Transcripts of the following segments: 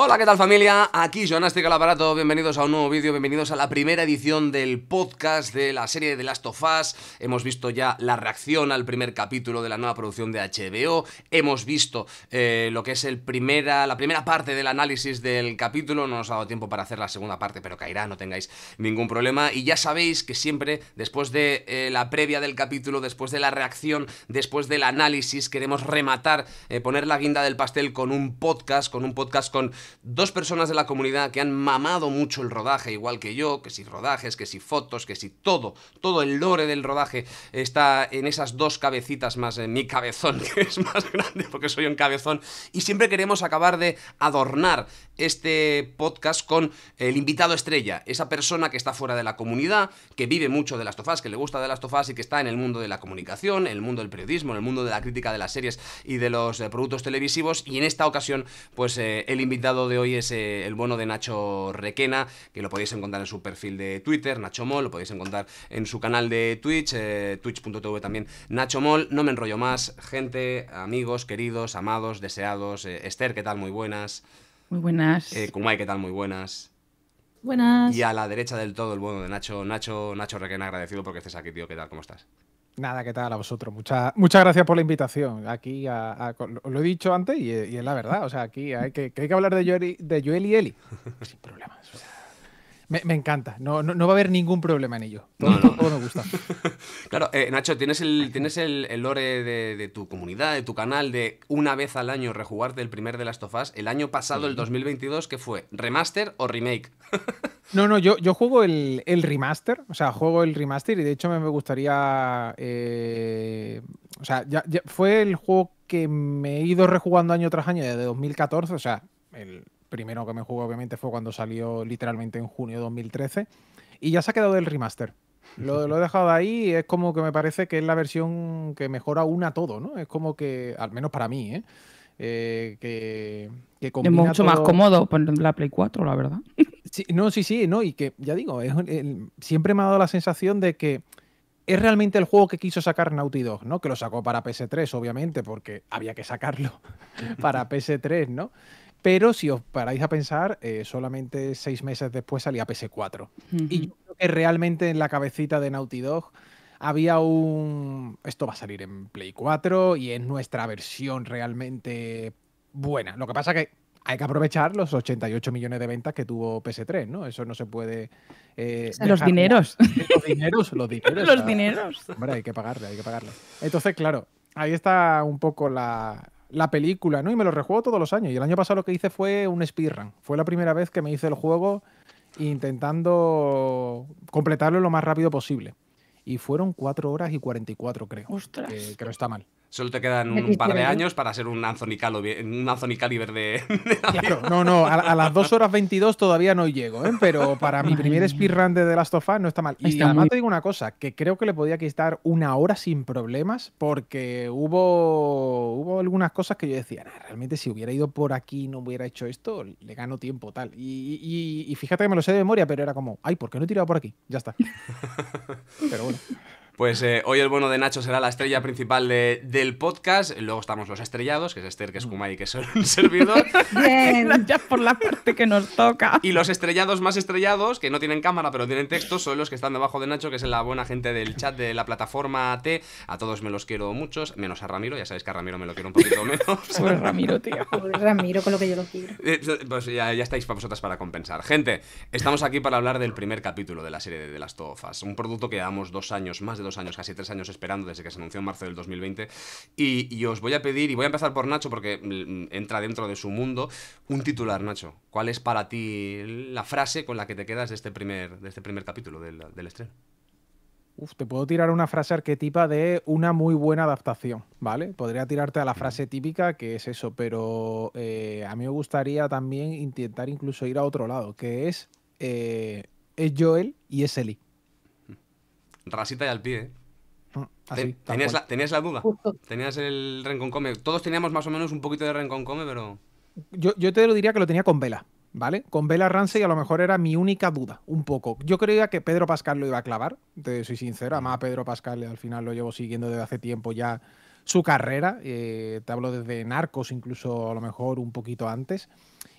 Hola, ¿qué tal familia? Aquí Jonástico al bienvenidos a un nuevo vídeo, bienvenidos a la primera edición del podcast de la serie de Last of Us. Hemos visto ya la reacción al primer capítulo de la nueva producción de HBO, hemos visto eh, lo que es el primera, la primera parte del análisis del capítulo, no nos ha dado tiempo para hacer la segunda parte, pero caerá, no tengáis ningún problema. Y ya sabéis que siempre, después de eh, la previa del capítulo, después de la reacción, después del análisis, queremos rematar, eh, poner la guinda del pastel con un podcast, con un podcast con dos personas de la comunidad que han mamado mucho el rodaje, igual que yo, que si rodajes, que si fotos, que si todo, todo el lore del rodaje está en esas dos cabecitas más en eh, mi cabezón, que es más grande porque soy un cabezón, y siempre queremos acabar de adornar este podcast con el invitado estrella, esa persona que está fuera de la comunidad, que vive mucho de las tofás, que le gusta de las tofás y que está en el mundo de la comunicación, en el mundo del periodismo, en el mundo de la crítica de las series y de los eh, productos televisivos. Y en esta ocasión, pues eh, el invitado de hoy es eh, el bueno de Nacho Requena, que lo podéis encontrar en su perfil de Twitter, Nacho Mol, lo podéis encontrar en su canal de Twitch, twitch.tv también, Nacho Mol. No me enrollo más, gente, amigos, queridos, amados, deseados. Esther, ¿qué tal? Muy buenas. Muy buenas. Eh, Kumai, ¿qué tal? Muy buenas. Buenas. Y a la derecha del todo, el bueno de Nacho. Nacho, Nacho Requena, agradecido porque estés aquí, tío. ¿Qué tal? ¿Cómo estás? Nada, ¿qué tal a vosotros? Mucha, muchas gracias por la invitación. Aquí, lo he dicho antes y, es la verdad. O sea, aquí hay que, hay que hablar de Joel, de Eli. Sin problemas. Me, encanta, no, no, va a haber ningún problema en ello. Todo, todo me gusta. claro, eh, Nacho, tienes el, tienes el, lore de, tu comunidad, de tu canal, de una vez al año rejugarte el primer de las tofás. El año pasado, el 2022, ¿qué fue? ¿Remaster o remake? No, no, yo, yo juego el, remaster, o sea, juego el remaster y de hecho me, gustaría... Eh, o sea, fue el juego que me he ido rejugando año tras año desde 2014, o sea, el, primero que me jugó, obviamente fue cuando salió literalmente en junio de 2013, y ya se ha quedado el remaster. Lo, he dejado ahí, es como que me parece que es la versión que mejora una todo, ¿no? Es como que, al menos para mí, ¿eh? eh que, es mucho más cómodo la Play 4, la verdad. no, sí, sí, no, y que ya digo, es, siempre me ha dado la sensación de que es realmente el juego que quiso sacar Naughty Dog, ¿no? Que lo sacó para PS3, obviamente, porque había que sacarlo para PS3, ¿no? Pero si os paráis a pensar, eh, solamente seis meses después salía PS4. Y yo creo que realmente en la cabecita de Naughty Dog había un... Esto va a salir en Play 4 y es nuestra versión realmente buena. Lo que pasa que hay que aprovechar los 88 millones de ventas que tuvo PS3, ¿no? Eso no se puede. Eh, los dineros. Los dineros, los dineros. los dineros. Hombre, hay que pagarle, hay que pagarle. Entonces, claro, ahí está un poco la, la película, ¿no? Y me lo rejuego todos los años. Y el año pasado lo que hice fue un speedrun. Fue la primera vez que me hice el juego intentando completarlo lo más rápido posible. Y fueron 4 horas y 44, creo. ¡Ostras! Que, eh, que no está mal. Solo te quedan un par de ¿eh? años para ser un Anthony, un Caliber de... Claro, no, no, a, las 2 horas 22 todavía no llego, ¿eh? pero para mi primer speedrun de The Last of Us no está mal. Y además te digo una cosa, que creo que le podía quitar una hora sin problemas porque hubo, hubo algunas cosas que yo decía, realmente si hubiera ido por aquí no hubiera hecho esto, le gano tiempo tal. Y, y fíjate que me lo sé de memoria, pero era como, ay, ¿por qué no he tirado por aquí? Ya está. pero bueno. Pues eh, hoy el bueno de Nacho será la estrella principal del podcast. Luego estamos los estrellados, que es Esther, que es Kumai, que son un servidor. Bien. ya por la parte que nos toca. Y los estrellados más estrellados, que no tienen cámara pero tienen texto, son los que están debajo de Nacho, que es la buena gente del chat de la plataforma T. A todos me los quiero muchos, menos a Ramiro. Ya sabéis que a Ramiro me lo quiero un poquito menos. Sobre Ramiro, tío. Ramiro, con lo que yo lo quiero. Eh, eh, pues ya, estáis para vosotras para compensar. Gente, estamos aquí para hablar del primer capítulo de la serie de las tofas. Un producto que llevamos dos años, más de años, casi tres años esperando desde que se anunció en marzo del 2020. Y, os voy a pedir, y voy a empezar por Nacho porque mm, mm, entra dentro de su mundo, un titular, Nacho. ¿Cuál es para ti la frase con la que te quedas de este primer, de este primer capítulo del, estreno? Uf, te puedo tirar una frase arquetipa de una muy buena adaptación, ¿vale? Podría tirarte a la frase típica, que es eso, pero eh, a mí me gustaría también intentar incluso ir a otro lado, que es, eh, es Joel y es Eli rasita y al pie. ¿eh? Ah, tenías, la, tenías, la, duda. Tenías el Come Todos teníamos más o menos un poquito de Come pero. Yo, yo te lo diría que lo tenía con vela, ¿vale? Con vela y a lo mejor era mi única duda, un poco. Yo creía que Pedro Pascal lo iba a clavar, te soy sincero. Además, Pedro Pascal al final lo llevo siguiendo desde hace tiempo ya su carrera. Eh, te hablo desde Narcos, incluso a lo mejor un poquito antes.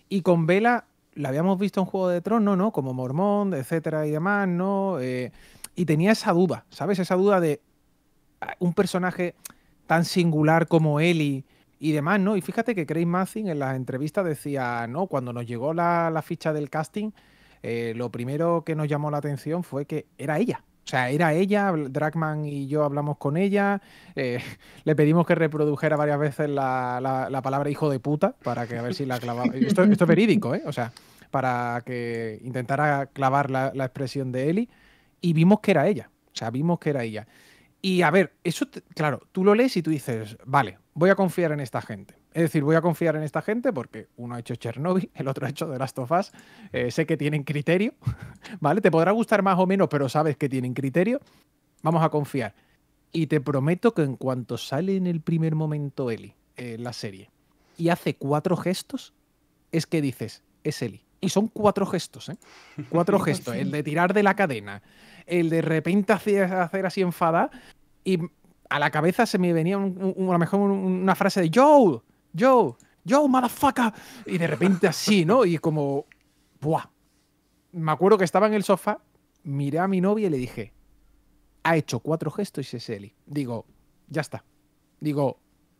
Y con vela la habíamos visto en Juego de Tronos, ¿no? Como Mormón, etcétera y demás, ¿no? Eh, y tenía esa duda, ¿sabes? Esa duda de ah, un personaje tan singular como Eli y demás, ¿no? Y fíjate que Craig Mazin en las entrevistas decía, no, cuando nos llegó la, ficha del casting, eh, lo primero que nos llamó la atención fue que era ella. O sea, era ella, Dragman y yo hablamos con ella, eh, le pedimos que reprodujera varias veces la, palabra hijo de puta para que a ver si la clavaba. Esto, es verídico, ¿eh? O sea, para que intentara clavar la, la expresión de Ellie y vimos que era ella. O sea, vimos que era ella. Y a ver, eso, claro, tú lo lees y tú dices, vale, voy a confiar en esta gente. Es decir, voy a confiar en esta gente porque uno ha hecho Chernobyl, el otro ha hecho The Last of Us. Eh, sé que tienen criterio, ¿vale? Te podrá gustar más o menos, pero sabes que tienen criterio. Vamos a confiar. Y te prometo que en cuanto sale en el primer momento Eli, en eh, la serie, y hace cuatro gestos, es que dices, es Eli. Y son cuatro gestos, ¿eh? Cuatro gestos. El de tirar de la cadena, el de repente hacer así enfada y a la cabeza se me venía a lo mejor una frase de Yo, Joe, Joe, motherfucker. Y de repente así, ¿no? Y como, ¡buah! Me acuerdo que estaba en el sofá, miré a mi novia y le dije, ha hecho cuatro gestos y es Eli. Digo, ya está. Digo,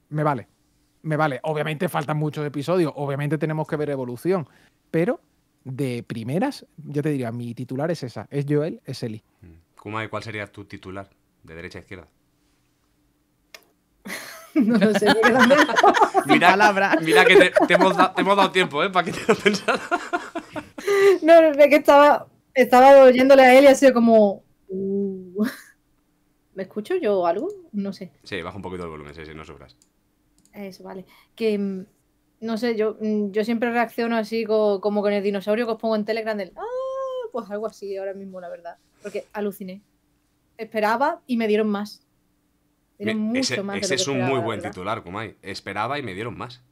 me vale. Me vale. Obviamente faltan muchos episodios, obviamente tenemos que ver evolución, pero de primeras, yo te diría, mi titular es esa, es Joel, es Eli. ¿cómo mm. cuál sería tu titular de derecha a izquierda? No lo sé. mira, mira que te, hemos dado tiempo, ¿eh? Para que te lo pensaras. no, es que estaba, estaba oyéndole a él y ha sido como... Uh". ¿Me escucho yo algo? No sé. Sí, baja un poquito el volumen, sí, sí, no sobras. Eso, vale. Que mm, no sé, yo, mm, yo siempre reacciono así como, con el dinosaurio que os pongo en Telegram del, ah, pues algo así ahora mismo, la verdad. Porque aluciné. Esperaba y me dieron más. ese, es un muy buen titular, Kumai. Esperaba y me dieron más.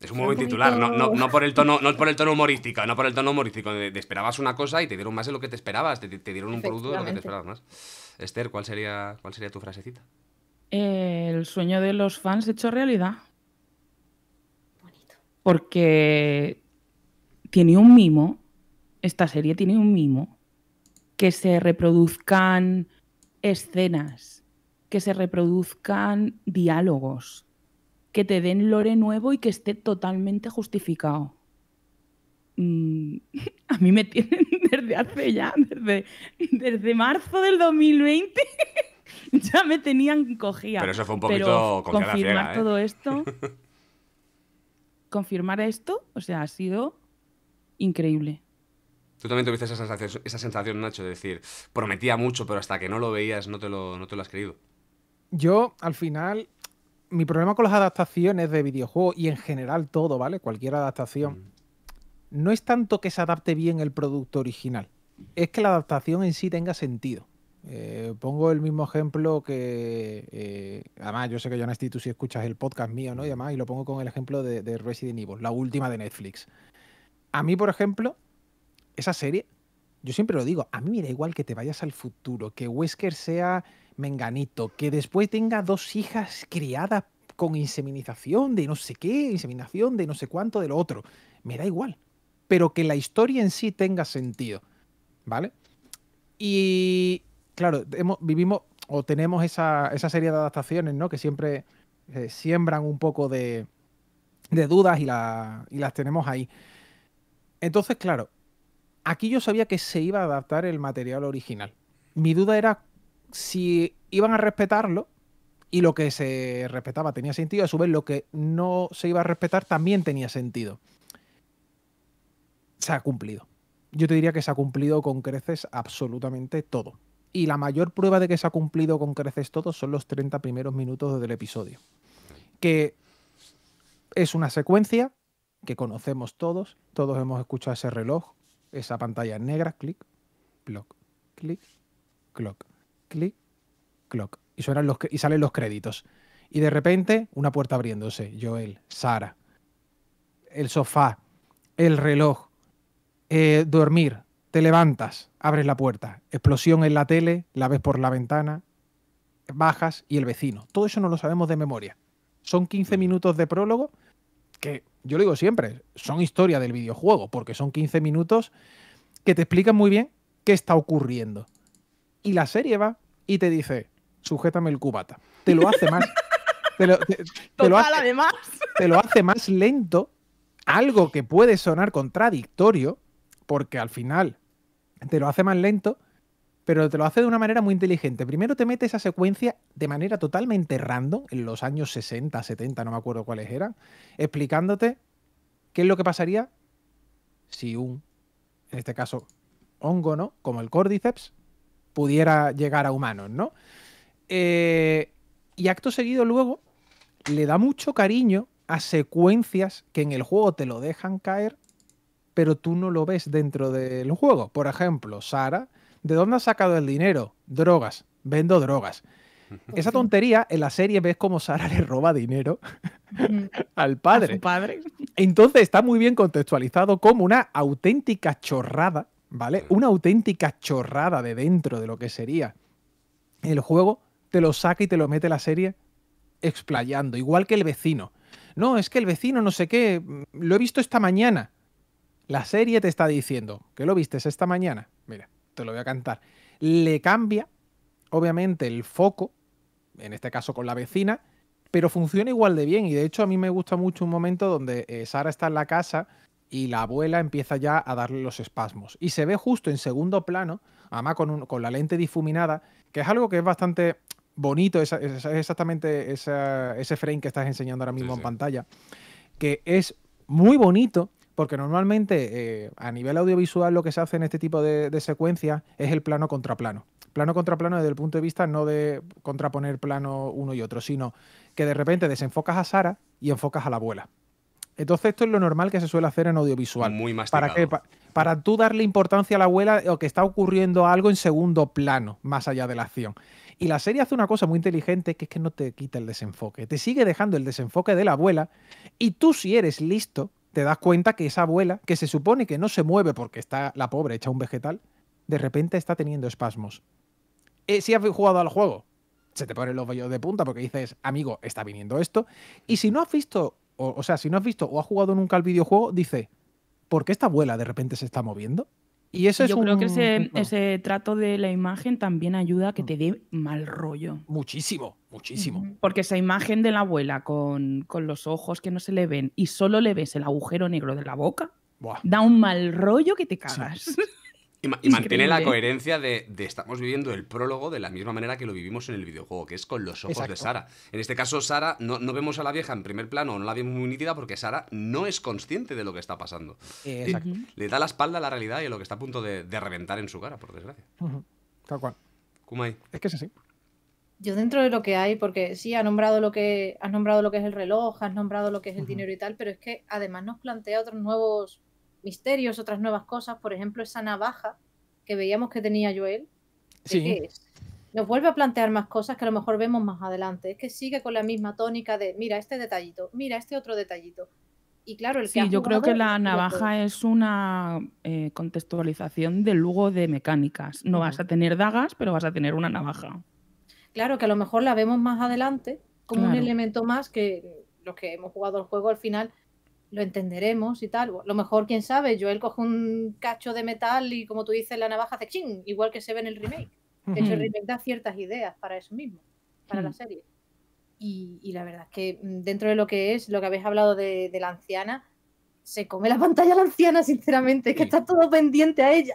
Es un muy buen titular, no, no, por el tono, no por el tono humorístico, no por el tono humorístico. Te esperabas una cosa y te dieron más de lo que te esperabas, te, dieron un producto de lo que te esperabas más. Esther, ¿cuál sería, cuál sería tu frasecita? el sueño de los fans hecho realidad porque tiene un mimo, esta serie tiene un mimo, que se reproduzcan escenas, que se reproduzcan diálogos, que te den lore nuevo y que esté totalmente justificado. Mm, a mí me tienen desde hace ya, desde, marzo del 2020, ya me tenían cogida. Pero eso fue un poquito con confirmar ¿eh? todo esto confirmar esto, o sea, ha sido increíble. Tú también tuviste esa sensación, esa sensación, Nacho, de decir, prometía mucho, pero hasta que no lo veías no te lo, no te lo has creído. Yo, al final, mi problema con las adaptaciones de videojuegos y en general todo, ¿vale? Cualquier adaptación, mm. no es tanto que se adapte bien el producto original, es que la adaptación en sí tenga sentido. Eh, pongo el mismo ejemplo que, eh, además yo sé que Jonasti, tú si escuchas el podcast mío, ¿no? Y además, y lo pongo con el ejemplo de, Resident Evil, la última de Netflix. A mí, por ejemplo, esa serie, yo siempre lo digo, a mí me da igual que te vayas al futuro, que Wesker sea menganito, que después tenga dos hijas criadas con inseminización de no sé qué, inseminación de no sé cuánto, de lo otro. Me da igual. Pero que la historia en sí tenga sentido, ¿vale? Y claro, vivimos o tenemos esa, serie de adaptaciones, ¿no? Que siempre eh, siembran un poco de, dudas y, y, las tenemos ahí. Entonces, claro, aquí yo sabía que se iba a adaptar el material original. Mi duda era si iban a respetarlo y lo que se respetaba tenía sentido, a su vez lo que no se iba a respetar también tenía sentido. Se ha cumplido. Yo te diría que se ha cumplido con creces absolutamente todo. Y la mayor prueba de que se ha cumplido con creces Todos son los 30 primeros minutos del episodio. Que es una secuencia que conocemos todos, todos hemos escuchado ese reloj, esa pantalla negra, clic, clock, clic, clock, clic, clock. Y, suenan los, y salen los créditos. Y de repente, una puerta abriéndose. Joel, Sara, el sofá, el reloj, eh, dormir, te levantas, abres la puerta, explosión en la tele, la ves por la ventana, bajas y el vecino. Todo eso no lo sabemos de memoria. Son 15 mm. minutos de prólogo que, yo lo digo siempre, son historia del videojuego, porque son 15 minutos que te explican muy bien qué está ocurriendo. Y la serie va y te dice, sujétame el cubata. Te lo hace más... te lo hace más lento, algo que puede sonar contradictorio, porque al final te lo hace más lento, pero te lo hace de una manera muy inteligente. Primero te mete esa secuencia de manera totalmente random, en los años 60, 70, no me acuerdo cuáles eran, explicándote qué es lo que pasaría si un, en este caso, hongo, ¿no? Como el Cordyceps, pudiera llegar a humanos, ¿no? Eh, y acto seguido luego le da mucho cariño a secuencias que en el juego te lo dejan caer pero tú no lo ves dentro del juego. Por ejemplo, Sara, ¿de dónde ha sacado el dinero? Drogas, vendo drogas. Esa tontería, en la serie ves cómo Sara le roba dinero al padre. padre. Entonces está muy bien contextualizado como una auténtica chorrada, ¿vale? Una auténtica chorrada de dentro de lo que sería el juego, te lo saca y te lo mete la serie explayando, igual que el vecino. No, es que el vecino no sé qué, mm, lo he visto esta mañana. La serie te está diciendo que lo vistes esta mañana. Mira, te lo voy a cantar. Le cambia, obviamente, el foco, en este caso con la vecina, pero funciona igual de bien. Y de hecho, a mí me gusta mucho un momento donde eh, Sara está en la casa y la abuela empieza ya a darle los espasmos. Y se ve justo en segundo plano, además con, con la lente difuminada, que es algo que es bastante bonito, es, exactamente ese frame que estás enseñando ahora mismo en pantalla, que es muy bonito porque normalmente eh, a nivel audiovisual lo que se hace en este tipo de, secuencias es el plano contra plano. Plano contra plano desde el punto de vista no de contraponer plano uno y otro, sino que de repente desenfocas a Sara y enfocas a la abuela. Entonces esto es lo normal que se suele hacer en audiovisual. Muy más ¿Para qué? para tú darle importancia a la abuela o que está ocurriendo algo en segundo plano, más allá de la acción. Y la serie hace una cosa muy inteligente, que es que no te quita el desenfoque. Te sigue dejando el desenfoque de la abuela y tú si eres listo, te das cuenta que esa abuela, que se supone que no se mueve porque está la pobre hecha un vegetal, de repente está teniendo espasmos. Eh, si has jugado al juego, se te ponen los vellos de punta porque dices, amigo, está viniendo esto. Y si no has visto, o, sea, si no has visto o has jugado nunca al videojuego, dice, ¿por qué esta abuela de repente se está moviendo? Y eso Yo creo que ese, ese, trato de la imagen también ayuda a que mm. te dé mal rollo. Muchísimo, muchísimo. Porque esa imagen de la abuela con, con los ojos que no se le ven y solo le ves el agujero negro de la boca, da un mal rollo que te cagas. Y, mantiene la coherencia de, estamos viviendo el prólogo de la misma manera que lo vivimos en el videojuego, que es con los ojos de Sara. En este caso, Sara, no, vemos a la vieja en primer plano, no la vemos muy nítida porque Sara no es consciente de lo que está pasando. Eh, exacto. Le, da la espalda a la realidad y a lo que está a punto de, reventar en su cara, por desgracia. Tal cual. Es que es así. Yo dentro de lo que hay, porque sí, ha nombrado lo que, has nombrado lo que es el reloj, has nombrado lo que es el dinero y tal, pero es que además nos plantea otros nuevos misterios, otras nuevas cosas. Por ejemplo, esa navaja que veíamos que tenía Joel. Nos vuelve a plantear más cosas que a lo mejor vemos más adelante. Es que sigue con la misma tónica de, mira este detallito, mira este otro detallito. Y claro, el que sí, yo creo que la navaja es una eh, contextualización del lugo de mecánicas. No vas a tener dagas, pero vas a tener una navaja. Claro, que a lo mejor la vemos más adelante como un elemento más que los que hemos jugado el juego al final lo entenderemos y tal. lo mejor, quién sabe, yo él coge un cacho de metal y como tú dices, la navaja hace ching, igual que se ve en el remake. De hecho, el remake da ciertas ideas para eso mismo, para la hmm. serie. Y, la verdad es que mm, dentro de lo que es, lo que habéis hablado de, la anciana, se come la pantalla la anciana, sinceramente, que está todo pendiente a ella.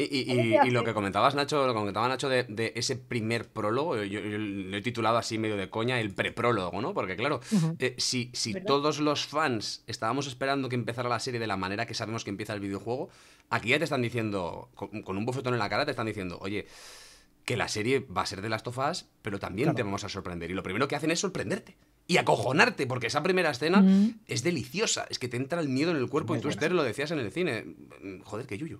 Y, y, lo que comentabas, Nacho, lo comentaba Nacho de, ese primer prólogo, yo, lo he titulado así medio de coña, el preprólogo, ¿no? Porque claro, eh, si, si todos los fans estábamos esperando que empezara la serie de la manera que sabemos que empieza el videojuego, aquí ya te están diciendo, con, un bofetón en la cara, te están diciendo, oye, que la serie va a ser de las tofas, pero también te vamos a sorprender. Y lo primero que hacen es sorprenderte y acojonarte, porque esa primera escena es deliciosa, es que te entra el miedo en el cuerpo y tú, Esther, lo decías en el cine, joder, qué yuyo.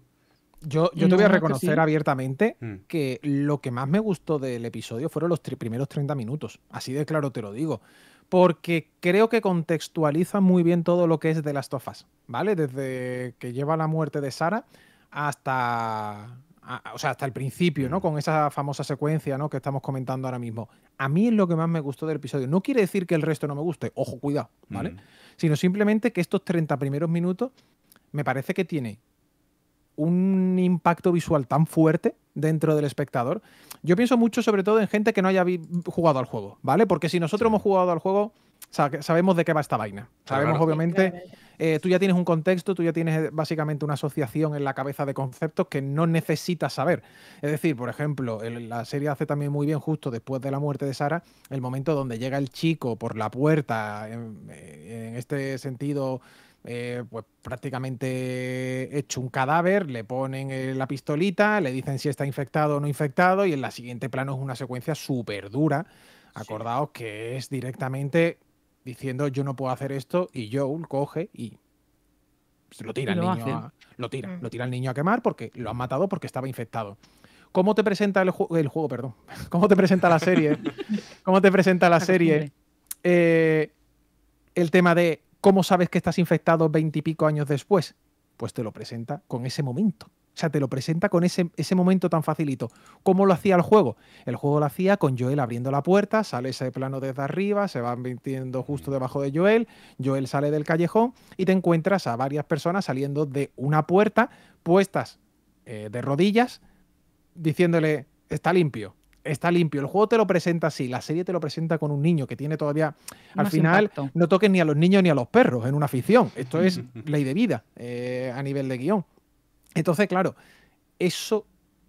Yo, te voy a reconocer abiertamente mm. que lo que más me gustó del episodio fueron los primeros 30 minutos. Así de claro te lo digo. Porque creo que contextualiza muy bien todo lo que es de las tofas, ¿vale? Desde que lleva la muerte de Sara hasta. sea, hasta el principio, ¿no? Mm. Con esa famosa secuencia, ¿no? Que estamos comentando ahora mismo. A mí es lo que más me gustó del episodio. No quiere decir que el resto no me guste, ojo, cuidado, ¿vale? Mm. Sino simplemente que estos 30 primeros minutos me parece que tiene un impacto visual tan fuerte dentro del espectador. Yo pienso mucho sobre todo en gente que no haya jugado al juego, ¿vale? Porque si nosotros hemos jugado al juego, sabemos de qué va esta vaina. Sabemos, obviamente, eh, tú ya tienes un contexto, tú ya tienes eh, básicamente una asociación en la cabeza de conceptos que no necesitas saber. Es decir, por ejemplo, la serie hace también muy bien, justo después de la muerte de Sara, el momento donde llega el chico por la puerta, en eh, este sentido eh, pues prácticamente hecho un cadáver, le ponen eh, la pistolita, le dicen si está infectado o no infectado y en la siguiente plano es una secuencia súper dura. Acordaos que es directamente diciendo yo no puedo hacer esto y Joel coge y lo tira, el niño a, lo tira, mm. lo tira el niño a quemar porque lo han matado porque estaba infectado. ¿Cómo te presenta el, el juego? Perdón. ¿Cómo te presenta la serie? ¿Cómo te presenta la serie? Eh, el tema de ¿Cómo sabes que estás infectado veintipico años después? Pues te lo presenta con ese momento. O sea, te lo presenta con ese, ese momento tan facilito. ¿Cómo lo hacía el juego? El juego lo hacía con Joel abriendo la puerta, sale ese plano desde arriba, se van metiendo justo debajo de Joel, Joel sale del callejón y te encuentras a varias personas saliendo de una puerta puestas eh, de rodillas, diciéndole, está limpio está limpio. El juego te lo presenta así, la serie te lo presenta con un niño que tiene todavía. Al final, no toques ni a los niños ni a los perros en una afición. Esto es ley de vida eh, a nivel de guión. Entonces, claro, eso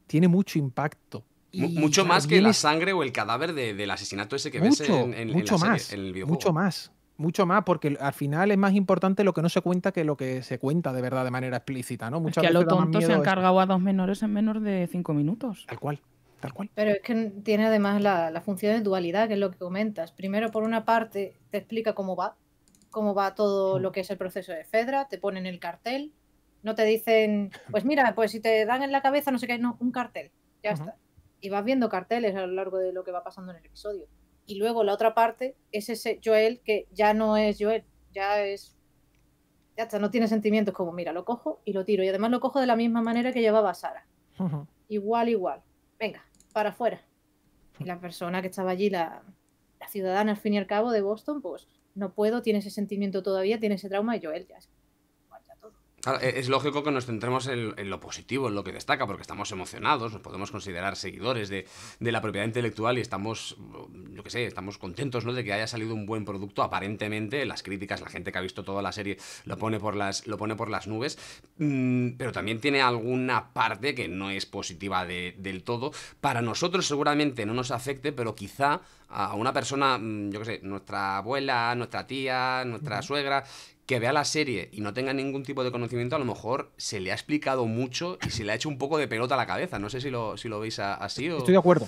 tiene mucho impacto. mucho más que la sangre o el cadáver del asesinato ese que mucho, ves en, mucho más, el videojuego. Mucho más, mucho más, porque al final es más importante lo que no se cuenta que lo que se cuenta de verdad de manera explícita, ¿no? que a lo tonto se han cargado a dos menores en menos de cinco minutos. Tal cual. Pero es que tiene además la, función de dualidad, que es lo que comentas. Primero, por una parte, te explica cómo va, cómo va todo mm. lo que es el proceso de Fedra, te ponen el cartel, no te dicen, pues mira, pues si te dan en la cabeza, no sé qué, no, un cartel, ya está. Y vas viendo carteles a lo largo de lo que va pasando en el episodio. Y luego la otra parte es ese Joel que ya no es Joel, ya es ya está, no tiene sentimientos como, mira, lo cojo y lo tiro. Y además lo cojo de la misma manera que llevaba Sara. Igual, igual. Venga, para afuera. Y la persona que estaba allí, la, la ciudadana al fin y al cabo de Boston, pues no puedo, tiene ese sentimiento todavía, tiene ese trauma y yo él ya. E-, es lógico que nos centremos en, lo positivo, en lo que destaca, porque estamos emocionados, nos podemos considerar seguidores de, la propiedad intelectual y estamos, yo qué sé, estamos contentos ¿no? de que haya salido un buen producto. Aparentemente, las críticas, la gente que ha visto toda la serie lo pone por las, lo pone por las nubes, mm, pero también tiene alguna parte que no es positiva del todo. Para nosotros seguramente no nos afecte, pero quizá a una persona, mm, yo qué sé, nuestra abuela, nuestra tía, nuestra suegra, que vea la serie y no tenga ningún tipo de conocimiento, a lo mejor se le ha explicado mucho y se le ha hecho un poco de pelota a la cabeza. No sé si lo, si lo veis así o... Estoy de acuerdo.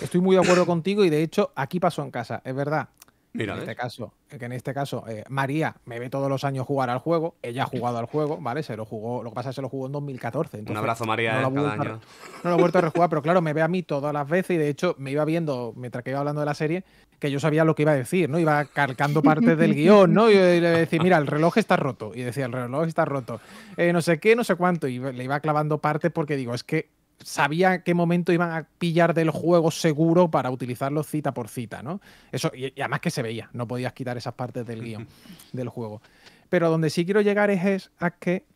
Estoy muy de acuerdo contigo y de hecho aquí pasó en casa. Es verdad, en este caso, que en este caso eh, María me ve todos los años jugar al juego, ella ha jugado al juego, ¿vale? Se lo jugó, lo que pasa es que se lo jugó en 2014. Un abrazo María, no lo, eh, cada año. no lo he vuelto a rejugar, pero claro, me ve a mí todas las veces y de hecho me iba viendo, mientras que iba hablando de la serie, que yo sabía lo que iba a decir, ¿no? Iba calcando partes del guión, ¿no? Y le decía, mira, el reloj está roto. Y decía, el reloj está roto. Eh, no sé qué, no sé cuánto. Y le iba clavando partes porque digo, es que sabía qué momento iban a pillar del juego seguro para utilizarlo cita por cita, ¿no? Eso, y, además que se veía, no podías quitar esas partes del guión del juego. Pero donde sí quiero llegar es, a que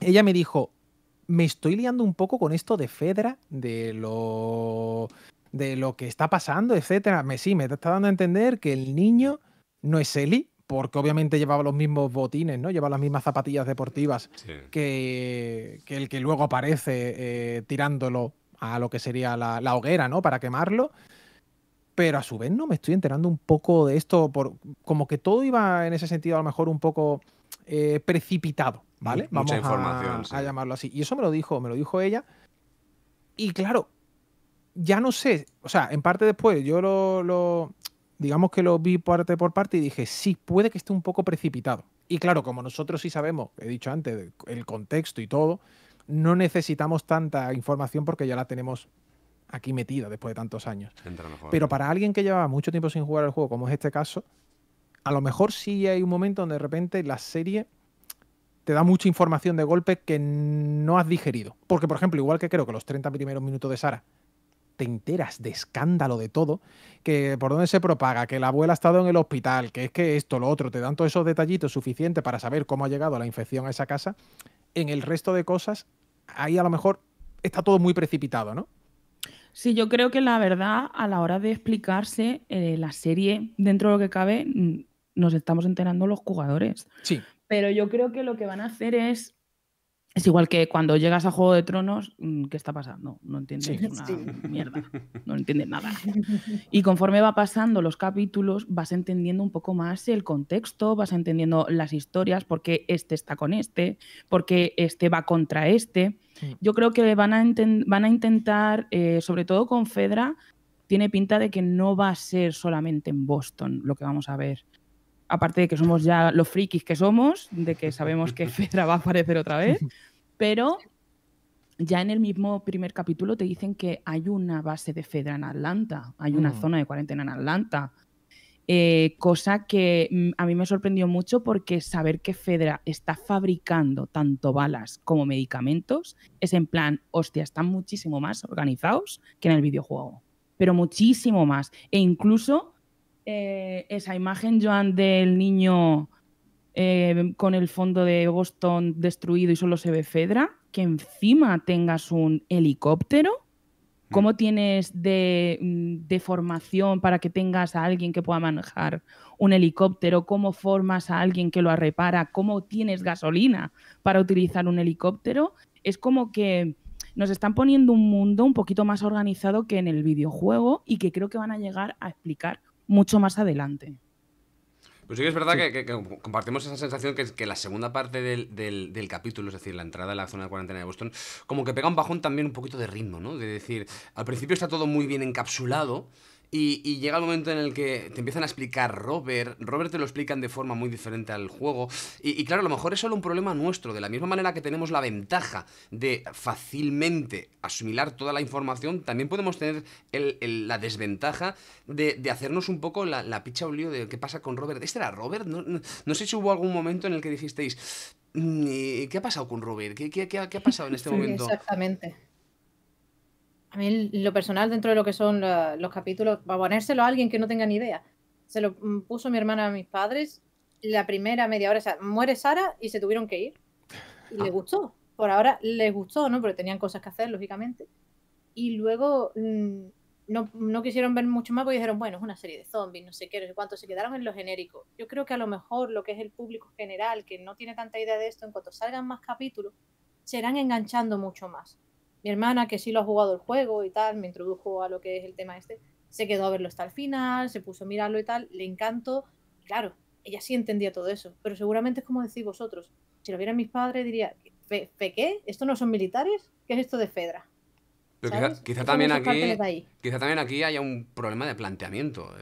ella me dijo, me estoy liando un poco con esto de Fedra, de lo, de lo que está pasando, etcétera. Me, sí, me está dando a entender que el niño no es Eli, porque obviamente llevaba los mismos botines, ¿no? Llevaba las mismas zapatillas deportivas que, el que luego aparece eh, tirándolo a lo que sería la, hoguera, ¿no? Para quemarlo. Pero a su vez no me estoy enterando un poco de esto, por, como que todo iba en ese sentido a lo mejor un poco eh, precipitado, ¿vale? Mucha Vamos información, a, a, llamarlo así. Y eso me lo dijo, me lo dijo ella. Y claro, ya no sé, o sea, en parte después yo lo, lo digamos que lo vi parte por parte y dije, sí, puede que esté un poco precipitado. Y claro, como nosotros sí sabemos, he dicho antes, el contexto y todo, no necesitamos tanta información porque ya la tenemos aquí metida después de tantos años. Pero para alguien que lleva mucho tiempo sin jugar al juego, como es este caso, a lo mejor sí hay un momento donde de repente la serie te da mucha información de golpe que no has digerido. Porque, por ejemplo, igual que creo que los 30 primeros minutos de Sara te enteras de escándalo de todo, que por dónde se propaga, que la abuela ha estado en el hospital, que es que esto, lo otro, te dan todos esos detallitos suficientes para saber cómo ha llegado la infección a esa casa, en el resto de cosas, ahí a lo mejor está todo muy precipitado, ¿no? Sí, yo creo que la verdad, a la hora de explicarse eh, la serie, dentro de lo que cabe, mm, nos estamos enterando los jugadores. Sí. Pero yo creo que lo que van a hacer es es igual que cuando llegas a Juego de Tronos, mm, ¿qué está pasando? No entiendes una mierda, no entiendes nada. Y conforme va pasando los capítulos, vas entendiendo un poco más el contexto, vas entendiendo las historias, por qué este está con este, por qué este va contra este. Yo creo que van a, intentar, eh, sobre todo con Fedra, tiene pinta de que no va a ser solamente en Boston lo que vamos a ver aparte de que somos ya los frikis que somos, de que sabemos que Fedra va a aparecer otra vez, pero ya en el mismo primer capítulo te dicen que hay una base de Fedra en Atlanta, hay una mm. zona de cuarentena en Atlanta. Eh, cosa que mm, a mí me sorprendió mucho porque saber que Fedra está fabricando tanto balas como medicamentos es en plan, hostia, están muchísimo más organizados que en el videojuego, pero muchísimo más. E incluso eh, esa imagen, Joan, del niño eh, con el fondo de Boston destruido y solo se ve Fedra, que encima tengas un helicóptero. ¿Cómo mm. tienes de, mm, de, formación para que tengas a alguien que pueda manejar un helicóptero? ¿Cómo formas a alguien que lo repara? ¿Cómo tienes gasolina para utilizar un helicóptero? Es como que nos están poniendo un mundo un poquito más organizado que en el videojuego y que creo que van a llegar a explicar mucho más adelante. Pues sí que es verdad que, compartimos esa sensación que, la segunda parte del, del, capítulo, es decir, la entrada a la zona de cuarentena de Boston, como que pega un bajón también un poquito de ritmo, ¿no? De decir, al principio está todo muy bien encapsulado, y, llega el momento en el que te empiezan a explicar Robert, Robert te lo explican de forma muy diferente al juego, y, claro, a lo mejor es solo un problema nuestro, de la misma manera que tenemos la ventaja de fácilmente asimilar toda la información, también podemos tener la desventaja de, hacernos un poco la, picha o lío de qué pasa con Robert. ¿Este era Robert? No, no, sé si hubo algún momento en el que dijisteis, mm, ¿qué ha pasado con Robert? ¿Qué, ha pasado en este momento? Exactamente a mí lo personal dentro de lo que son los capítulos, para ponérselo a alguien que no tenga ni idea. Se lo mm, puso mi hermana a mis padres la primera media hora, o sea, muere Sara y se tuvieron que ir. Y les le ah. gustó. Por ahora les gustó, ¿no? Porque tenían cosas que hacer, lógicamente. Y luego mm, no, quisieron ver mucho más porque dijeron, bueno, es una serie de zombies, no sé qué, no cuánto, se quedaron en lo genérico. Yo creo que a lo mejor lo que es el público general, que no tiene tanta idea de esto, en cuanto salgan más capítulos, serán enganchando mucho más. Mi hermana, que sí lo ha jugado el juego y tal, me introdujo a lo que es el tema este, se quedó a verlo hasta el final, se puso a mirarlo y tal, le encantó. Claro, ella sí entendía todo eso, pero seguramente es como decís vosotros, si lo vieran mis padres diría, ¿fe, qué? ¿Esto no son militares? ¿Qué es esto de Fedra? quizá, también aquí, quizá también aquí haya un problema de planteamiento.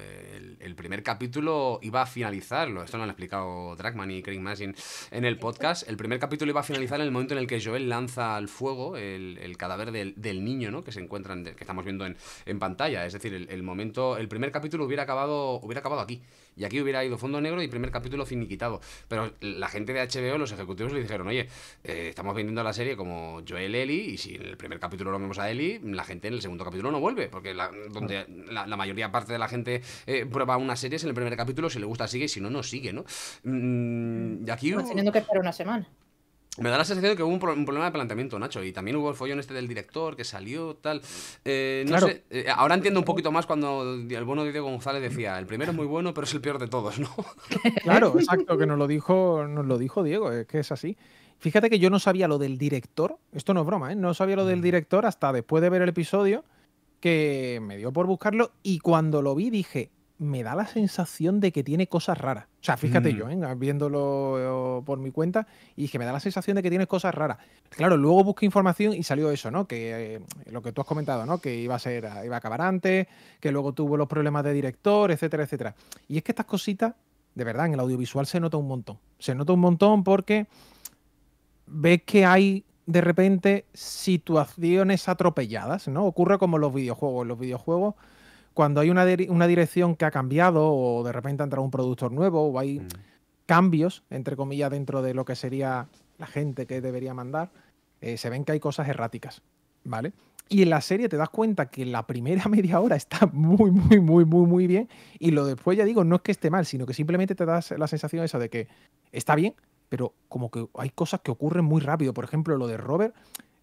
El, primer capítulo iba a finalizarlo. Esto lo han explicado Dragman y Craig Masin en el podcast. El primer capítulo iba a finalizar en el momento en el que Joel lanza al fuego el, cadáver del, niño, ¿no? Que se encuentran, que estamos viendo en, pantalla. Es decir, el, el, momento, el primer capítulo hubiera acabado, hubiera acabado aquí y aquí hubiera ido fondo negro y primer capítulo finiquitado. Pero la gente de HBO, los ejecutivos, le dijeron, oye, eh, estamos vendiendo la serie como Joel Eli, y si en el primer capítulo no vemos a Eli, la gente en el segundo capítulo no vuelve, porque la, donde la, mayoría parte de la gente eh, prueba una serie en el primer capítulo, si le gusta sigue, y si no, no sigue, ¿no? Mm, y aquí... teniendo que esperar una semana. Me da la sensación de que hubo un, problema de planteamiento, Nacho, y también hubo el follón este del director que salió, tal. Eh, no sé, eh, ahora entiendo un poquito más cuando el bueno de Diego González decía, el primero es muy bueno, pero es el peor de todos, ¿no? Claro, exacto, que nos lo dijo, nos lo dijo Diego, es que es así. Fíjate que yo no sabía lo del director, esto no es broma, ¿eh? no sabía lo del director hasta después de ver el episodio, que me dio por buscarlo, y cuando lo vi dije, me da la sensación de que tiene cosas raras. O sea, fíjate mm. yo, ¿eh? viéndolo eh, por mi cuenta, y que me da la sensación de que tiene cosas raras. Claro, luego busqué información y salió eso, ¿no? Que eh, lo que tú has comentado, ¿no? Que iba a ser, iba a acabar antes, que luego tuvo los problemas de director, etcétera, etcétera. Y es que estas cositas, de verdad, en el audiovisual se nota un montón. Se nota un montón porque ves que hay de repente situaciones atropelladas, ¿no? Ocurre como en los videojuegos. En los videojuegos cuando hay una, una, dirección que ha cambiado o de repente entra un productor nuevo o hay mm. cambios, entre comillas, dentro de lo que sería la gente que debería mandar, eh, se ven que hay cosas erráticas, ¿vale? Y en la serie te das cuenta que la primera media hora está muy, muy, muy, muy, muy bien. Y lo después, ya digo, no es que esté mal, sino que simplemente te das la sensación esa de que está bien, pero como que hay cosas que ocurren muy rápido. Por ejemplo, lo de Robert,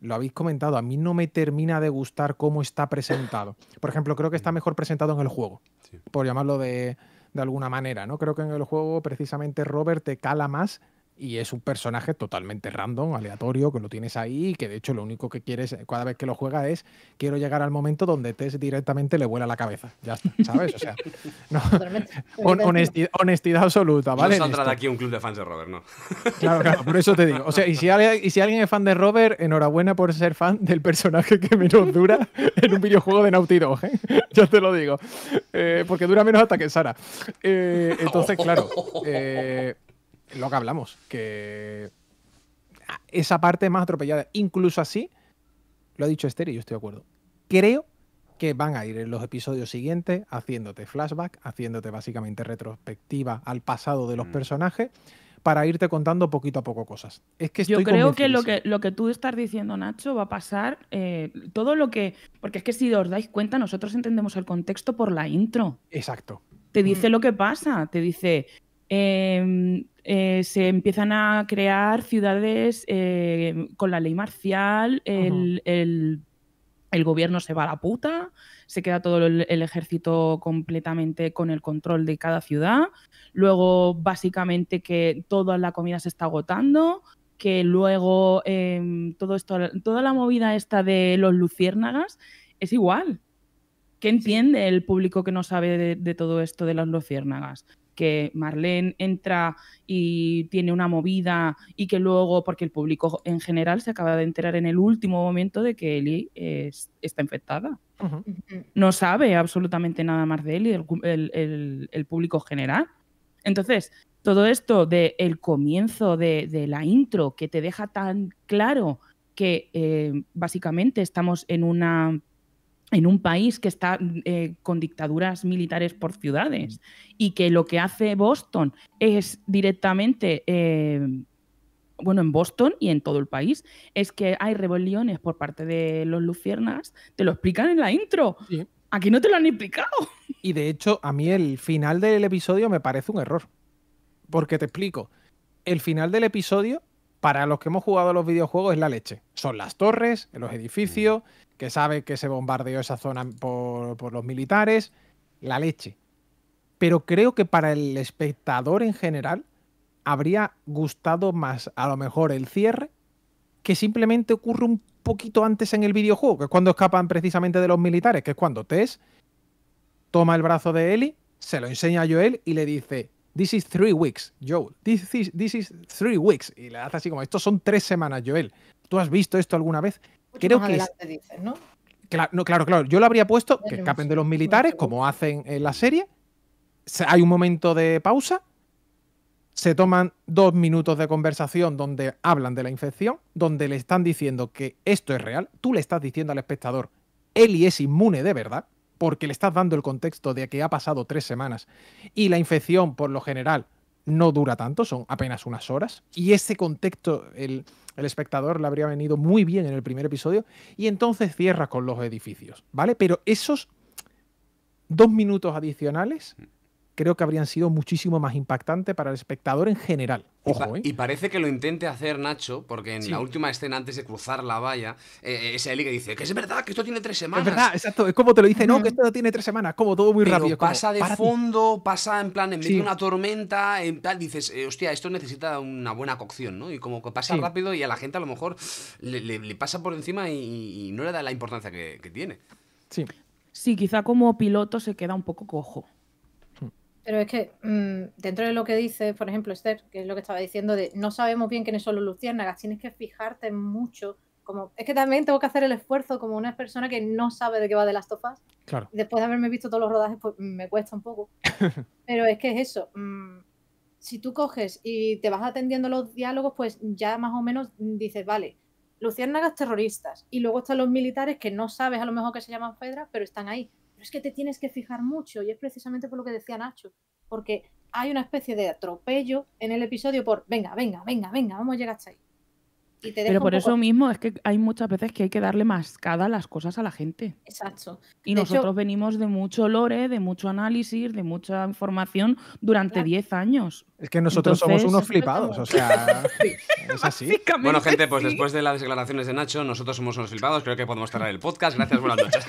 lo habéis comentado, a mí no me termina de gustar cómo está presentado. Por ejemplo, creo que está mm. mejor presentado en el juego, por llamarlo de, alguna manera, ¿no? Creo que en el juego precisamente Robert te cala más y es un personaje totalmente random, aleatorio, que lo tienes ahí, que de hecho lo único que quieres eh, cada vez que lo juega es quiero llegar al momento donde Tess directamente le vuela la cabeza. Ya está, ¿sabes? O sea, honestidad, absoluta, ¿vale? No saldrá de aquí un club de fans de Robert, ¿no? Claro, claro, por eso te digo. O sea, y si, alguien es fan de Robert, enhorabuena por ser fan del personaje que menos dura en un videojuego de Naughty Dog, ¿eh? Yo te lo digo. Eh, porque dura menos hasta que Sara. entonces, claro lo que hablamos, que esa parte más atropellada, incluso así, lo ha dicho Esther y yo estoy de acuerdo. Creo que van a ir en los episodios siguientes haciéndote flashback, haciéndote básicamente retrospectiva al pasado de los mm. personajes para irte contando poquito a poco cosas. Es que estoy Yo creo que lo, que lo que tú estás diciendo, Nacho, va a pasar eh, todo lo que. Porque es que si os dais cuenta, nosotros entendemos el contexto por la intro. Exacto. Te dice mm. lo que pasa, te dice. Eh, eh, se empiezan a crear ciudades eh, con la ley marcial, el, gobierno se va a la puta, se queda todo el, ejército completamente con el control de cada ciudad, luego básicamente que toda la comida se está agotando, que luego em, todo esto, toda la movida esta de los luciérnagas es igual. ¿Qué entiende el público que no sabe de, de todo esto de las luciérnagas? que Marlene entra y tiene una movida y que luego, porque el público en general se acaba de enterar en el último momento de que Ellie está infectada. No sabe absolutamente nada más de Ellie, el, público general. Entonces, todo esto del comienzo de, la intro que te deja tan claro que eh, básicamente estamos en una en un país que está eh, con dictaduras militares por ciudades y que lo que hace Boston es directamente, eh, bueno, en Boston y en todo el país, es que hay rebeliones por parte de los luciernas, te lo explican en la intro. Aquí no te lo han explicado. Y de hecho, a mí el final del episodio me parece un error. Porque te explico. El final del episodio, para los que hemos jugado los videojuegos, es la leche. Son las torres, los mm. edificios, que sabe que se bombardeó esa zona por, los militares, la leche. Pero creo que para el espectador en general habría gustado más a lo mejor el cierre que simplemente ocurre un poquito antes en el videojuego, que es cuando escapan precisamente de los militares, que es cuando Tess toma el brazo de Ellie, se lo enseña a Joel y le dice, this is three weeks, Joel, this is, this is three weeks. Y le hace así como, estos son tres semanas, Joel. ¿Tú has visto esto alguna vez? creo que Claro, claro, claro. Yo lo habría puesto que escapen de los militares, como hacen en la serie. Hay un momento de pausa. Se toman dos minutos de conversación donde hablan de la infección, donde le están diciendo que esto es real. Tú le estás diciendo al espectador, Eli es inmune de verdad, porque le estás dando el contexto de que ha pasado tres semanas y la infección, por lo general, no dura tanto, son apenas unas horas. Y ese contexto, el, el, espectador le habría venido muy bien en el primer episodio. Y entonces cierra con los edificios, ¿vale? Pero esos dos minutos adicionales mm creo que habrían sido muchísimo más impactantes para el espectador en general. Ojo, ¿eh? y, parece que lo intente hacer Nacho, porque en la última escena antes de cruzar la valla, eh, eh, es Eli que dice que es verdad que esto tiene tres semanas. Es verdad, exacto. Es como te lo dice, no, mm. que esto no tiene tres semanas, como todo muy rápido. Pasa de fondo, pasa en plan en medio de una tormenta, en tal, dices, eh, hostia, esto necesita una buena cocción, ¿no? Y como que pasa rápido y a la gente a lo mejor le, pasa por encima y, no le da la importancia que, que tiene. Sí. Sí, quizá como piloto se queda un poco cojo. Pero es que mm, dentro de lo que dice, por ejemplo, Esther, que es lo que estaba diciendo, de no sabemos bien quiénes son los luciérnagas, tienes que fijarte mucho. Como, es que también tengo que hacer el esfuerzo como una persona que no sabe de qué va de las tofas. Claro. Después de haberme visto todos los rodajes, pues mm, me cuesta un poco. Pero es que es eso. Mm, si tú coges y te vas atendiendo los diálogos, pues ya más o menos dices, vale, luciérnagas terroristas. Y luego están los militares que no sabes a lo mejor que se llaman Fedra, pero están ahí es que te tienes que fijar mucho y es precisamente por lo que decía Nacho, porque hay una especie de atropello en el episodio por, venga, venga, venga, venga, vamos a llegar hasta ahí. pero por eso mismo es que hay muchas veces que hay que darle más mascada las cosas a la gente. Exacto. Y nosotros venimos de mucho lore, de mucho análisis, de mucha información durante 10 años. Es que nosotros somos unos flipados, o sea, es así. Bueno, gente, pues después de las declaraciones de Nacho, nosotros somos unos flipados, creo que podemos cerrar el podcast. Gracias, buenas noches.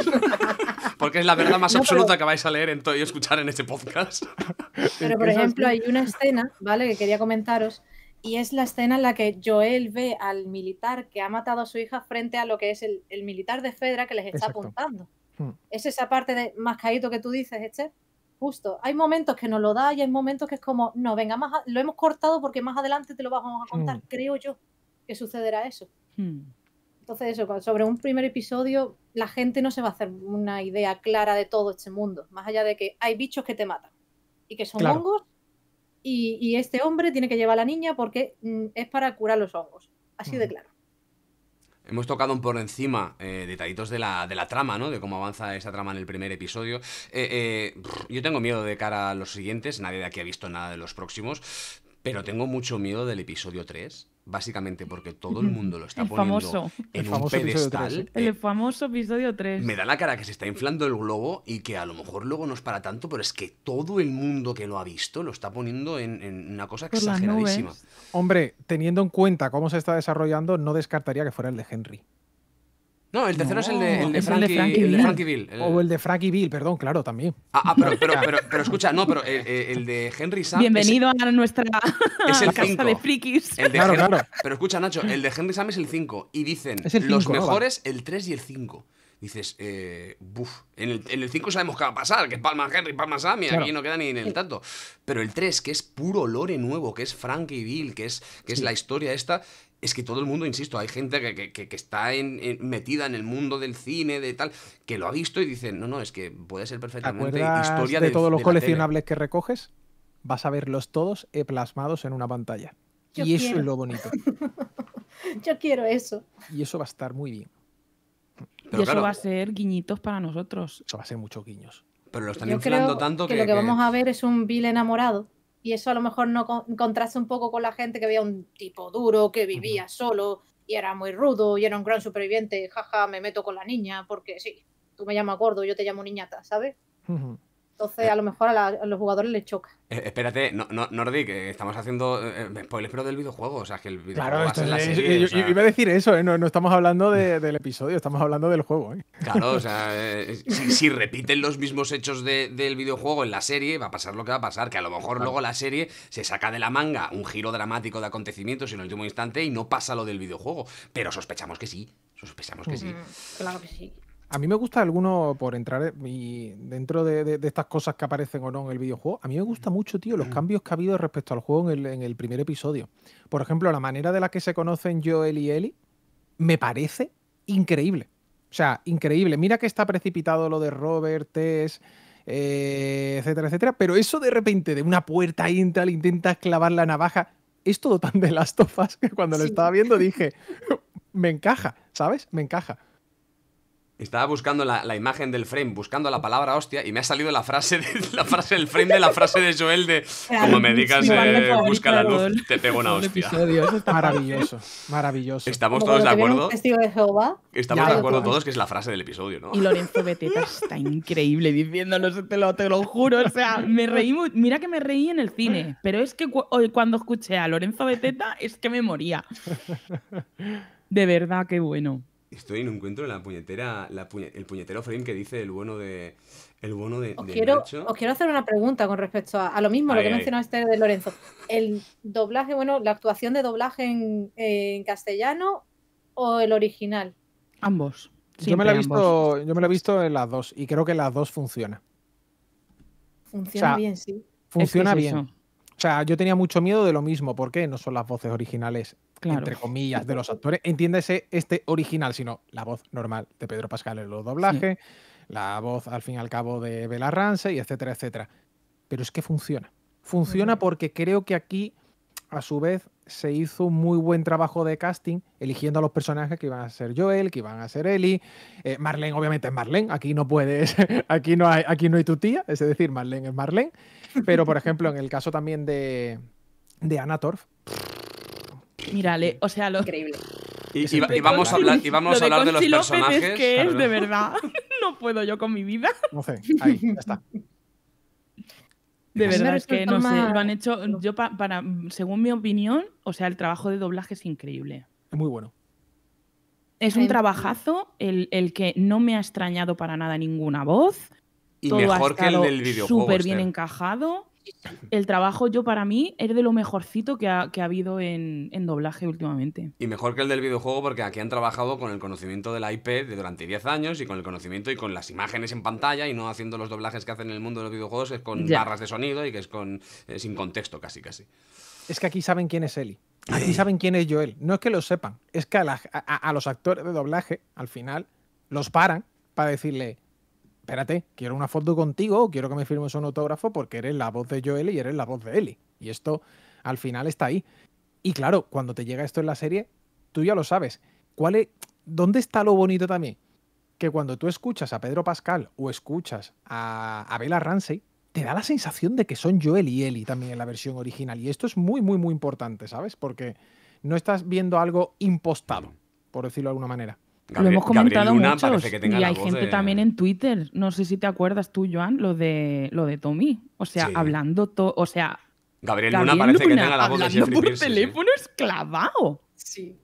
Porque es la verdad más absoluta que vais a leer en y escuchar en este podcast. Pero, por ejemplo, hay una escena, ¿vale? Que quería comentaros. Y es la escena en la que Joel ve al militar que ha matado a su hija frente a lo que es el, militar de Fedra que les está apuntando. Hmm. Es esa parte de más caído que tú dices, este, Justo. Hay momentos que nos lo da y hay momentos que es como, no, venga, más lo hemos cortado porque más adelante te lo vamos a contar. Hmm. Creo yo que sucederá eso. Hmm. Entonces, eso, sobre un primer episodio, la gente no se va a hacer una idea clara de todo este mundo, más allá de que hay bichos que te matan y que son hongos y, este hombre tiene que llevar a la niña porque mm, es para curar los hongos. Así de claro. Hemos tocado por encima eh, detallitos de la, trama, ¿no? De cómo avanza esa trama en el primer episodio. Eh, eh, yo tengo miedo de cara a los siguientes, nadie de aquí ha visto nada de los próximos, pero tengo mucho miedo del episodio 3, básicamente porque todo el mundo lo está poniendo en el un pedestal. ¿eh? Eh, el famoso episodio 3. Me da la cara que se está inflando el globo y que a lo mejor luego no es para tanto, pero es que todo el mundo que lo ha visto lo está poniendo en, una cosa exageradísima. Hombre, teniendo en cuenta cómo se está desarrollando, no descartaría que fuera el de Henry. No, el tercero es el de, Frankie, Bill. o el de Frankie Bill, perdón, claro, también. Ah, ah pero, escucha, no, pero eh, eh, el, de Henry Sam. Bienvenido a nuestra casa de frikis. El claro, claro. Pero escucha, Nacho, el de Henry Sam es el 5. Y dicen los mejores, el 3 y el 5. Dices, eh, en el 5 sabemos qué va a pasar, que Palma Henry, Palma Sam, y aquí no queda ni en el tanto. Pero el 3, que es puro lore nuevo, que es Frankie Bill, que es, que es la historia esta, es que todo el mundo, insisto, hay gente que, está metida en el mundo del cine, de tal, que lo ha visto y dice, no, no, es que puede ser perfectamente historia de, de todos los coleccionables que recoges. Vas a verlos todos eh, plasmados en una pantalla. y eso es lo bonito. Yo quiero eso. Y eso va a estar muy bien. y eso va a ser guiñitos para nosotros. Eso va a ser mucho guiños. Pero lo están inflando tanto que, que, lo que, vamos a ver es un vil enamorado y eso a lo mejor no contrasta un poco con la gente que veía un tipo duro que vivía solo y era muy rudo y era un gran superviviente, jaja, me meto con la niña porque sí, tú me llamas gordo, yo te llamo niñata, ¿sabes? Entonces, a lo mejor a, los jugadores les choca. Eh, espérate, no, no, Nordic, estamos haciendo eh, eh, spoilers, pero del videojuego. O sea, que el videojuego. Claro, iba a decir eso, no, no, estamos hablando del episodio, estamos hablando del juego. Claro, o sea, si, repiten los mismos hechos del videojuego en la serie, va a pasar lo que va a pasar, que a lo mejor luego la serie se saca de la manga un giro dramático de acontecimientos en el último instante y no pasa lo del videojuego. Pero sospechamos que sí. Sospechamos que sí. Mm, claro que sí. A mí me gusta alguno, por entrar eh, dentro de, estas cosas que aparecen o no en el videojuego, a mí me gusta mm. mucho, tío, los mm. cambios que ha habido respecto al juego en el, primer episodio. Por ejemplo, la manera de la que se conocen Joel y Ellie me parece increíble. O sea, increíble. Mira que está precipitado lo de Robert, Tess, eh, etcétera, etcétera. Pero eso de repente, de una puerta entra, le intenta clavar la navaja. Es todo tan de las tofas que cuando lo estaba viendo dije, me encaja, ¿sabes? Me encaja. Estaba buscando la, imagen del frame, buscando la palabra hostia, y me ha salido la frase, de, la frase del frame de la frase de Joel de como me digas eh, busca la luz, te pego una hostia. maravilloso, maravilloso. Estamos todos de acuerdo. Estamos de acuerdo todos que es la frase del episodio, ¿no? Y Lorenzo Beteta está increíble diciéndonos, te lo, te lo juro. O sea, me reí mira que me reí en el cine, pero es que hoy cuando escuché a Lorenzo Beteta es que me moría. De verdad, qué bueno estoy en un encuentro la puñetera, el puñetero frame que dice el bueno de el bueno de, os, quiero, os quiero hacer una pregunta con respecto a, lo mismo, lo que mencionaste de Lorenzo. El doblaje, bueno, la actuación de doblaje en, castellano o el original. Ambos. yo me, la he visto, en las dos y creo que las dos funciona. Funciona bien, sí. Funciona bien. O sea, yo tenía mucho miedo de lo mismo. ¿Por qué? No son las voces originales entre comillas, de los actores. entiéndese este original, sino la voz normal de Pedro Pascal en los doblajes, la voz al fin y al cabo de Bella Ramsey, etcétera, etcétera. Pero es que funciona. Funciona porque creo que aquí, a su vez, se hizo un muy buen trabajo de casting, eligiendo a los personajes que iban a ser Joel, que iban a ser Ellie. Eh, Marlene, obviamente, es Marlene. Aquí no puedes, aquí no hay, aquí no hay tu tía, es decir, Marlene es Marlene. Pero, por ejemplo, en el caso también de, de Anna Mírale, o sea, lo. Increíble. Y, vamos a hablar, y vamos a de, los personajes. que es de verdad. No puedo yo con mi vida. No sé, ahí, ya está. De verdad es que no sé, lo han hecho. Yo para, según mi opinión, o sea, el trabajo de doblaje es increíble. muy bueno. Es un trabajazo el, que no me ha extrañado para nada ninguna voz. Y mejor que el del videojuego. Súper bien este. encajado el trabajo yo para mí es de lo mejorcito que ha, habido en, doblaje últimamente. Y mejor que el del videojuego porque aquí han trabajado con el conocimiento de la IP de durante 10 años y con el conocimiento y con las imágenes en pantalla y no haciendo los doblajes que hacen en el mundo de los videojuegos es con barras de sonido y que es con eh, sin contexto casi casi. Es que aquí saben quién es Eli. Aquí saben quién es Joel. No es que lo sepan, es que a los actores de doblaje al final los paran para decirle, espérate, quiero una foto contigo, quiero que me firmes un autógrafo porque eres la voz de Joel y eres la voz de Eli. Y esto al final está ahí. Y claro, cuando te llega esto en la serie, tú ya lo sabes. ¿Cuál es, ¿Dónde está lo bonito también? Que cuando tú escuchas a Pedro Pascal o escuchas a, a Bella Ramsey, te da la sensación de que son Joel y Ellie también en la versión original. Y esto es muy, muy, muy importante, ¿sabes? Porque no estás viendo algo impostado, por decirlo de alguna manera lo hemos comentado mucho muchos. y hay gente también en Twitter, no sé si te acuerdas tú, Joan, lo de lo de Tommy. O sea, hablando todo, o sea. Gabriel, Luna parece que tenga la voz hablando por teléfono sí. esclavado. Sí,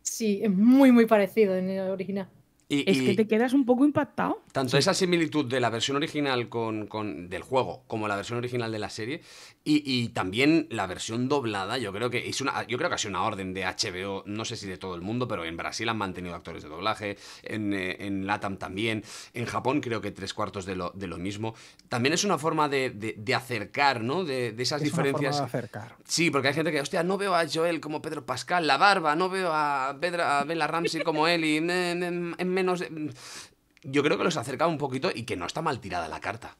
sí, es muy, muy parecido en el original. Es que te quedas un poco impactado. Tanto esa similitud de la versión original con, del juego como la versión original de la serie y, también la versión doblada, yo creo que es una, yo creo que ha sido una orden de HBO, no sé si de todo el mundo, pero en Brasil han mantenido actores de doblaje, eh, en, LATAM también, en Japón creo que tres cuartos de lo, de lo mismo. También es una forma de, acercar, ¿no? De, esas diferencias. acercar. Sí, porque hay gente que, hostia, no veo a Joel como Pedro Pascal, la barba, no veo a, Bella Ramsey como él y en menos yo creo que los acerca un poquito y que no está mal tirada la carta.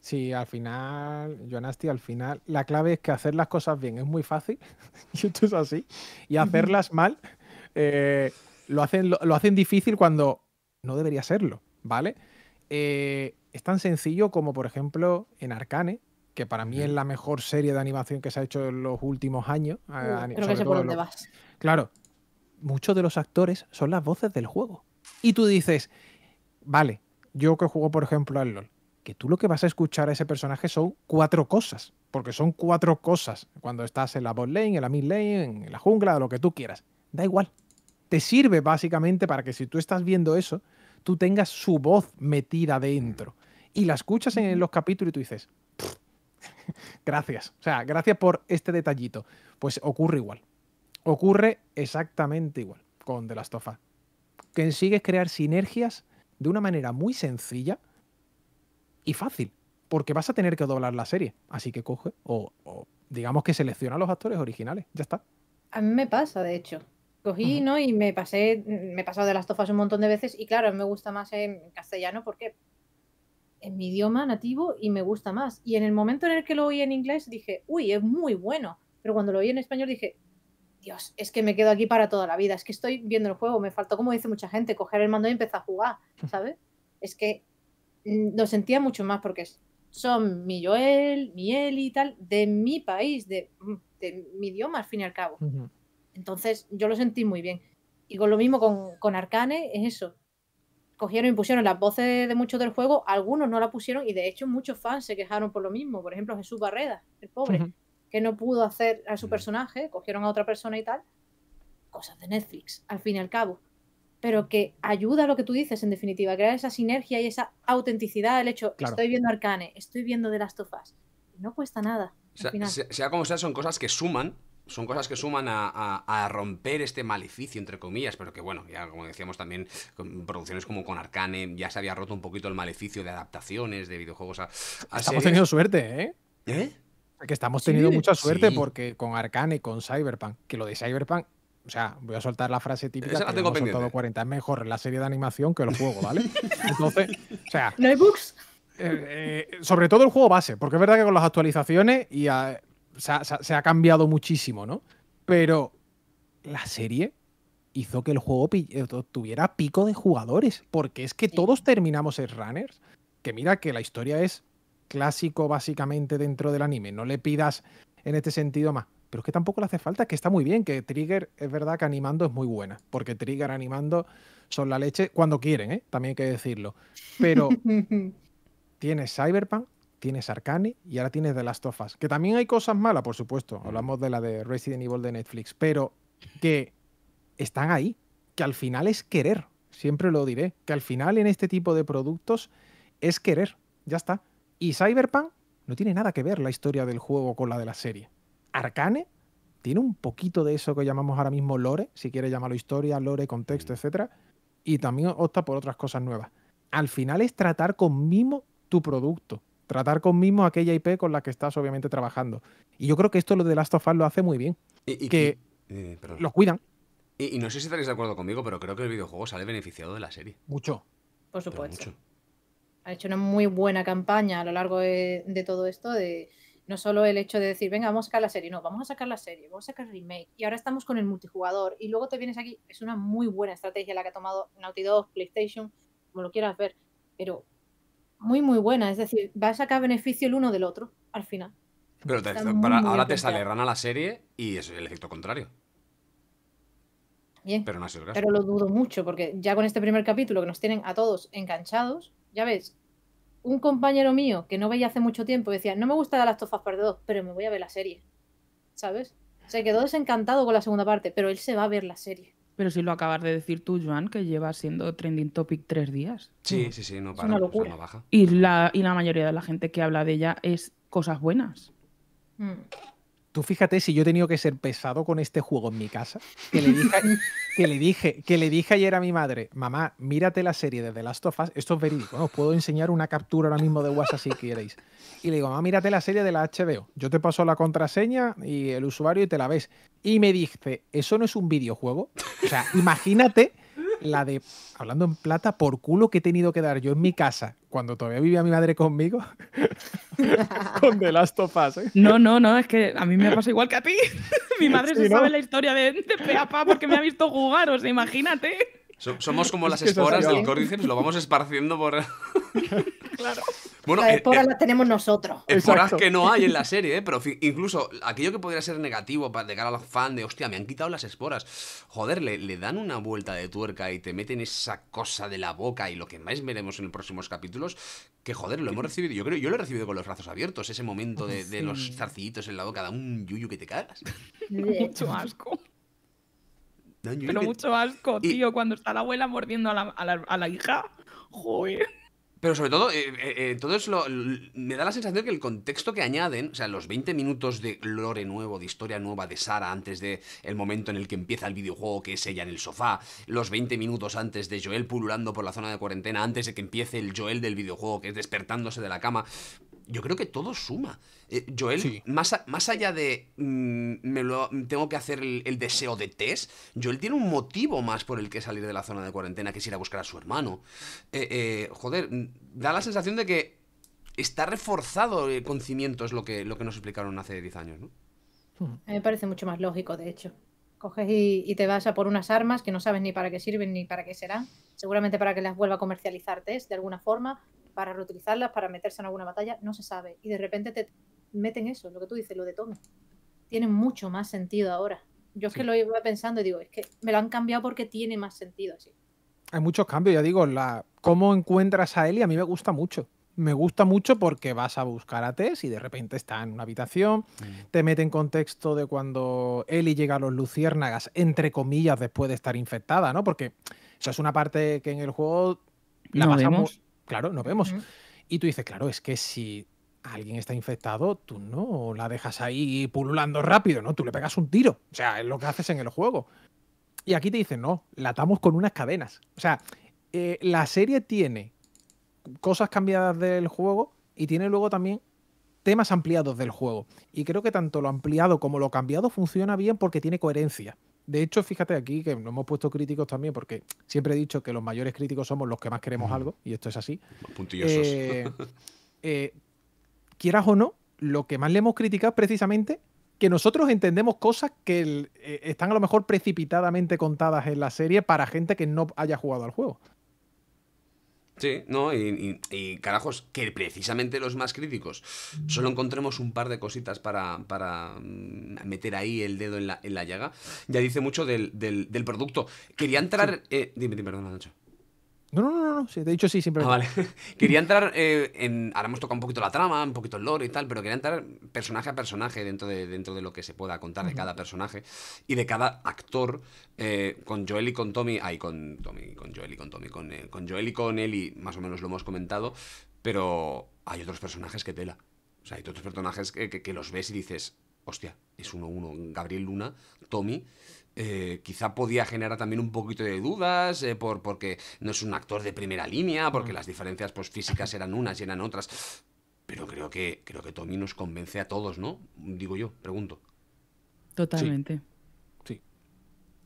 Sí, al final, Jonasti, al final, la clave es que hacer las cosas bien es muy fácil, y esto es así, y hacerlas mal eh, lo, hacen, lo, hacen difícil cuando no debería serlo, ¿vale? Eh, es tan sencillo como, por ejemplo, en Arcane, que para mí es la mejor serie de animación que se ha hecho en los últimos años. que Claro, muchos de los actores son las voces del juego. Y tú dices, vale, yo que juego, por ejemplo, al LOL, que tú lo que vas a escuchar a ese personaje son cuatro cosas, porque son cuatro cosas cuando estás en la bot lane, en la mid lane, en la jungla, lo que tú quieras. Da igual. Te sirve básicamente para que si tú estás viendo eso, tú tengas su voz metida dentro y la escuchas en los capítulos y tú dices, gracias, o sea, gracias por este detallito. Pues ocurre igual. Ocurre exactamente igual con The Last of Que consigues crear sinergias de una manera muy sencilla y fácil, porque vas a tener que doblar la serie. Así que coge o, digamos que selecciona los actores originales, ya está. A mí me pasa, de hecho. Cogí, ¿no? Y me pasé, me he pasado de las tofas un montón de veces y claro, me gusta más en castellano porque es mi idioma nativo y me gusta más. Y en el momento en el que lo oí en inglés dije, uy, es muy bueno. Pero cuando lo oí en español dije, Dios, es que me quedo aquí para toda la vida, es que estoy viendo el juego, me faltó, como dice mucha gente, coger el mando y empezar a jugar, ¿sabes? Es que mm, lo sentía mucho más porque son mi Joel, mi Eli y tal, de mi país, de, mm, mi idioma al fin y al cabo. Entonces yo lo sentí muy bien. Y con lo mismo con, con Arcane es eso. Cogieron y pusieron las voces de muchos del juego, algunos no la pusieron y de hecho muchos fans se quejaron por lo mismo. Por ejemplo, Jesús Barreda, el pobre que no pudo hacer a su mm. personaje, cogieron a otra persona y tal. Cosas de Netflix, al fin y al cabo. Pero que ayuda a lo que tú dices, en definitiva, crear esa sinergia y esa autenticidad del hecho, estoy viendo Arcane, estoy viendo de las tufas, No cuesta nada. sea, como sea, son cosas que suman son cosas que suman a, romper este maleficio, entre comillas, pero que bueno, ya como decíamos también, con producciones como con Arcane, ya se había roto un poquito el maleficio de adaptaciones, de videojuegos a... a Estamos teniendo suerte, ¿eh? ¿Eh? Que estamos teniendo mucha suerte porque con Arcane y con Cyberpunk, que lo de Cyberpunk, o sea, voy a soltar la frase típica sobre tengo 40, es mejor la serie de animación que el juego, ¿vale? Entonces, o sea, no hay bugs. Eh, eh, sobre todo el juego base, porque es verdad que con las actualizaciones y ah, se, ha, cambiado muchísimo, ¿no? Pero la serie, hizo que el juego eh, tuviera pico de jugadores, porque es que todos terminamos en runners, que mira que la historia es clásico básicamente dentro del anime. No le pidas en este sentido más. Pero es que tampoco le hace falta, que está muy bien, que Trigger es verdad que animando es muy buena, porque Trigger animando son la leche cuando quieren, ¿eh? también hay que decirlo. Pero tienes Cyberpunk, tienes Arcani y ahora tienes de Last of que también hay cosas malas, por supuesto, mm. hablamos de la de Resident Evil de Netflix, pero que están ahí, que al final es querer, siempre lo diré, que al final en este tipo de productos es querer, ya está. Y Cyberpunk no tiene nada que ver la historia del juego con la de la serie. Arcane tiene un poquito de eso que llamamos ahora mismo lore, si quieres llamarlo historia, lore, contexto, mm. etc. Y también opta por otras cosas nuevas. Al final es tratar con mimo tu producto, tratar con mimo aquella IP con la que estás obviamente trabajando. Y yo creo que esto lo de Last of Us lo hace muy bien. Y, que eh, lo los cuidan. Y, y, no sé si estaréis de acuerdo conmigo, pero creo que el videojuego sale beneficiado de la serie. Mucho. Por supuesto. Mucho ha hecho una muy buena campaña a lo largo de, todo esto, de no solo el hecho de decir, venga, vamos a sacar la serie, no, vamos a sacar la serie, vamos a sacar el remake, y ahora estamos con el multijugador, y luego te vienes aquí, es una muy buena estrategia la que ha tomado Naughty Dog, PlayStation, como lo quieras ver, pero muy, muy buena, es decir, va a sacar beneficio el uno del otro, al final. Pero ahora te sale rana la serie y es el efecto contrario. Bien. Pero no ha sido el caso. Pero lo dudo mucho, porque ya con este primer capítulo que nos tienen a todos enganchados, ya ves, un compañero mío que no veía hace mucho tiempo decía, no me gusta las tofas parte dos, pero me voy a ver la serie, ¿sabes? Se quedó desencantado con la segunda parte, pero él se va a ver la serie. Pero si lo acabas de decir tú, Joan, que lleva siendo trending topic tres días. Sí, sí, sí, no para, baja. Y la, y la mayoría de la gente que habla de ella es cosas buenas. Mm. Tú fíjate si yo he tenido que ser pesado con este juego en mi casa, que le dije, que le dije, que le dije ayer a mi madre, mamá, mírate la serie de The Last of Us, esto es verídico, os puedo enseñar una captura ahora mismo de WhatsApp si queréis. Y le digo, mamá, mírate la serie de la HBO, yo te paso la contraseña y el usuario y te la ves. Y me dice, ¿eso no es un videojuego? O sea, imagínate la de, hablando en plata, por culo que he tenido que dar yo en mi casa cuando todavía vivía mi madre conmigo con The Last ¿eh? No, no, no, es que a mí me pasa igual que a ti. mi madre se sabe la historia de, de Peapa porque me ha visto jugar, o sea, imagínate somos como las esporas del córdiceps lo vamos esparciendo por. claro. Bueno, esporas eh, eh, las tenemos nosotros. Esporas que no hay en la serie, ¿eh? pero incluso aquello que podría ser negativo para llegar al fan de hostia, me han quitado las esporas. Joder, le, le, dan una vuelta de tuerca y te meten esa cosa de la boca y lo que más veremos en los próximos capítulos. Que joder, lo hemos recibido. Yo creo, yo lo he recibido con los brazos abiertos, ese momento de, los zarcillitos en la boca, da un yuyu que te cagas. Mucho asco pero mucho asco, tío, cuando está la abuela mordiendo a la, hija. Joder. Pero sobre todo, eh, eh, eh, todo me da la sensación que el contexto que añaden, o sea, los 20 minutos de lore nuevo, de historia nueva de Sara antes de el momento en el que empieza el videojuego, que es ella en el sofá, los 20 minutos antes de Joel pululando por la zona de cuarentena, antes de que empiece el Joel del videojuego, que es despertándose de la cama, yo creo que todo suma. Eh, Joel, más, más, allá de mm, me lo, tengo que hacer el, deseo de Tess, Joel tiene un motivo más por el que salir de la zona de cuarentena, que es ir a buscar a su hermano. Eh, eh, joder, mm, da la sensación de que está reforzado con cimientos lo que, lo que nos explicaron hace 10 años, ¿no? Hmm. A mí me parece mucho más lógico, de hecho. Coges y, y, te vas a por unas armas que no sabes ni para qué sirven ni para qué serán. Seguramente para que las vuelva a comercializar Tess de alguna forma, para reutilizarlas, para meterse en alguna batalla, no se sabe. Y de repente te meten eso, lo que tú dices, lo de Tome. Tiene mucho más sentido ahora. Yo es que lo iba pensando y digo, es que me lo han cambiado porque tiene más sentido así. Hay muchos cambios, ya digo, la cómo encuentras a Eli a mí me gusta mucho. Me gusta mucho porque vas a buscar a Tess y de repente está en una habitación, mm. te mete en contexto de cuando Eli llega a los luciérnagas, entre comillas, después de estar infectada, ¿no? Porque eso es una parte que en el juego la pasamos claro, nos vemos. Y tú dices, claro, es que si alguien está infectado, tú no la dejas ahí pululando rápido, ¿no? Tú le pegas un tiro. O sea, es lo que haces en el juego. Y aquí te dicen, no, la atamos con unas cadenas. O sea, eh, la serie tiene cosas cambiadas del juego y tiene luego también temas ampliados del juego. Y creo que tanto lo ampliado como lo cambiado funciona bien porque tiene coherencia de hecho, fíjate aquí que nos hemos puesto críticos también, porque siempre he dicho que los mayores críticos somos los que más queremos algo, y esto es así. puntillosos. Eh, eh, quieras o no, lo que más le hemos criticado es precisamente que nosotros entendemos cosas que eh, están a lo mejor precipitadamente contadas en la serie para gente que no haya jugado al juego. Sí, ¿no? Y, y, carajos, que precisamente los más críticos solo encontremos un par de cositas para, para mm, meter ahí el dedo en la, en la llaga, ya dice mucho del, del, producto. Quería entrar... Eh, dime, dime, perdona, Nacho. No, no, no, no, sí, de hecho sí, siempre. Ah, vale. quería entrar eh, en. Ahora hemos tocado un poquito la trama, un poquito el lore y tal, pero quería entrar personaje a personaje dentro de, dentro de lo que se pueda contar de cada personaje y de cada actor. Eh, con Joel y con Tommy. Ay, con Tommy, con Joel y con Tommy. Con, eh, con Joel y con Eli, más o menos lo hemos comentado, pero hay otros personajes que tela. O sea, hay otros personajes que, que, que los ves y dices, hostia, es uno uno. Gabriel Luna, Tommy eh, quizá podía generar también un poquito de dudas, eh, porque no es un actor de primera línea, porque las diferencias pues, físicas eran unas y eran otras. Pero creo que, creo que Tommy nos convence a todos, ¿no? Digo yo, pregunto. Totalmente. Sí.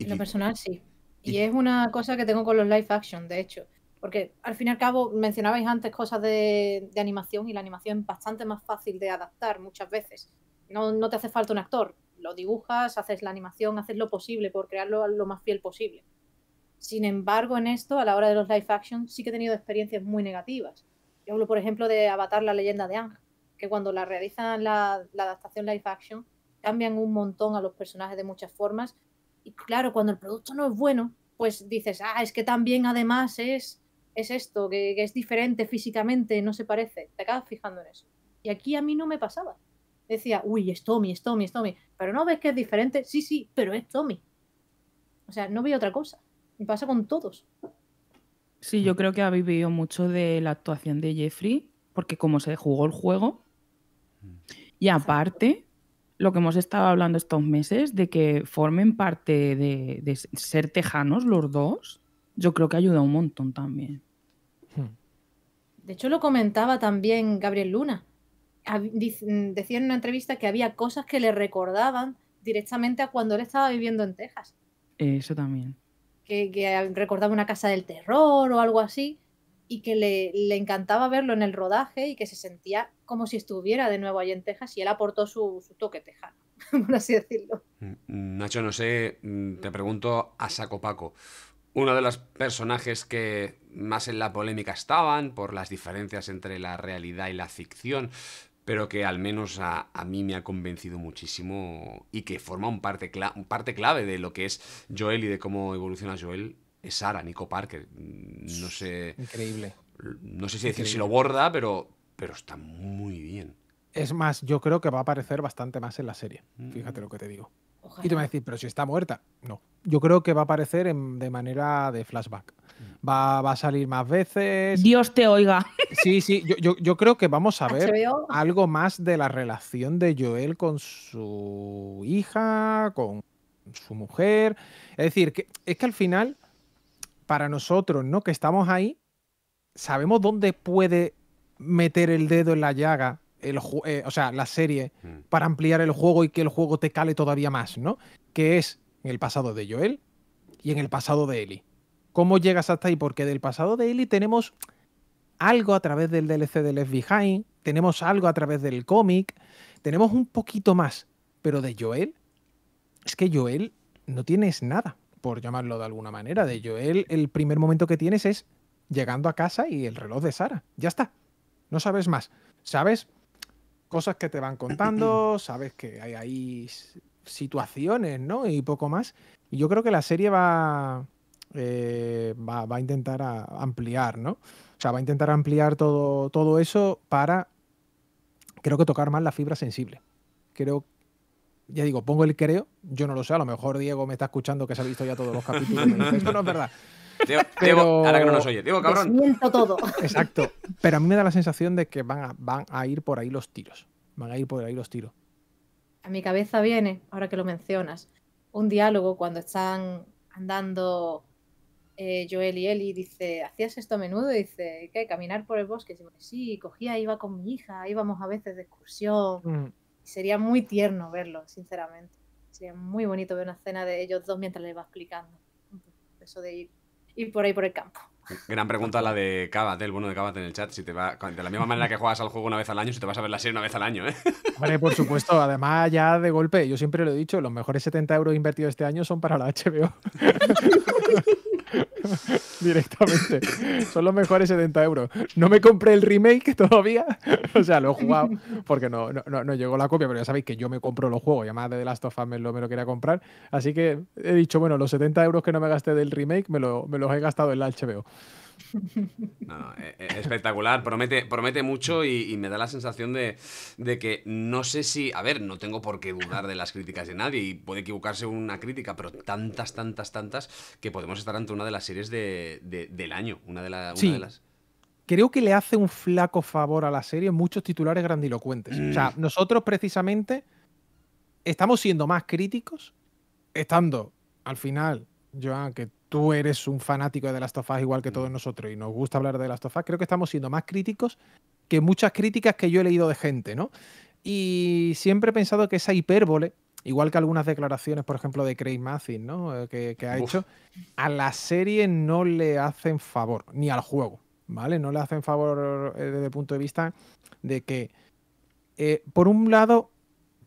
En lo personal, sí. Y, es una cosa que tengo con los live action, de hecho. Porque al fin y al cabo mencionabais antes cosas de, animación y la animación es bastante más fácil de adaptar muchas veces. No, no te hace falta un actor, lo dibujas, haces la animación, haces lo posible por crearlo lo más fiel posible. Sin embargo, en esto, a la hora de los live action, sí que he tenido experiencias muy negativas. Yo hablo, por ejemplo, de Avatar, la leyenda de Ang, que cuando la realizan la, adaptación live action, cambian un montón a los personajes de muchas formas. Y claro, cuando el producto no es bueno, pues dices, ah, es que también además es, es esto, que es diferente físicamente, no se parece. Te acabas fijando en eso. Y aquí a mí no me pasaba decía, uy, es Tommy, es Tommy, es Tommy. Pero no ves que es diferente. Sí, sí, pero es Tommy. O sea, no veo otra cosa. Y pasa con todos. Sí, yo creo que ha vivido mucho de la actuación de Jeffrey, porque como se jugó el juego. Y aparte, lo que hemos estado hablando estos meses, de que formen parte de, ser tejanos los dos, yo creo que ayuda un montón también. Hmm. De hecho, lo comentaba también Gabriel Luna, Mm, decía en una entrevista que había cosas que le recordaban directamente a cuando él estaba viviendo en Texas. Eso también. Que, recordaba una casa del terror o algo así y que le, encantaba verlo en el rodaje y que se sentía como si estuviera de nuevo allí en Texas y él aportó su, toque tejano, por así decirlo. Mm, mm, Nacho, no sé, te pregunto a saco paco. Uno de los personajes que más en la polémica estaban por las diferencias entre la realidad y la ficción pero que al menos a, mí me ha convencido muchísimo y que forma un parte, parte clave de lo que es Joel y de cómo evoluciona Joel, es Sara, Nico Parker. Mm, no sé. Increíble. No sé si decir si lo borda, pero, pero está muy bien. Es más, yo creo que va a aparecer bastante más en la serie. Mm. Fíjate lo que te digo. Y te vas a decir, pero si está muerta. No. Yo creo que va a aparecer de manera de flashback va, a salir más veces. Dios te oiga. Sí, sí, yo, creo que vamos a ver algo más de la relación de Joel con su hija, con su mujer. Es decir, que, es que al final, para nosotros, ¿no? Que estamos ahí, sabemos dónde puede meter el dedo en la llaga, el, eh, o sea, la serie, mm. para ampliar el juego y que el juego te cale todavía más, ¿no? Que es en el pasado de Joel y en el pasado de Eli cómo llegas hasta ahí, porque del pasado de Ellie tenemos algo a través del DLC de Left Behind, tenemos algo a través del cómic, tenemos un poquito más, pero de Joel, es que Joel no tienes nada, por llamarlo de alguna manera. De Joel, el primer momento que tienes es llegando a casa y el reloj de Sara. Ya está. No sabes más. Sabes cosas que te van contando, sabes que hay situaciones, ¿no? Y poco más. Y yo creo que la serie va, eh, va, a intentar ampliar, ¿no? O sea, va a intentar ampliar todo, todo eso para, creo que tocar más la fibra sensible. Creo ya digo, pongo el creo, yo no lo sé, a lo mejor Diego me está escuchando que se ha visto ya todos los capítulos. Esto no es verdad. Diego, ahora que no nos oye, Diego, cabrón. Siento todo. Exacto. Pero a mí me da la sensación de que van van a ir por ahí los tiros. Van a ir por ahí los tiros. A mi cabeza viene, ahora que lo mencionas, un diálogo cuando están andando eh, Joel y Eli, dice, ¿hacías esto a menudo? Dice, ¿qué? Caminar por el bosque. Pues sí, cogía, iba con mi hija, íbamos a veces de excursión. Mm. Sería muy tierno verlo, sinceramente. Sería muy bonito ver una escena de ellos dos mientras les va explicando. Eso de ir, ir por ahí por el campo. Gran pregunta la de el bueno de Cabat en el chat. Si te va, de la misma manera que juegas al juego una vez al año, si te vas a ver la serie una vez al año. ¿eh? Vale, por supuesto. Además, ya de golpe, yo siempre lo he dicho, los mejores 70 euros invertidos este año son para la HBO. Directamente. Son los mejores 70 euros. No me compré el remake todavía. O sea, lo he jugado porque no, no, llegó la copia, pero ya sabéis que yo me compro los juegos. Y además de The Last of Us me lo, me lo quería comprar. Así que he dicho, bueno, los 70 euros que no me gasté del remake me, lo, me los he gastado en la HBO. E, e, espectacular, promete, promete mucho y, me da la sensación de, que no sé si, a ver, no tengo por qué dudar de las críticas de nadie y puede equivocarse una crítica, pero tantas, tantas, tantas que podemos estar ante una de las series del año, una de, creo que le hace un flaco favor a la serie muchos titulares grandilocuentes. O sea, mm. nosotros precisamente estamos siendo más críticos, estando al final, Joan, que tú eres un fanático de The Last of Us igual que mm. todos nosotros y nos gusta hablar de The Last of Us, creo que estamos siendo más críticos que muchas críticas que yo he leído de gente, ¿no? Y siempre he pensado que esa hipérbole, igual que algunas declaraciones, por ejemplo, de Craig Mathis, ¿no? Eh, que, ha hecho, a la serie no le hacen favor, ni al juego, ¿vale? No le hacen favor eh, desde el punto de vista de que, eh, por un lado,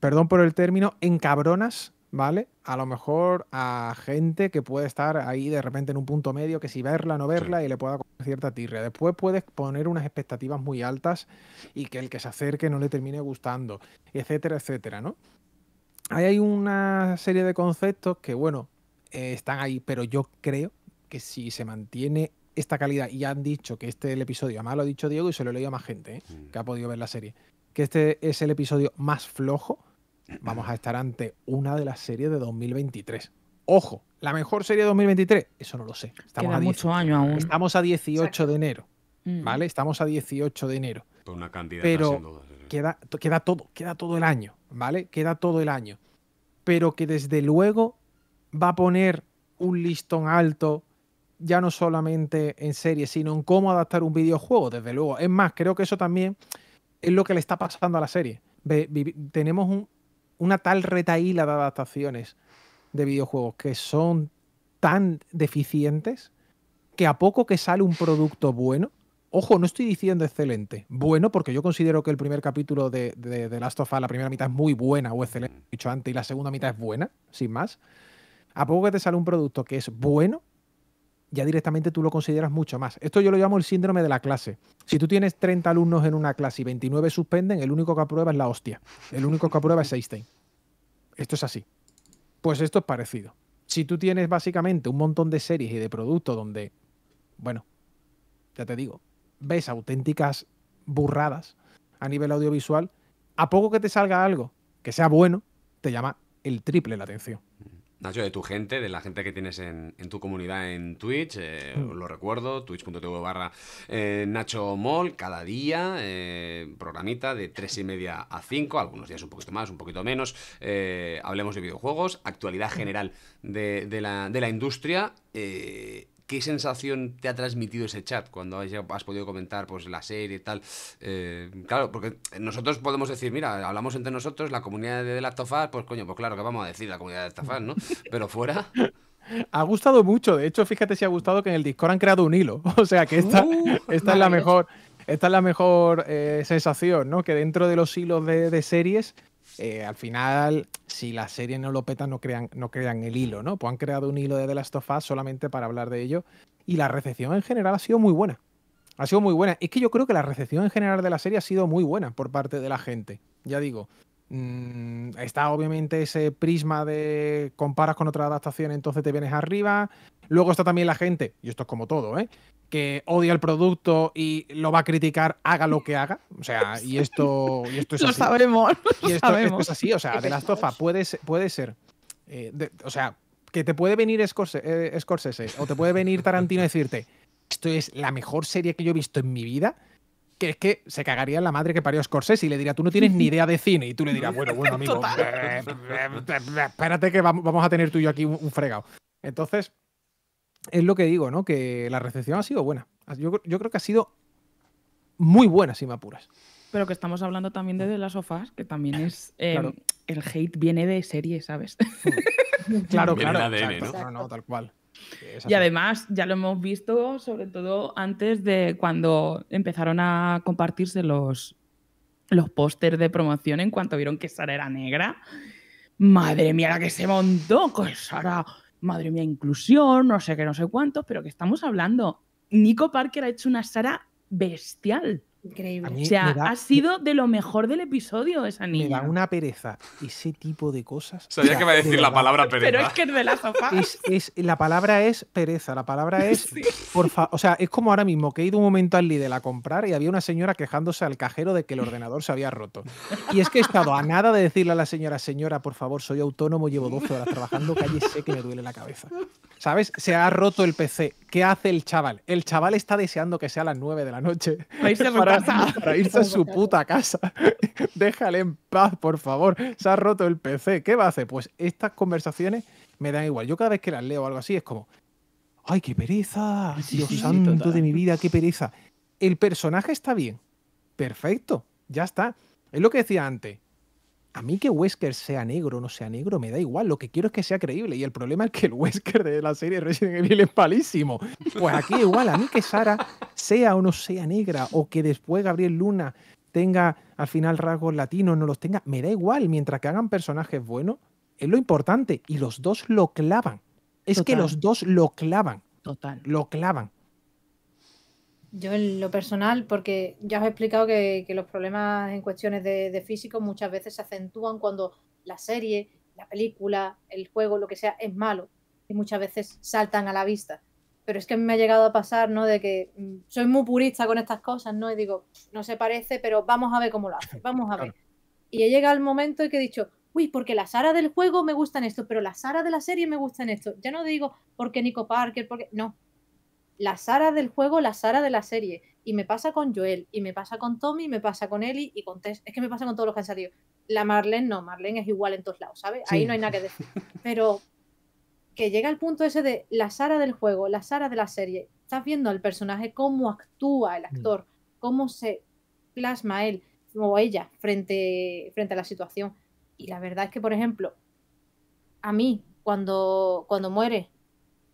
perdón por el término, encabronas ¿vale? A lo mejor a gente que puede estar ahí de repente en un punto medio, que si verla, no verla, y le pueda con cierta tirria. Después puedes poner unas expectativas muy altas y que el que se acerque no le termine gustando, etcétera, etcétera, ¿no? Ahí hay una serie de conceptos que, bueno, eh, están ahí, pero yo creo que si se mantiene esta calidad, y han dicho que este es el episodio, además lo ha dicho Diego y se lo he leído a más gente ¿eh? mm. que ha podido ver la serie, que este es el episodio más flojo vamos a estar ante una de las series de 2023. Ojo, la mejor serie de 2023, eso no lo sé. Estamos, a, estamos a 18 de enero, mm. ¿vale? Estamos a 18 de enero. Pues una cantidad pero queda, queda todo, queda todo el año, ¿vale? Queda todo el año. Pero que desde luego va a poner un listón alto, ya no solamente en serie, sino en cómo adaptar un videojuego, desde luego. Es más, creo que eso también es lo que le está pasando a la serie. tenemos un, una tal retaíla de adaptaciones de videojuegos que son tan deficientes que a poco que sale un producto bueno, ojo, no estoy diciendo excelente, bueno, porque yo considero que el primer capítulo de, de, Last of Us, la primera mitad es muy buena o excelente, dicho antes, y la segunda mitad es buena, sin más. A poco que te sale un producto que es bueno, ya directamente tú lo consideras mucho más. Esto yo lo llamo el síndrome de la clase. Si tú tienes 30 alumnos en una clase y 29 suspenden, el único que aprueba es la hostia. El único que aprueba es Einstein. Esto es así. Pues esto es parecido. Si tú tienes básicamente un montón de series y de productos donde, bueno, ya te digo, ves auténticas burradas a nivel audiovisual, a poco que te salga algo que sea bueno, te llama el triple la atención. Nacho, de tu gente, de la gente que tienes en, tu comunidad en Twitch, eh, mm. lo recuerdo, twitch.tv barra eh, Nacho Mall, cada día, eh, programita de 3 y media a 5, algunos días un poquito más, un poquito menos, hablemos de videojuegos, actualidad general de, la, de la industria ¿Qué sensación te ha transmitido ese chat cuando has, podido comentar pues, la serie y tal? Eh, claro, porque nosotros podemos decir, mira, hablamos entre nosotros, la comunidad de, of pues coño, pues claro, ¿qué vamos a decir la comunidad de Us, no? Pero fuera... Ha gustado mucho, de hecho, fíjate si ha gustado que en el Discord han creado un hilo, o sea que esta, uh, es la mejor, esta es la mejor eh, sensación, ¿no? Que dentro de los hilos de series eh, al final, si la serie no lo peta, no crean, no crean el hilo, ¿no? Pues han creado un hilo de The Last solamente para hablar de ello. Y la recepción en general ha sido muy buena. Ha sido muy buena. Es que yo creo que la recepción en general de la serie ha sido muy buena por parte de la gente. Ya digo, Mm, está obviamente ese prisma de comparas con otra adaptación, entonces te vienes arriba. Luego está también la gente, y esto es como todo, ¿eh? que odia el producto y lo va a criticar, haga lo que haga. O sea, y esto, y esto es lo y esto, sabemos. es así, o sea, de las tofas puede ser, puede ser eh, o sea, que te puede venir eh, Scorsese, o te puede venir Tarantino a decirte, esto es la mejor serie que yo he visto en mi vida es que se cagaría la madre que parió Scorsese y le diría, tú no tienes ni idea de cine. Y tú le dirás, bueno, bueno, amigo, eh, eh, espérate que vamos a tener tú aquí un, fregado. Entonces, es lo que digo, ¿no? Que la recepción ha sido buena. Yo, creo que ha sido muy buena, si me apuras. Pero que estamos hablando también de, mm. las sofás, que también es. Em, el hate viene de serie, ¿sabes? Mm. claro, claro. ¿no? No, no, tal cual. Y además, ya lo hemos visto, sobre todo antes de cuando empezaron a compartirse los, los pósters de promoción en cuanto vieron que Sara era negra. Madre mía, la que se montó con Sara. Madre mía, inclusión, no sé qué, no sé cuántos, pero que estamos hablando. Nico Parker ha hecho una Sara bestial. Increíble. O sea, ha sido de lo mejor del episodio esa niña. Me da una pereza ese tipo de cosas. Sabía que va a decir la palabra pereza. Pero es que es de la sopa. Es, la palabra es pereza. La palabra es. Por o sea, es como ahora mismo que he ido un momento al Lidl a comprar y había una señora quejándose al cajero de que el ordenador se había roto. Y es que he estado a nada de decirle a la señora, señora, por favor, soy autónomo, llevo 12 horas trabajando, cállese que me duele la cabeza. ¿Sabes? Se ha roto el PC. ¿Qué hace el chaval? El chaval está deseando que sea las 9 de la noche. Para irse a su, casa. puta casa. Déjale en paz, por favor. Se ha roto el PC. ¿Qué va a hacer? Pues estas conversaciones me dan igual. Yo cada vez que las leo o algo así es como, ¡ay, qué pereza! Dios santo de mi vida, qué pereza. El personaje está bien. Perfecto. Ya está. Es lo que decía antes a mí que Wesker sea negro o no sea negro, me da igual. Lo que quiero es que sea creíble. Y el problema es que el Wesker de la serie Resident Evil es palísimo. Pues aquí igual, a mí que Sara sea o no sea negra, o que después Gabriel Luna tenga al final rasgos latinos, no los tenga, me da igual. Mientras que hagan personajes buenos, es lo importante. Y los dos lo clavan. Es que los dos lo clavan. Total. Lo clavan. Yo en lo personal, porque ya os he explicado que, los problemas en cuestiones de, físico muchas veces se acentúan cuando la serie, la película, el juego, lo que sea, es malo y muchas veces saltan a la vista. Pero es que me ha llegado a pasar, ¿no? De que mm, soy muy purista con estas cosas, ¿no? Y digo, no se parece, pero vamos a ver cómo lo hace, vamos a ver. Y he llegado al momento en que he dicho, uy, porque la Sara del juego me gustan esto, pero la Sara de la serie me gustan esto. Ya no digo porque Nico Parker, porque... No, la Sara del juego, la Sara de la serie. Y me pasa con Joel, y me pasa con Tommy, y me pasa con Eli, y con Tess. Es que me pasa con todos los que han salido. La Marlene no, Marlene es igual en todos lados, ¿sabes? Ahí no hay nada que decir. Pero que llega el punto ese de la Sara del juego, la Sara de la serie. Estás viendo al personaje cómo actúa el mm. actor, cómo se plasma él o ella frente, frente a la situación. Y la verdad es que, por ejemplo, a mí, cuando, cuando muere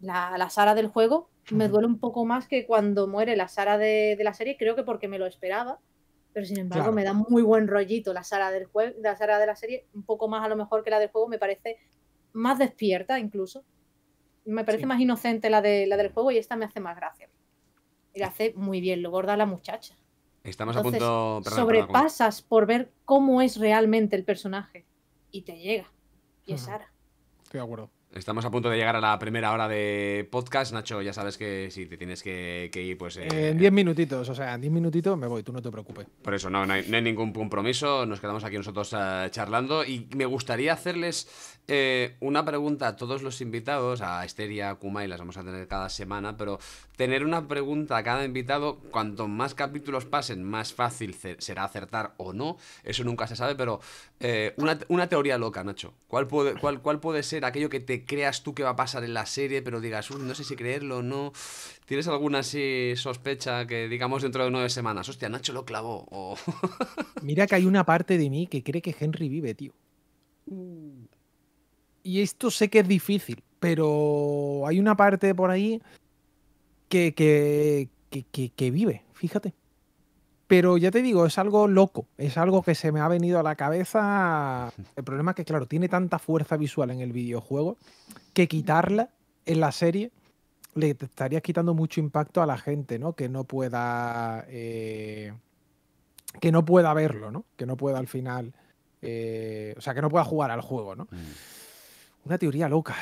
la, la Sara del juego, me duele un poco más que cuando muere la Sara de, la serie, creo que porque me lo esperaba, pero sin embargo me da muy buen rollito la Sara del juego, la Sara de la serie, un poco más a lo mejor que la del juego, me parece más despierta incluso. Me parece más inocente la, de, la del juego y esta me hace más gracia. Y la hace muy bien, lo gorda la muchacha. Estamos a punto. sobrepasas por ver cómo es realmente el personaje y te llega. Y es Sara. Estoy de acuerdo. Estamos a punto de llegar a la primera hora de podcast. Nacho, ya sabes que si te tienes que, ir, pues. Eh, en diez minutitos, o sea, en 10 minutitos me voy, tú no te preocupes. Por eso, no, no hay, ningún compromiso. Nos quedamos aquí nosotros eh, charlando y me gustaría hacerles eh, una pregunta a todos los invitados, a Esteria, a Kuma, las vamos a tener cada semana, pero tener una pregunta a cada invitado, cuanto más capítulos pasen, más fácil será acertar o no, eso nunca se sabe, pero eh, una, teoría loca, Nacho. ¿Cuál puede, cuál, ¿Cuál puede ser aquello que te creas tú que va a pasar en la serie, pero digas, no sé si creerlo o no? ¿Tienes alguna sospecha que digamos dentro de nueve semanas, hostia, Nacho lo clavó? Mira que hay una parte de mí que cree que Henry vive, tío. Uh y esto sé que es difícil, pero hay una parte por ahí que, que, vive, fíjate. Pero ya te digo, es algo loco, es algo que se me ha venido a la cabeza. El problema es que, claro, tiene tanta fuerza visual en el videojuego que quitarla en la serie le estarías quitando mucho impacto a la gente, ¿no? Que no pueda. Eh, que no pueda verlo, ¿no? Que no pueda al final. Eh, o sea, que no pueda jugar al juego, ¿no? Mm. Una teoría loca.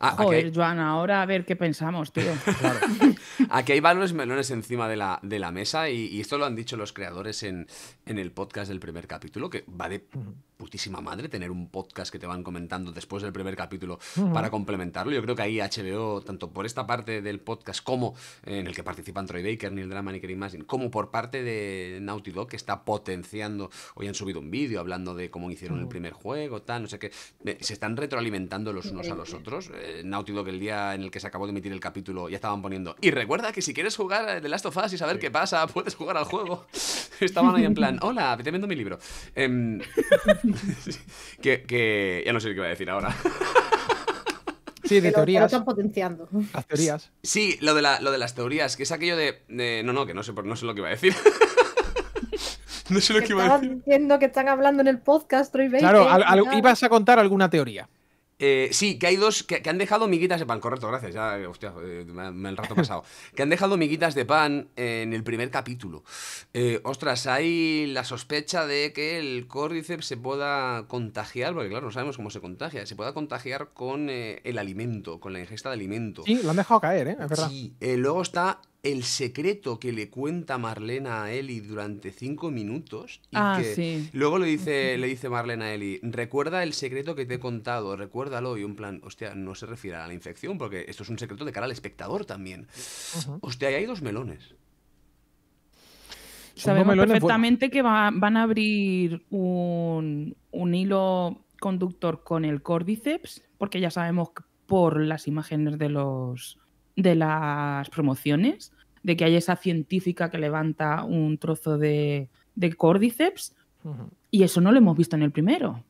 Ah, a Joder, Joan, ahora a ver qué pensamos, tío. aquí hay valores melones encima de la, de la mesa y, esto lo han dicho los creadores en, en el podcast del primer capítulo, que va de putísima madre tener un podcast que te van comentando después del primer capítulo para complementarlo. Yo creo que ahí HBO, tanto por esta parte del podcast como en el que participan Troy Baker, Neil drama ni Kerry Masin, como por parte de Naughty Dog, que está potenciando, hoy han subido un vídeo hablando de cómo hicieron el primer juego, tal, no sé qué, se están retroalimentando los unos a los otros. Eh, Naughty Dog el día en el que se acabó de emitir el capítulo ya estaban poniendo, y recuerda que si quieres jugar The Last of Us y saber qué pasa, puedes jugar al juego. Estaban ahí en plan, hola, te vendo mi libro. Em, que, que, ya no sé qué voy a decir ahora. Sí, de teorías. Lo están potenciando. Las teorías. Sí, lo de, la, lo de las teorías, que es aquello de, no, no, que no sé, no sé lo que iba a decir. no sé lo que, iba a decir. entiendo que están hablando en el podcast, Claro, ibas a contar alguna teoría. Eh, sí, que hay dos que, han dejado miguitas de pan, correcto, gracias, ya, eh, hostia, eh, me, el rato pasado. que han dejado miguitas de pan en el primer capítulo. ostras, hay la sospecha de que el córdiceps se pueda contagiar, porque claro, no sabemos cómo se contagia, se pueda contagiar con el alimento, con la ingesta de alimento. Sí, lo han dejado caer, ¿eh? Es verdad. Sí, luego está el secreto que le cuenta Marlena a Eli durante cinco minutos. Y ah, que Luego le dice, le dice Marlena a Eli, recuerda el secreto que te he contado, recuérdalo. Y un plan, hostia, no se refiere a la infección, porque esto es un secreto de cara al espectador también. Hostia, ahí hay dos melones. Sabemos perfectamente que van a abrir un, hilo conductor con el cordyceps, porque ya sabemos por las imágenes de los de las promociones de que hay esa científica que levanta un trozo de, de córdiceps y eso no lo hemos visto en el primero.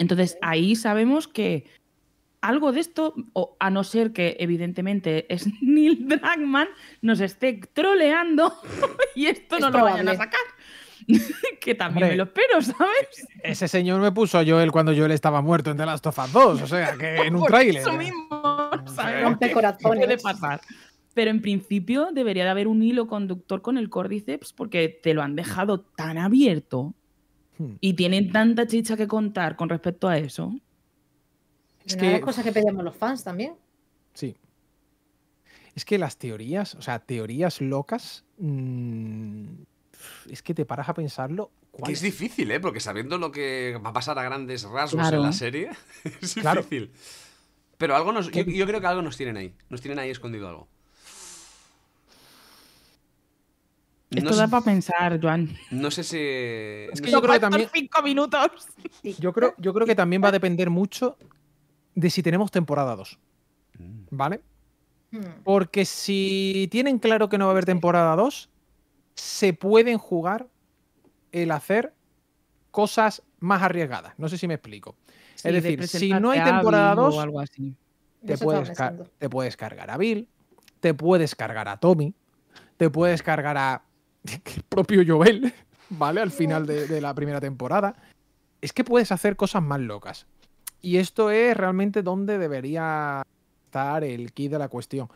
Entonces ahí sabemos que algo de esto, o a no ser que evidentemente es Neil Dragman, nos esté troleando y esto no lo vayan a sacar. que también me lo espero, ¿sabes? Ese señor me puso a Joel cuando Joel estaba muerto en The Last of Us 2, o sea, que en un tráiler. Eso mismo, pasar? pero en principio debería de haber un hilo conductor con el Cordyceps porque te lo han dejado tan abierto hmm. y tienen tanta chicha que contar con respecto a eso. Es que cosa cosas que pedimos los fans también. Sí. Es que las teorías, o sea, teorías locas, mm, es que te paras a pensarlo. es difícil, ¿eh? Porque sabiendo lo que va a pasar a grandes rasgos en la serie, es difícil. Pero algo nos, yo creo que algo nos tienen ahí. Nos tienen ahí escondido algo. Esto da para pensar, Joan. No sé si. Es que yo creo que también. Cinco minutos. Yo creo, yo creo que también va a depender mucho de si tenemos temporada 2. Mm. ¿Vale? Hmm. Porque si tienen claro que no va a haber temporada 2, se pueden jugar el hacer cosas más arriesgadas. No sé si me explico. es decir, si no hay temporada 2, te, te, puedes cargar a Bill, te puedes cargar a Tommy, te puedes cargar a que el propio Joel, ¿vale? Al final de, la primera temporada. Es que puedes hacer cosas más locas. Y esto es realmente donde debería estar el kit de la cuestión.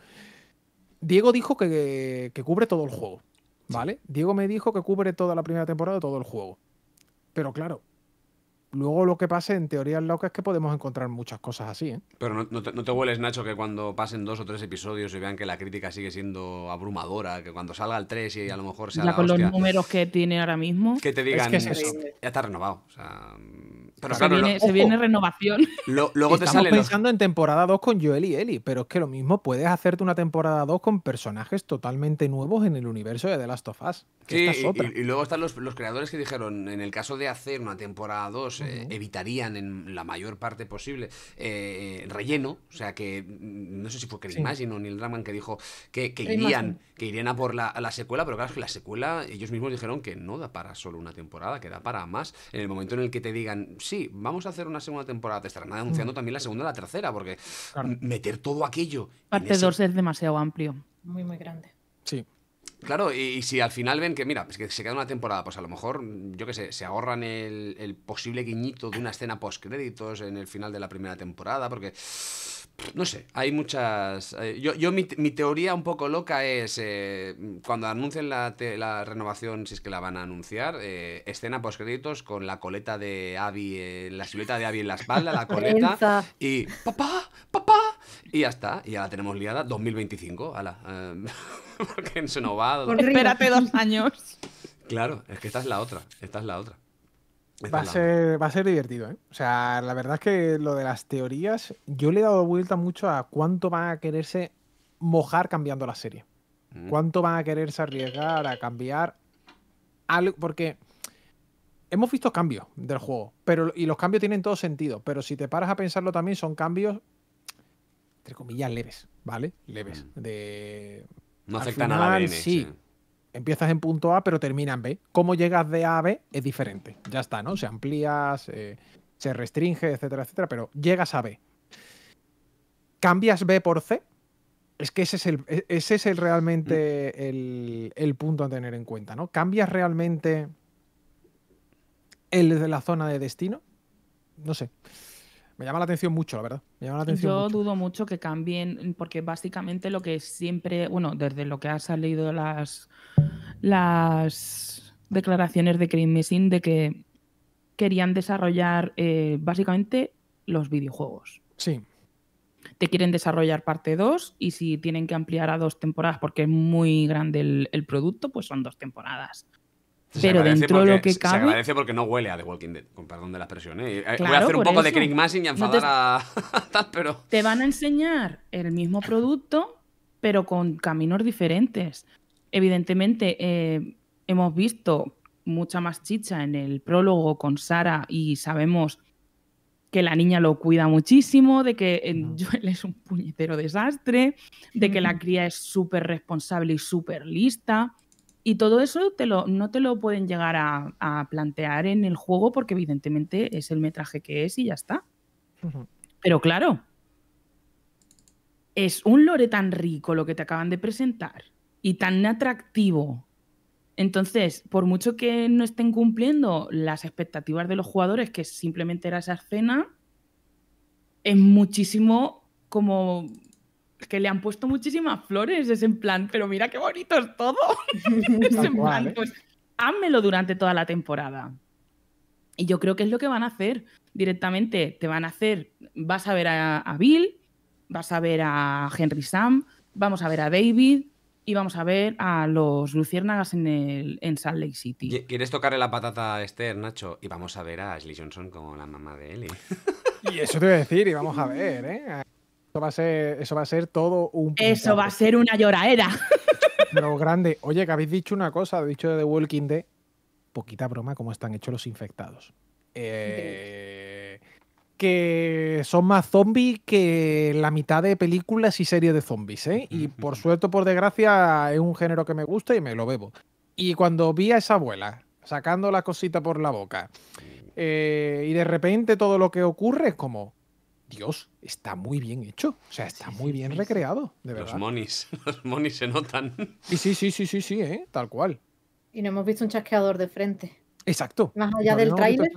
Diego dijo que, cubre todo el juego, ¿vale? Diego me dijo que cubre toda la primera temporada, todo el juego. Pero claro, Luego lo que pasa en teoría lo que es que podemos encontrar muchas cosas así. ¿eh? Pero no, te, hueles, Nacho, que cuando pasen dos o tres episodios y vean que la crítica sigue siendo abrumadora, que cuando salga el 3 y a lo mejor sea... La, con los números que tiene ahora mismo. Que te digan, eso. ya está renovado. O sea, se, viene, renovación. luego te pensando en temporada 2 con Joel y Ellie, pero es que lo mismo puedes hacerte una temporada 2 con personajes totalmente nuevos en el universo de The Last of Us. Sí, Y, luego están los, creadores que dijeron, en el caso de hacer una temporada 2, eh, evitarían en la mayor parte posible eh, relleno, o sea que mm, no sé si fue Chris sí. Imagine Neil Druckmann que dijo que, irían, que irían a por la, la secuela, pero claro, es que la secuela ellos mismos dijeron que no da para solo una temporada, que da para más. En el momento en el que te digan, sí, vamos a hacer una segunda temporada, te estarán anunciando mm. también la segunda y la tercera, porque meter todo aquello. Parte 2 es demasiado amplio. Muy, muy grande. Sí. Claro, y, si al final ven que, mira, pues que se queda una temporada, pues a lo mejor, mm, yo qué sé, se ahorran el, el posible guiñito de una escena post-créditos en el final de la primera temporada, porque no sé, hay muchas... Eh, yo, yo mi, mi, teoría un poco loca es, eh, cuando anuncien la, la, renovación, si es que la van a anunciar, eh, escena post-créditos con la coleta de Abby, la silueta de Abby en la espalda, la coleta, y papá, papá, y ya está, y ya la tenemos liada, 2025, ala, em, porque en su Espérate dos años. Claro, es que esta es la otra, esta es la otra. Va a, ser, va a ser divertido, ¿eh? O sea, la verdad es que lo de las teorías, yo le he dado vuelta mucho a cuánto van a quererse mojar cambiando la serie. Mm. Cuánto van a quererse arriesgar a cambiar algo. Porque hemos visto cambios del juego, pero, y los cambios tienen todo sentido, pero si te paras a pensarlo también, son cambios, entre comillas, leves, ¿vale? Leves. Mm. De. No afecta nada a Sí, empiezas en punto A pero termina en B. Cómo llegas de A a B es diferente. Ya está, ¿no? Se amplía, eh, se, restringe, etcétera, etcétera, pero llegas a B. ¿Cambias B por C? Es que ese es, e, ese es el realmente mm. el, el, punto a tener en cuenta, ¿no? ¿Cambias realmente el de la zona de destino? No sé. Me llama la atención mucho, la verdad. Yo dudo mucho que cambien, porque básicamente lo que siempre, bueno, desde lo que ha salido las, las declaraciones de Chris Missing, de que querían desarrollar eh, básicamente los videojuegos. Sí. Te quieren desarrollar parte 2 y si tienen que ampliar a dos temporadas porque es muy grande el, el producto, pues son dos temporadas. Pero dentro de lo que cabe. Se agradece porque no huele a The Walking Dead, con perdón de la expresión. ¿eh? Eh, voy a hacer un poco de Craig Massing y enfadar a. pero. Te van a enseñar el mismo producto, pero con caminos diferentes. Evidentemente, eh, hemos visto mucha más chicha en el prólogo con Sara y sabemos que la niña lo cuida muchísimo, de que Joel es un puñetero desastre, de que la cría es súper responsable y súper lista. Y todo eso te lo, no te lo pueden llegar a, plantear en el juego porque evidentemente es el metraje que es y ya está. Pero claro, es un lore tan rico lo que te acaban de presentar y tan atractivo. Entonces, por mucho que no estén cumpliendo las expectativas de los jugadores, que simplemente era esa escena, es muchísimo como que le han puesto muchísimas flores, es en plan, pero mira qué bonito es todo. es en plan, ¿eh? pues házmelo durante toda la temporada. Y yo creo que es lo que van a hacer directamente. Te van a hacer, vas a ver a, Bill, vas a ver a Henry Sam, vamos a ver a David, y vamos a ver a los luciérnagas en, el, en Salt Lake City. ¿Quieres tocarle la patata a Esther, Nacho? Y vamos a ver a Ashley Johnson como la mamá de Ellie. y eso te voy a decir, y vamos a ver, ¿eh? Eso va a ser, eso va a ser todo un. Eso va a ser una lloraera. Pero grande. Oye, que habéis dicho una cosa, habéis dicho de The Walking Dead. Poquita broma, cómo están hechos los infectados. Eh, que son más zombies que la mitad de películas y series de zombies, ¿eh? Y por suerte por desgracia es un género que me gusta y me lo bebo. Y cuando vi a esa abuela sacando la cosita por la boca eh, y de repente todo lo que ocurre es como, Dios, está muy bien hecho. O sea, está muy bien recreado, de verdad. Los monis, los monis se notan. Y sí, sí, sí, sí, sí, ¿eh? tal cual. Y no hemos visto un chasqueador de frente. Exacto. Más allá del trailer.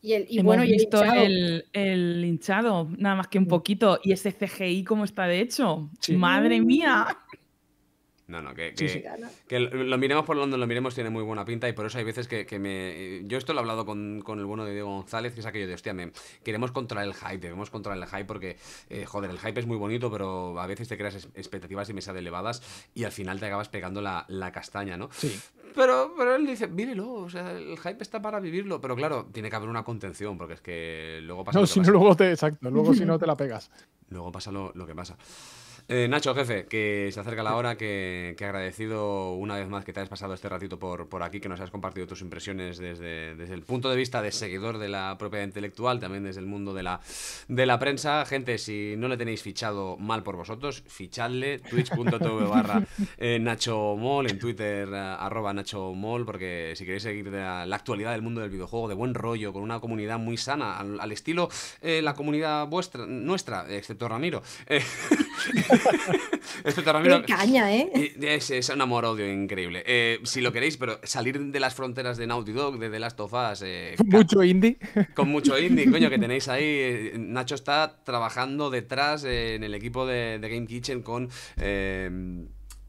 Y, el, y bueno, y el, hinchado. El, el, hinchado, nada más que un poquito. Y ese CGI, ¿cómo está de hecho? ¡Madre mía! No, no, que, que, lo, miremos por donde lo miremos, tiene muy buena pinta y por eso hay veces que, que me... Yo esto lo he hablado con, el bueno de Diego González, que es aquello de, hostia, me, queremos controlar el hype, debemos controlar el hype porque, eh, joder, el hype es muy bonito, pero a veces te creas expectativas demasiado elevadas y al final te acabas pegando la, castaña, ¿no? Sí. Pero, pero él dice, vívelo, o sea, el hype está para vivirlo, pero claro, tiene que haber una contención, porque es que luego pasa... No, si no, luego te, exacto, luego si no te la pegas. Luego pasa lo, lo que pasa. Eh, Nacho, jefe, que se acerca la hora, que, agradecido una vez más que te hayas pasado este ratito por, por aquí, que nos has compartido tus impresiones desde, el punto de vista de seguidor de la propiedad intelectual, también desde el mundo de la, de la prensa. Gente, si no le tenéis fichado mal por vosotros, fichadle twitch.tv barra eh, Nacho Mol, en Twitter eh, arroba Nacho Mol, porque si queréis seguir la, actualidad del mundo del videojuego, de buen rollo, con una comunidad muy sana, al, estilo la comunidad vuestra, nuestra, excepto Ramiro. Este caña, ¿eh? Es, un amor-odio increíble. Eh, si lo queréis, pero salir de las fronteras de Naughty Dog, de The Last of Us. Eh, mucho indie. Con mucho indie, coño, que tenéis ahí. Eh, Nacho está trabajando detrás eh, en el equipo de, Game Kitchen con.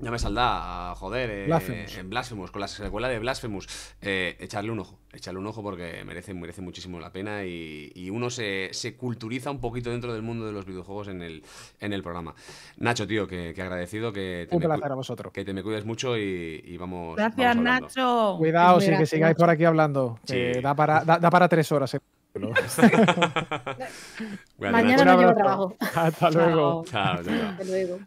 Ya me saldrá, joder, eh, en Blasphemous, con la secuela de Blasphemous. Eh, echarle un ojo, echarle un ojo porque merece, merece muchísimo la pena y, uno se, culturiza un poquito dentro del mundo de los videojuegos en el, en el programa. Nacho, tío, que, agradecido que te, un me, placer a vosotros. Que te me cuides mucho y, y vamos. Gracias, Nacho. Cuidado, si que sigáis por aquí hablando. para, da para tres horas. Eh. Mañana no llevo trabajo. Hasta luego.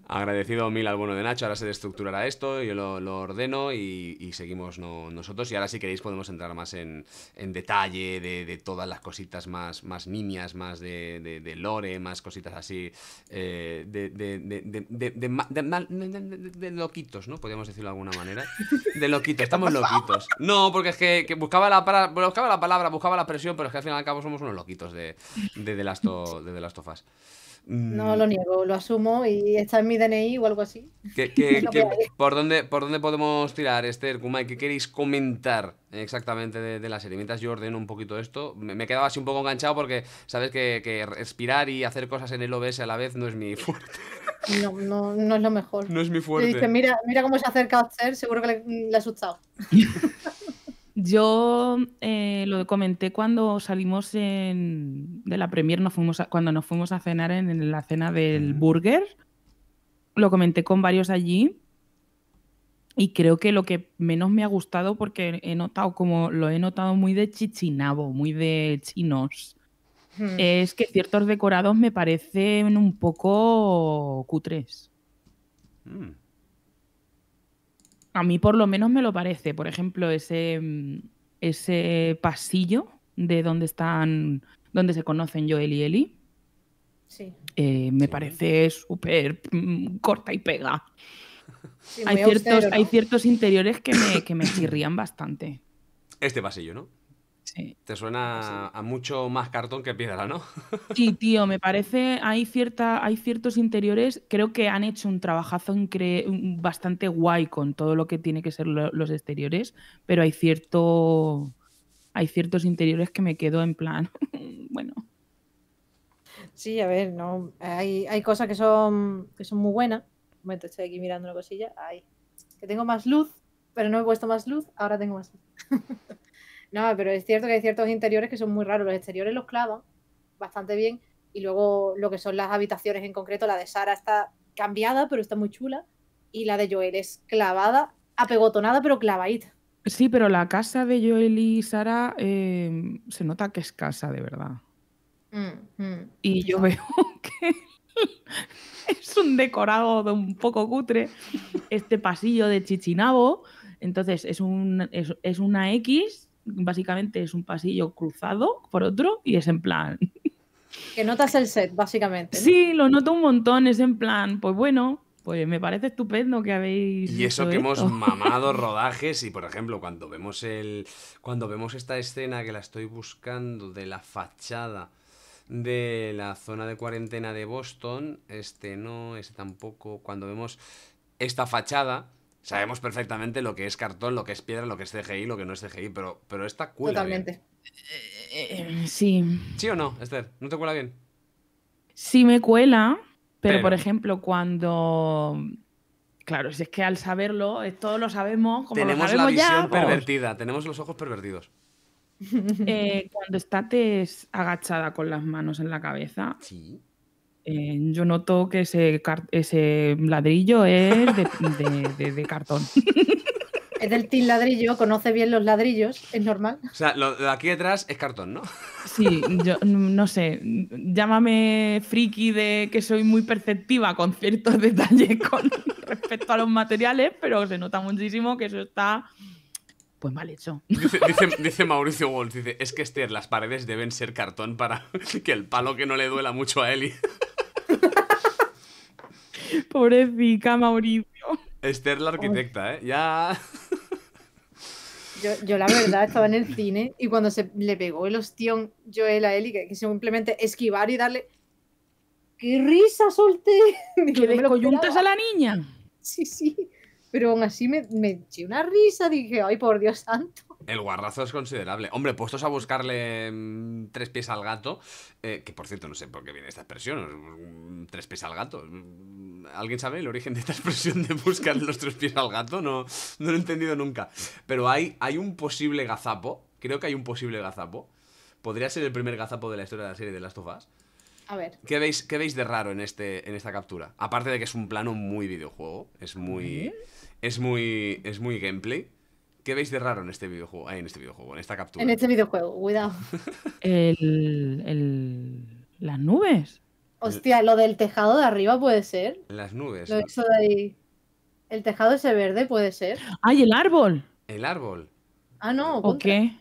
Agradecido mil al bueno de Nacho. Ahora se destructurará esto, yo lo, ordeno y, seguimos nosotros. Y ahora, si queréis, podemos entrar más en, detalle de, todas las cositas más, más niñas, más de, de, lore, más cositas así de loquitos, ¿no? Podríamos decirlo de alguna manera. De loquitos, estamos loquitos. No, porque es que, buscaba, la para, buscaba la palabra, buscaba la presión, pero es que al final acabo somos unos loquitos de, de, The, Last de No mm. lo niego, lo asumo y está en mi DNI o algo así. ¿Qué, por, dónde, ¿Por dónde podemos tirar, Esther, Kumai? ¿Qué queréis comentar exactamente de, las la serie? yo ordeno un poquito esto, me, quedaba así un poco enganchado porque sabes que, respirar y hacer cosas en el OBS a la vez no es mi fuerte. No, no, no es lo mejor. No es mi fuerte. mira, mira cómo se acerca a Esther, seguro que le ha asustado. Yo eh, lo comenté cuando salimos de la premier, cuando nos fuimos a cenar en, la cena del mm. burger. Lo comenté con varios allí. Y creo que lo que menos me ha gustado, porque he notado, como lo he notado muy de chichinabo, muy de chinos, hmm. es que ciertos decorados me parecen un poco cutres. Mm. A mí por lo menos me lo parece. Por ejemplo, ese, mm, ese pasillo de donde están, donde se conocen Joel y Eli. Sí. Eh, me parece súper mm, corta y pega. hay, ciertos, hay ciertos interiores que me, que me chirrían bastante. Este pasillo, ¿no? Te suena pues a mucho más cartón que piedra, ¿no? Sí, tío, me parece, hay, cierta, hay ciertos interiores, creo que han hecho un trabajazo bastante guay con todo lo que tiene que ser los exteriores, pero hay cierto, hay ciertos interiores que me quedo en plan, bueno. Sí, a ver, no, hay, cosas que son, que son muy buenas. Un momento, estoy aquí mirando una cosilla. Ay, que tengo más luz, pero no he puesto más luz, ahora tengo más luz. No, pero es cierto que hay ciertos interiores que son muy raros. Los exteriores los clavan bastante bien. Y luego lo que son las habitaciones en concreto, la de Sara está cambiada, pero está muy chula. Y la de Joel es clavada, apegotonada, pero clavadita. Sí, pero la casa de Joel y Sara em, se nota que es casa de verdad. Mm-hmm. y yo veo que es un decorado de un poco cutre este pasillo de Chichinabo. Entonces es, un, es una X básicamente es un pasillo cruzado por otro y es en plan... Que notas el set, básicamente. Sí, lo noto un montón, es en plan, pues bueno, pues me parece estupendo que habéis. Y eso que hemos mamado rodajes. Y por ejemplo, cuando vemos el. Cuando vemos esta escena que la estoy buscando de la fachada de la zona de cuarentena de Boston. Este no, es este tampoco. Cuando vemos esta fachada sabemos perfectamente lo que es cartón, lo que es piedra, lo que es CGI, lo que no es CGI, pero, pero esta cuela Totalmente. Eh, eh, eh, sí. ¿Sí o no, Esther? ¿No te cuela bien? Sí me cuela, pero, por ejemplo, cuando... Claro, si es que al saberlo, todos lo sabemos, como tenemos lo sabemos la visión pues. pervertida, tenemos los ojos pervertidos. cuando estás agachada con las manos en la cabeza, ¿Sí? yo noto que ese, ese ladrillo es de, cartón. Es del team ladrillo, conoce bien los ladrillos, es normal. O sea, lo de aquí detrás es cartón, ¿no? Sí, yo no sé, llámame friki de que soy muy perceptiva con ciertos detalles con respecto a los materiales, pero se nota muchísimo que eso está pues mal hecho. Dice, Mauricio Wolf, dice, es que Esther, las paredes deben ser cartón para que el palo que no le duela mucho a Eli. pica, Mauricio. Esther la arquitecta, ¿eh? Ya. Yo, la verdad estaba en el cine y cuando se le pegó el ostión Joel a él que, simplemente esquivar y darle. ¡Qué risa solté! ¿Que descoyuntas a la niña? Sí, sí. Pero aún así me, me eché una risa, dije, ¡ay, por Dios santo! El guarrazo es considerable. Hombre, puestos a buscarle mm, tres pies al gato, eh, que por cierto no sé por qué viene esta expresión, tres pies al gato. Mm, ¿Alguien sabe el origen de esta expresión de buscar los tres pies al gato? No, no lo he entendido nunca. Pero hay, hay un posible gazapo, creo que hay un posible gazapo. Podría ser el primer gazapo de la historia de la serie de las tofas. A ver. ¿Qué veis, qué veis de raro en, este, en esta captura? Aparte de que es un plano muy videojuego, es muy... ¿Eh? Es muy, es muy gameplay. ¿Qué veis de raro en este videojuego? Eh, en este videojuego, en esta captura. En este videojuego, cuidado. el, el, las nubes. Hostia, lo del tejado de arriba puede ser. Las nubes. Lo de ahí. El tejado ese verde puede ser. ¡Ay, el árbol! El árbol. Ah, no. ¿O qué?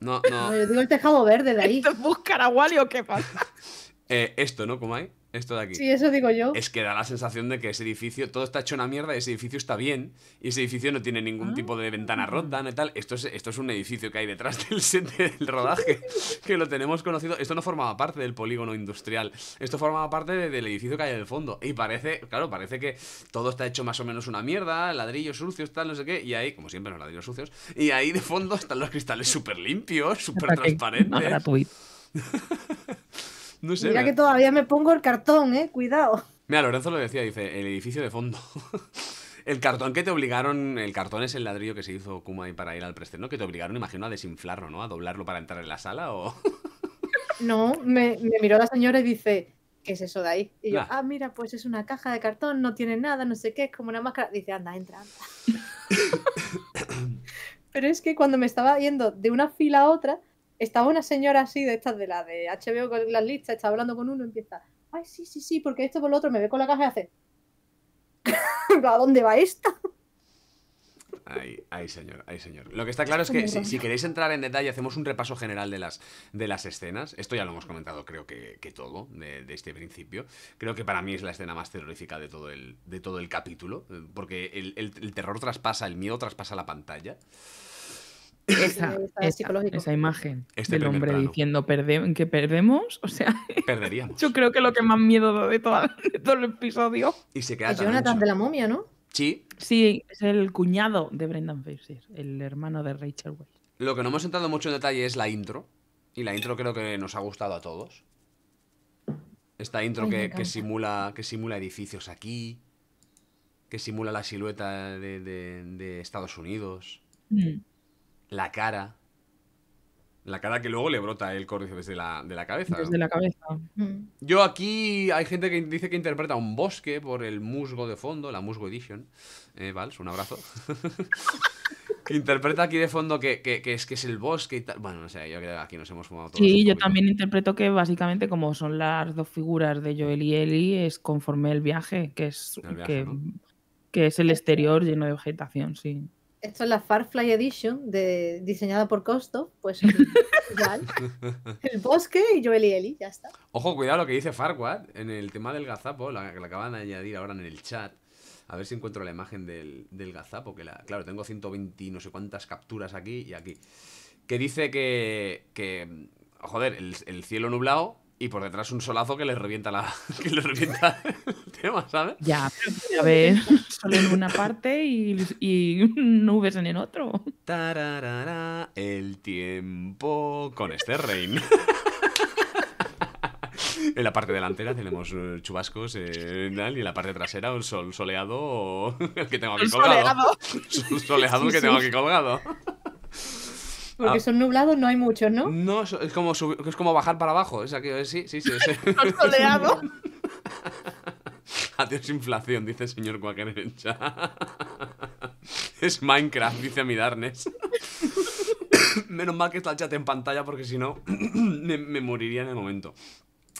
No, no. digo el tejado verde de ahí. ¿Esto es buscar a Wally o qué pasa? Eh, esto, ¿no, ¿Cómo hay...? esto de aquí. Sí, eso digo yo. Es que da la sensación de que ese edificio, todo está hecho una mierda, ese edificio está bien, y ese edificio no tiene ningún ah. tipo de ventana rota, ni tal. Esto es, esto es un edificio que hay detrás del set del rodaje, que lo tenemos conocido. Esto no formaba parte del polígono industrial, esto formaba parte del edificio que hay en fondo. Y parece, claro, parece que todo está hecho más o menos una mierda, ladrillos sucios, tal, no sé qué, y ahí, como siempre, los ladrillos sucios, y ahí de fondo están los cristales súper limpios, súper transparentes. No sé. Mira que todavía me pongo el cartón, eh. Cuidado. Mira, Lorenzo lo decía, dice, el edificio de fondo. El cartón que te obligaron, el cartón es el ladrillo que se hizo Kumai para ir al ¿no? que te obligaron, imagino, a desinflarlo, ¿no? A doblarlo para entrar en la sala o... No, me, miró la señora y dice, ¿qué es eso de ahí? Y yo, ah. ah. mira, pues es una caja de cartón, no tiene nada, no sé qué, es como una máscara. Dice, anda, entra, anda. Pero es que cuando me estaba yendo de una fila a otra, estaba una señora así de estas de la de HBO con las listas, estaba hablando con uno y empieza, ay, sí, sí, sí, porque esto por lo otro me ve con la caja y hace, ¿a dónde va esta? Ay, ay, señor, ay, señor. Lo que está claro es que si, queréis entrar en detalle, hacemos un repaso general de las, de las escenas. Esto ya lo hemos comentado, creo que, todo, de, este principio. Creo que para mí es la escena más terrorífica de todo el, de todo el capítulo, eh, porque el, el terror traspasa, el miedo traspasa la pantalla. Esa, imagen este del hombre diciendo que perdemos, o sea, perderíamos. yo creo que lo que más miedo de, todo el episodio. Y se queda es Jonathan de la momia, ¿no? Sí. Sí, es el cuñado de Brendan Fraser, el hermano de Rachel Weisz. Lo que no hemos entrado mucho en detalle es la intro. Y la intro creo que nos ha gustado a todos. Esta intro que, simula, que simula edificios aquí, que simula la silueta de, Estados Unidos. Mm la cara. La cara que luego le brota el córdice desde la, de la cabeza. Desde la cabeza. Mm. Yo aquí hay gente que dice que interpreta un bosque por el musgo de fondo, la musgo edition. Eh, Vals, un abrazo. interpreta aquí de fondo que, es, que es el bosque y tal. Bueno, no sé, yo aquí nos hemos fumado Sí, yo también interpreto que básicamente como son las dos figuras de Joel y Eli, es conforme el viaje, que es, que es el exterior lleno de vegetación, sí. Esto es la Farfly Edition, de, diseñada por Costo, pues El bosque y Joel y Eli, ya está. Ojo, cuidado lo que dice Farquad en el tema del gazapo, que la acaban de añadir ahora en el chat. A ver si encuentro la imagen del, gazapo, que la, claro, tengo 120 no sé cuántas capturas aquí y aquí. Que dice que, que joder, el cielo nublado y por detrás un solazo que le revienta la que le revienta el tema, ¿sabes? Ya, a ver, solo en una parte y, nubes en el otro. Tararara, el tiempo con este rey. en la parte delantera tenemos eh, chubascos eh, y en la parte trasera un sol soleado que tengo aquí colgado. Soleado. soleado que tengo aquí colgado. Porque ah. son nublados, no hay muchos, ¿no? No, es como, es como bajar para abajo. Es sí, sí, sí. sí. soleado. Adiós inflación, dice el señor Quaker en el chat. es Minecraft, dice mi Darnes. Menos mal que está el chat en pantalla porque si no me, moriría en el momento.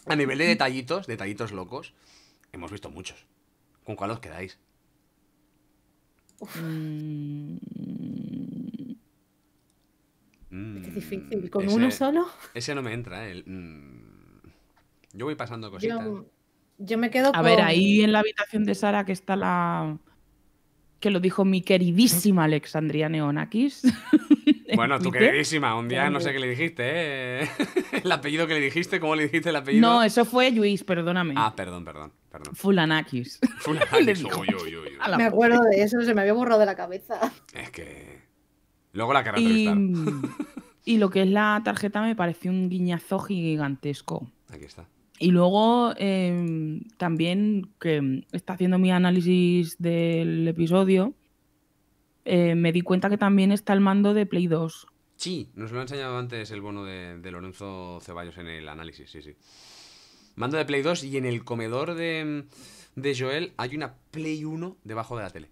A nivel de detallitos, detallitos locos, hemos visto muchos. ¿Con cuál os quedáis? Mm. Mm, es difícil. ¿Con uno solo? Ese no me entra, eh, el, mm, yo voy pasando cositas. Yo, me quedo A ver, ahí en la habitación de Sara que está la. Que lo dijo mi queridísima Alexandria Neonakis. Bueno, tu queridísima, un día no sé qué le dijiste, eh. el apellido que le dijiste, ¿cómo le dijiste el apellido? No, eso fue Luis, perdóname. Ah, perdón, perdón, perdón. Fulanakis. Fulanakis, Me acuerdo de eso, se me había borrado de la cabeza. Es que... Luego la característica y, y lo que es la tarjeta me pareció un guiñazo gigantesco. Aquí está. Y luego eh, también que está haciendo mi análisis del episodio, eh, me di cuenta que también está el mando de Play 2. Sí, nos lo ha enseñado antes el bono de, Lorenzo Ceballos en el análisis, sí, sí. Mando de Play 2 y en el comedor de, de Joel hay una Play 1 debajo de la tele.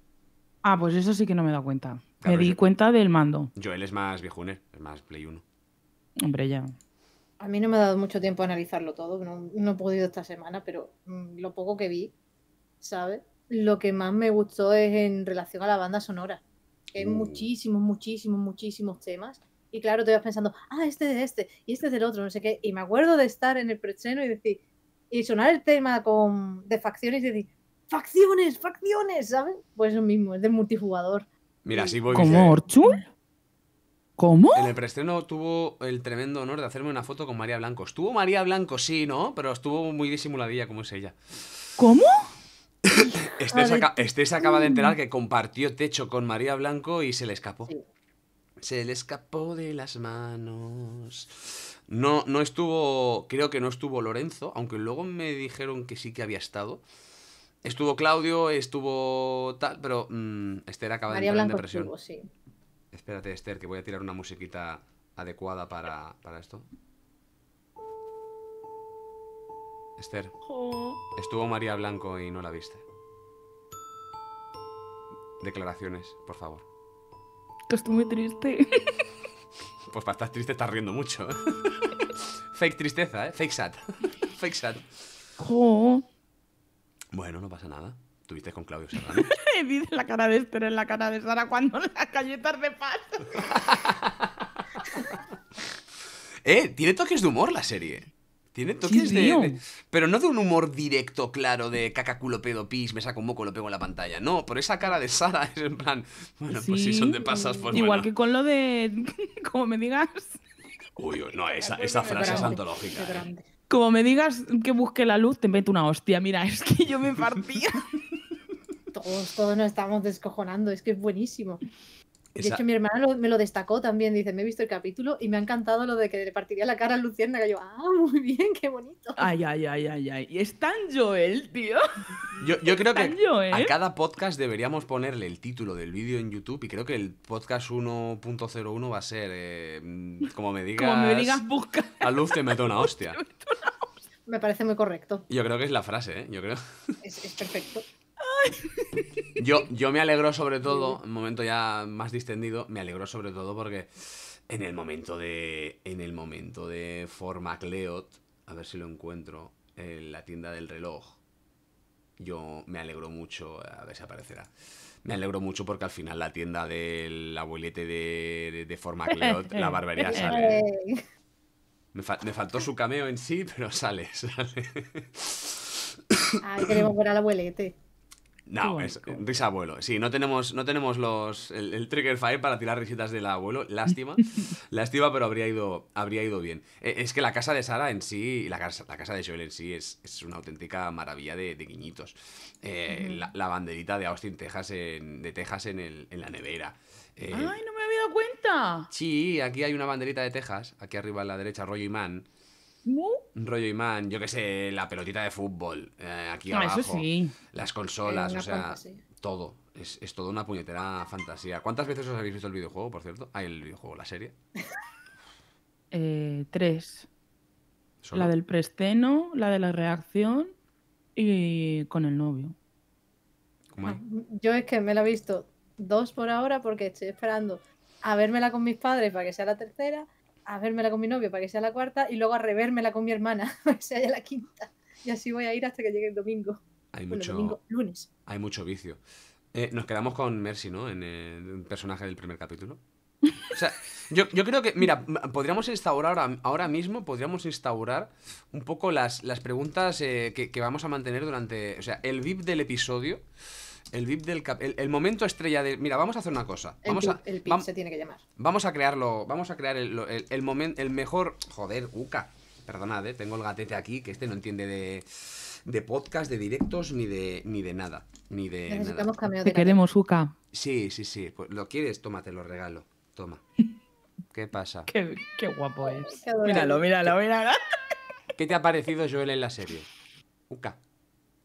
Ah, pues eso sí que no me he dado cuenta me di cuenta del mando. Joel es más viejuner, es más Play 1. Hombre, ya. A mí no me ha dado mucho tiempo a analizarlo todo, no, he podido esta semana, pero mm, lo poco que vi, ¿sabes? Lo que más me gustó es en relación a la banda sonora. Que hay mm. muchísimos, muchísimos, muchísimos temas. Y claro, te vas pensando, ah, este es de este, y este es del otro, no sé qué. Y me acuerdo de estar en el seno y decir, y sonar el tema con, de facciones y decir, facciones, facciones, ¿sabes? Pues lo mismo, es de multijugador. Mira, voy. ¿Cómo, eh. ¿Cómo? En el preestreno tuvo el tremendo honor de hacerme una foto con María Blanco. Estuvo María Blanco, sí, ¿no? Pero estuvo muy disimuladilla como es ella. ¿Cómo? Este, este se acaba de mm. enterar que compartió techo con María Blanco y se le escapó. Se le escapó de las manos. No, no estuvo, creo que no estuvo Lorenzo, aunque luego me dijeron que sí que había estado. Estuvo Claudio, estuvo tal, pero mm, Esther acaba de entrar en depresión. Estuvo, sí. Espérate, Esther, que voy a tirar una musiquita adecuada para, esto. Esther. Estuvo María Blanco y no la viste. Declaraciones, por favor. estoy muy triste. Pues para estar triste estás riendo mucho. Fake tristeza, ¿eh? Fake sad. Fake sad. Bueno, no pasa nada. Tuviste con Claudio Serrano. Dice la cara de Esther en la cara de Sara cuando las galletas de paz. eh, tiene toques de humor la serie. Tiene toques de, Pero no de un humor directo, claro, de caca, pedo, pis, me saco un moco, lo pego en la pantalla. No, por esa cara de Sara es en plan. Bueno, pues si son de pasas, pues. Igual que con lo de. Como me digas. Uy, no, esa, esa frase es antológica. Eh. Como me digas que busque la luz, te meto una hostia. Mira, es que yo me partía. todos, todos nos estamos descojonando, es que es buenísimo. De hecho, mi hermana me lo destacó también. Dice, me he visto el capítulo y me ha encantado lo de que le partiría la cara a Luciana. Que yo, ah, muy bien, qué bonito. Ay, ay, ay, ay, ay. Y es tan Joel, tío. Yo, creo que a cada podcast deberíamos ponerle el título del vídeo en YouTube. Y creo que el podcast 1.01 va a ser, eh, como me digas... como me busca. A luz te meto una hostia. me parece muy correcto. Yo creo que es la frase, ¿eh? Yo creo. es perfecto. Yo, yo me alegro sobre todo, en un momento ya más distendido, me alegro sobre todo porque en el momento de. En el momento de cleot a ver si lo encuentro, en la tienda del reloj, yo me alegro mucho, a ver si aparecerá. Me alegro mucho porque al final la tienda del abuelete de, de, de la barbería sale. Me, faltó su cameo en sí, pero sale, sale. Ay, queremos ver al abuelete. No, es eh, risa abuelo. Sí, no tenemos, no tenemos los, el, trigger fire para tirar risitas del abuelo. Lástima. lástima, pero habría ido, habría ido bien. Eh, es que la casa de Sara en sí, la casa, la casa de Joel en sí, es, una auténtica maravilla de, de guiñitos. Eh, la, banderita de Austin, Texas, en, de Texas en, el, en la nevera. ¡Ay, no me había dado cuenta! Sí, aquí hay una banderita de Texas, aquí arriba a la derecha, rollo imán. Rollo imán, yo qué sé, la pelotita de fútbol, eh, aquí abajo, las consolas, o sea, todo. Es, toda una puñetera fantasía. ¿Cuántas veces os habéis visto el videojuego, por cierto? ¿Hay ah, el videojuego, la serie. Eh, tres. La del presteno, la de la reacción y con el novio. Ah, yo es que me la he visto dos por ahora porque estoy esperando a vérmela con mis padres para que sea la tercera a la con mi novio para que sea la cuarta y luego a revérmela con mi hermana para que sea ya la quinta. Y así voy a ir hasta que llegue el domingo. Hay mucho. Domingo, lunes. Hay mucho vicio. Eh, nos quedamos con Mercy, ¿no? En el eh, personaje del primer capítulo. O sea, yo, yo, creo que, mira, podríamos instaurar ahora, mismo, podríamos instaurar un poco las, las preguntas eh, que, que, vamos a mantener durante, o sea, el VIP del episodio. El VIP del el, momento estrella de. Mira, vamos a hacer una cosa. Vamos el, a, se tiene que llamar. Vamos a crearlo. Vamos a crear el, momento. El mejor. Joder, Uca. Perdonad, ¿eh? tengo el gatete aquí, que este no entiende de, podcast, de directos, ni de, ni de nada. Ni de. Te queremos, Uca. Sí, sí, sí. Pues lo quieres, tómate te lo regalo. Toma. ¿Qué pasa? Qué, guapo es. Qué míralo, míralo, míralo. ¿Qué te ha parecido Joel en la serie? Uca.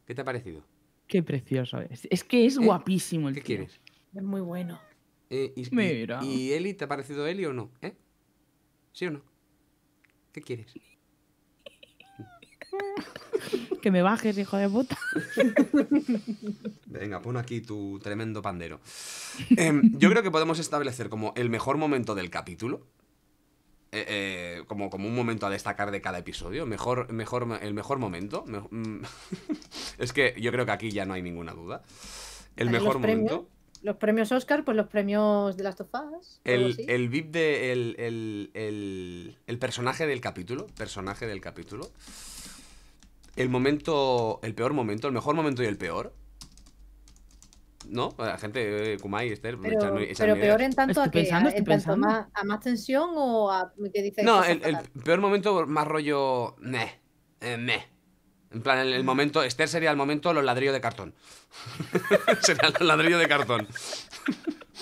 ¿Qué te ha parecido? Qué precioso es. Es que es eh, guapísimo el ¿Qué quieres? Es muy bueno. Eh, y, Y, Eli te ha parecido Eli o no? ¿Eh? ¿Sí o no? ¿Qué quieres? que me bajes, hijo de puta. Venga, pon aquí tu tremendo pandero. Em, yo creo que podemos establecer como el mejor momento del capítulo eh, eh, como, como un momento a destacar de cada episodio. Mejor, mejor, el mejor momento. Mm, es que yo creo que aquí ya no hay ninguna duda. El mejor momento. Los premios Oscar, pues los premios de las tofadas. El, el VIP de. el, personaje del capítulo. Personaje del capítulo. El momento. El peor momento. El mejor momento y el peor. ¿no? La gente, Kumai, Esther, pues, pero, pero peor en tanto a que más, a más tensión o a No, el, peor momento más rollo meh, eh, En plan, el, mm. momento, Esther sería el momento los ladrillos de cartón. sería los ladrillos de cartón.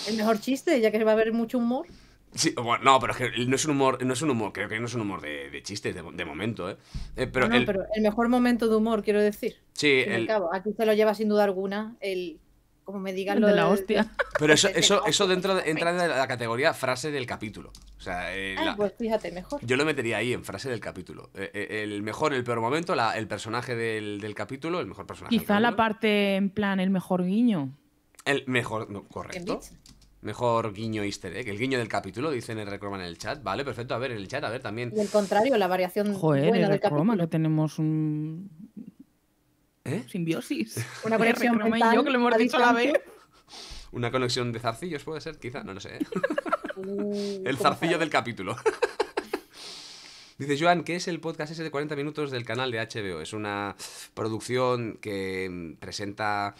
el mejor chiste, ya que va a haber mucho humor. Sí, bueno, no, pero es que no es un humor, no es un humor, creo que no es un humor de, chistes de, momento, ¿eh? Eh, pero, no, el... pero el mejor momento de humor, quiero decir. Sí, el... cabo, aquí se lo lleva sin duda alguna el como me digan lo de la hostia. Pero eso, eso, eso dentro de, entra en la categoría frase del capítulo. O sea, eh, pues fíjate, mejor. Yo lo metería ahí en frase del capítulo. Eh, eh, el mejor, el peor momento, la, el personaje del, capítulo, el mejor personaje. Quizá la parte en plan, el mejor guiño. El mejor, no, correcto. Mejor guiño easter egg, el guiño del capítulo, dicen el en el chat. Vale, perfecto. A ver, en el chat, a ver también. Y el contrario, la variación. buena del capítulo. tenemos un, ¿Eh? Simbiosis. Una conexión yo, que lo hemos dicho la vez. Una conexión de zarcillos puede ser, quizá, no lo sé. Uh, el zarcillo del capítulo. Dice Joan, ¿qué es el podcast ese de 40 minutos del canal de HBO? Es una producción que mm, presenta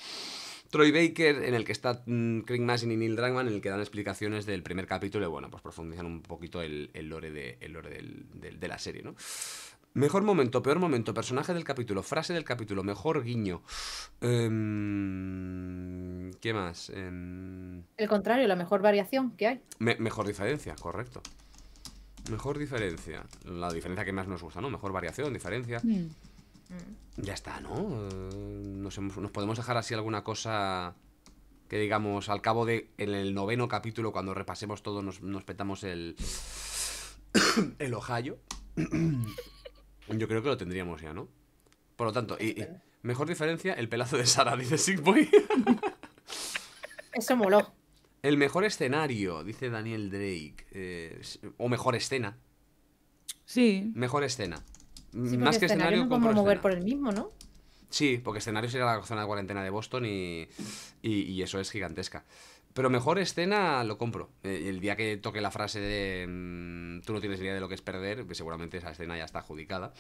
Troy Baker, en el que está mm, Craig Mazin y Neil Dragman, en el que dan explicaciones del primer capítulo y, bueno, pues profundizan un poquito el, lore, el lore de la serie, ¿no? Mejor momento, peor momento, personaje del capítulo, frase del capítulo, mejor guiño. Em, ¿Qué más? Em, el contrario, la mejor variación que hay. mejor diferencia, correcto. Mejor diferencia. La diferencia que más nos gusta, ¿no? Mejor variación, diferencia. Mm. Ya está, ¿no? nos, podemos dejar así alguna cosa que digamos al cabo de en el noveno capítulo cuando repasemos todo nos, petamos el el Ohio yo creo que lo tendríamos ya, ¿no? Por lo tanto, y, mejor diferencia, el pelazo de Sara, dice Sigboy. Eso moló. El mejor escenario, dice Daniel Drake. Eh, o mejor escena. Sí. Mejor escena. Más que escenario, mover por el mismo, ¿no? Sí, porque escenario sería la zona de cuarentena de Boston y, y eso es gigantesca. Pero mejor escena lo compro. Eh, el día que toque la frase de mm, tú no tienes idea de lo que es perder, pues seguramente esa escena ya está adjudicada.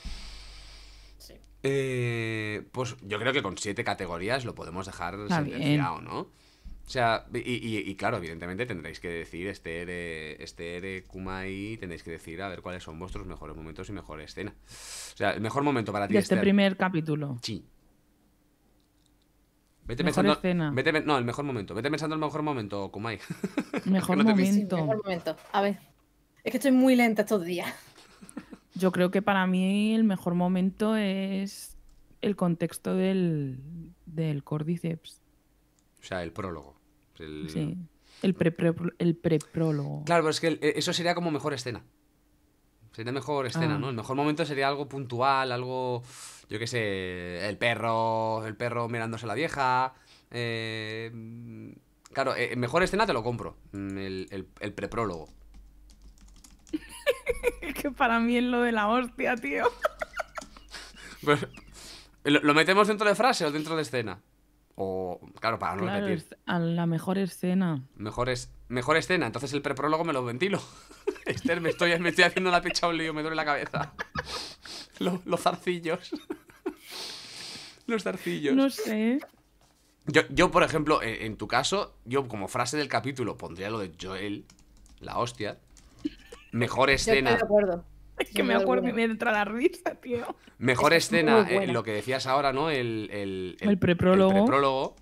Sí. Eh, pues yo creo que con siete categorías lo podemos dejar está sentenciado, ¿no? O sea, y, claro, evidentemente tendréis que decir, este este Kumai, tendréis que decir a ver cuáles son vuestros mejores momentos y mejor escena. O sea, el mejor momento para ti. este primer capítulo. Sí, Vete pensando, no, el mejor momento. Vete pensando el mejor momento, Kumai. Mejor momento. mejor A ver. Es que estoy muy lenta estos días. Yo creo que para mí el mejor momento es el contexto del, del Cordyceps. O sea, el prólogo. El... Sí. El pre-prólogo. claro, pero es que e-, eso sería como mejor escena. Sería mejor escena, ah. ¿no? El mejor momento sería algo puntual, algo, yo qué sé, el perro, el perro mirándose a la vieja. Eh, claro, eh, mejor escena te lo compro, mm, el, preprólogo. que para mí es lo de la hostia, tío. ¿Lo, metemos dentro de frase o dentro de escena? O, claro, para no claro, repetir. a la mejor escena. Mejor, es, mejor escena, entonces el preprólogo me lo ventilo. Esther, me estoy, me haciendo la pecha un me duele la cabeza. Los, zarcillos. Los zarcillos. No sé. Yo, por ejemplo, en, tu caso, yo como frase del capítulo pondría lo de Joel, la hostia. Mejor escena. Yo acuerdo. que me acuerdo y me entra la risa, tío. Mejor escena, eh, lo que decías ahora, ¿no? El, el, el, preprólogo.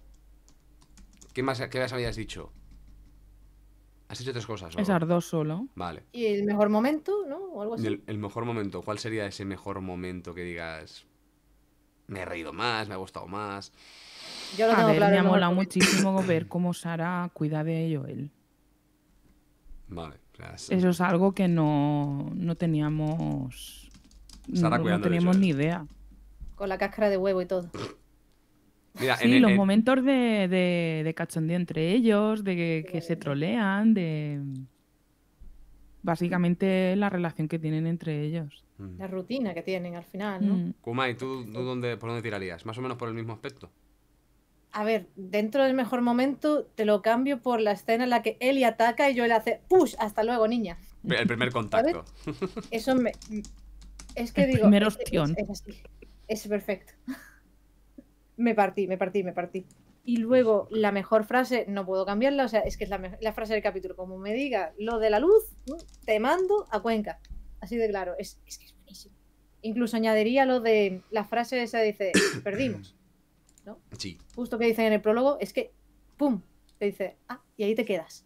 ¿Qué más, qué más habías dicho? Has hecho tres cosas. ¿no? Esas dos solo. Vale. ¿Y el mejor momento, no? O algo así. El, mejor momento. ¿Cuál sería ese mejor momento que digas? Me he reído más, me ha gustado más. Yo lo tengo me ha molado muchísimo ver cómo Sara cuida de Joel. Vale. Gracias. Eso es algo que no, teníamos. Sara no teníamos ni ¿eh? idea. Con la cáscara de huevo y todo. sí, los momentos de, cachondeo entre ellos, de que, se trolean, de. Básicamente la relación que tienen entre ellos. Mm. La rutina que tienen al final, ¿no? Mm. y ¿tú, por dónde tirarías? ¿Más o menos por el mismo aspecto? A ver, dentro del mejor momento te lo cambio por la escena en la que Eli ataca y yo le hace push, hasta luego, niña. El primer contacto. Eso Es que digo. es perfecto me partí, me partí, me partí. Y pues luego la mejor frase, no puedo cambiarla, o sea, es que es la, frase del capítulo, como me diga lo de la luz, te mando a Cuenca. Así de claro, es, que es buenísimo. Incluso añadiría lo de la frase esa dice, perdimos. ¿no? Sí. Justo que dicen en el prólogo, es que, ¡pum! Te dice, ah, y ahí te quedas.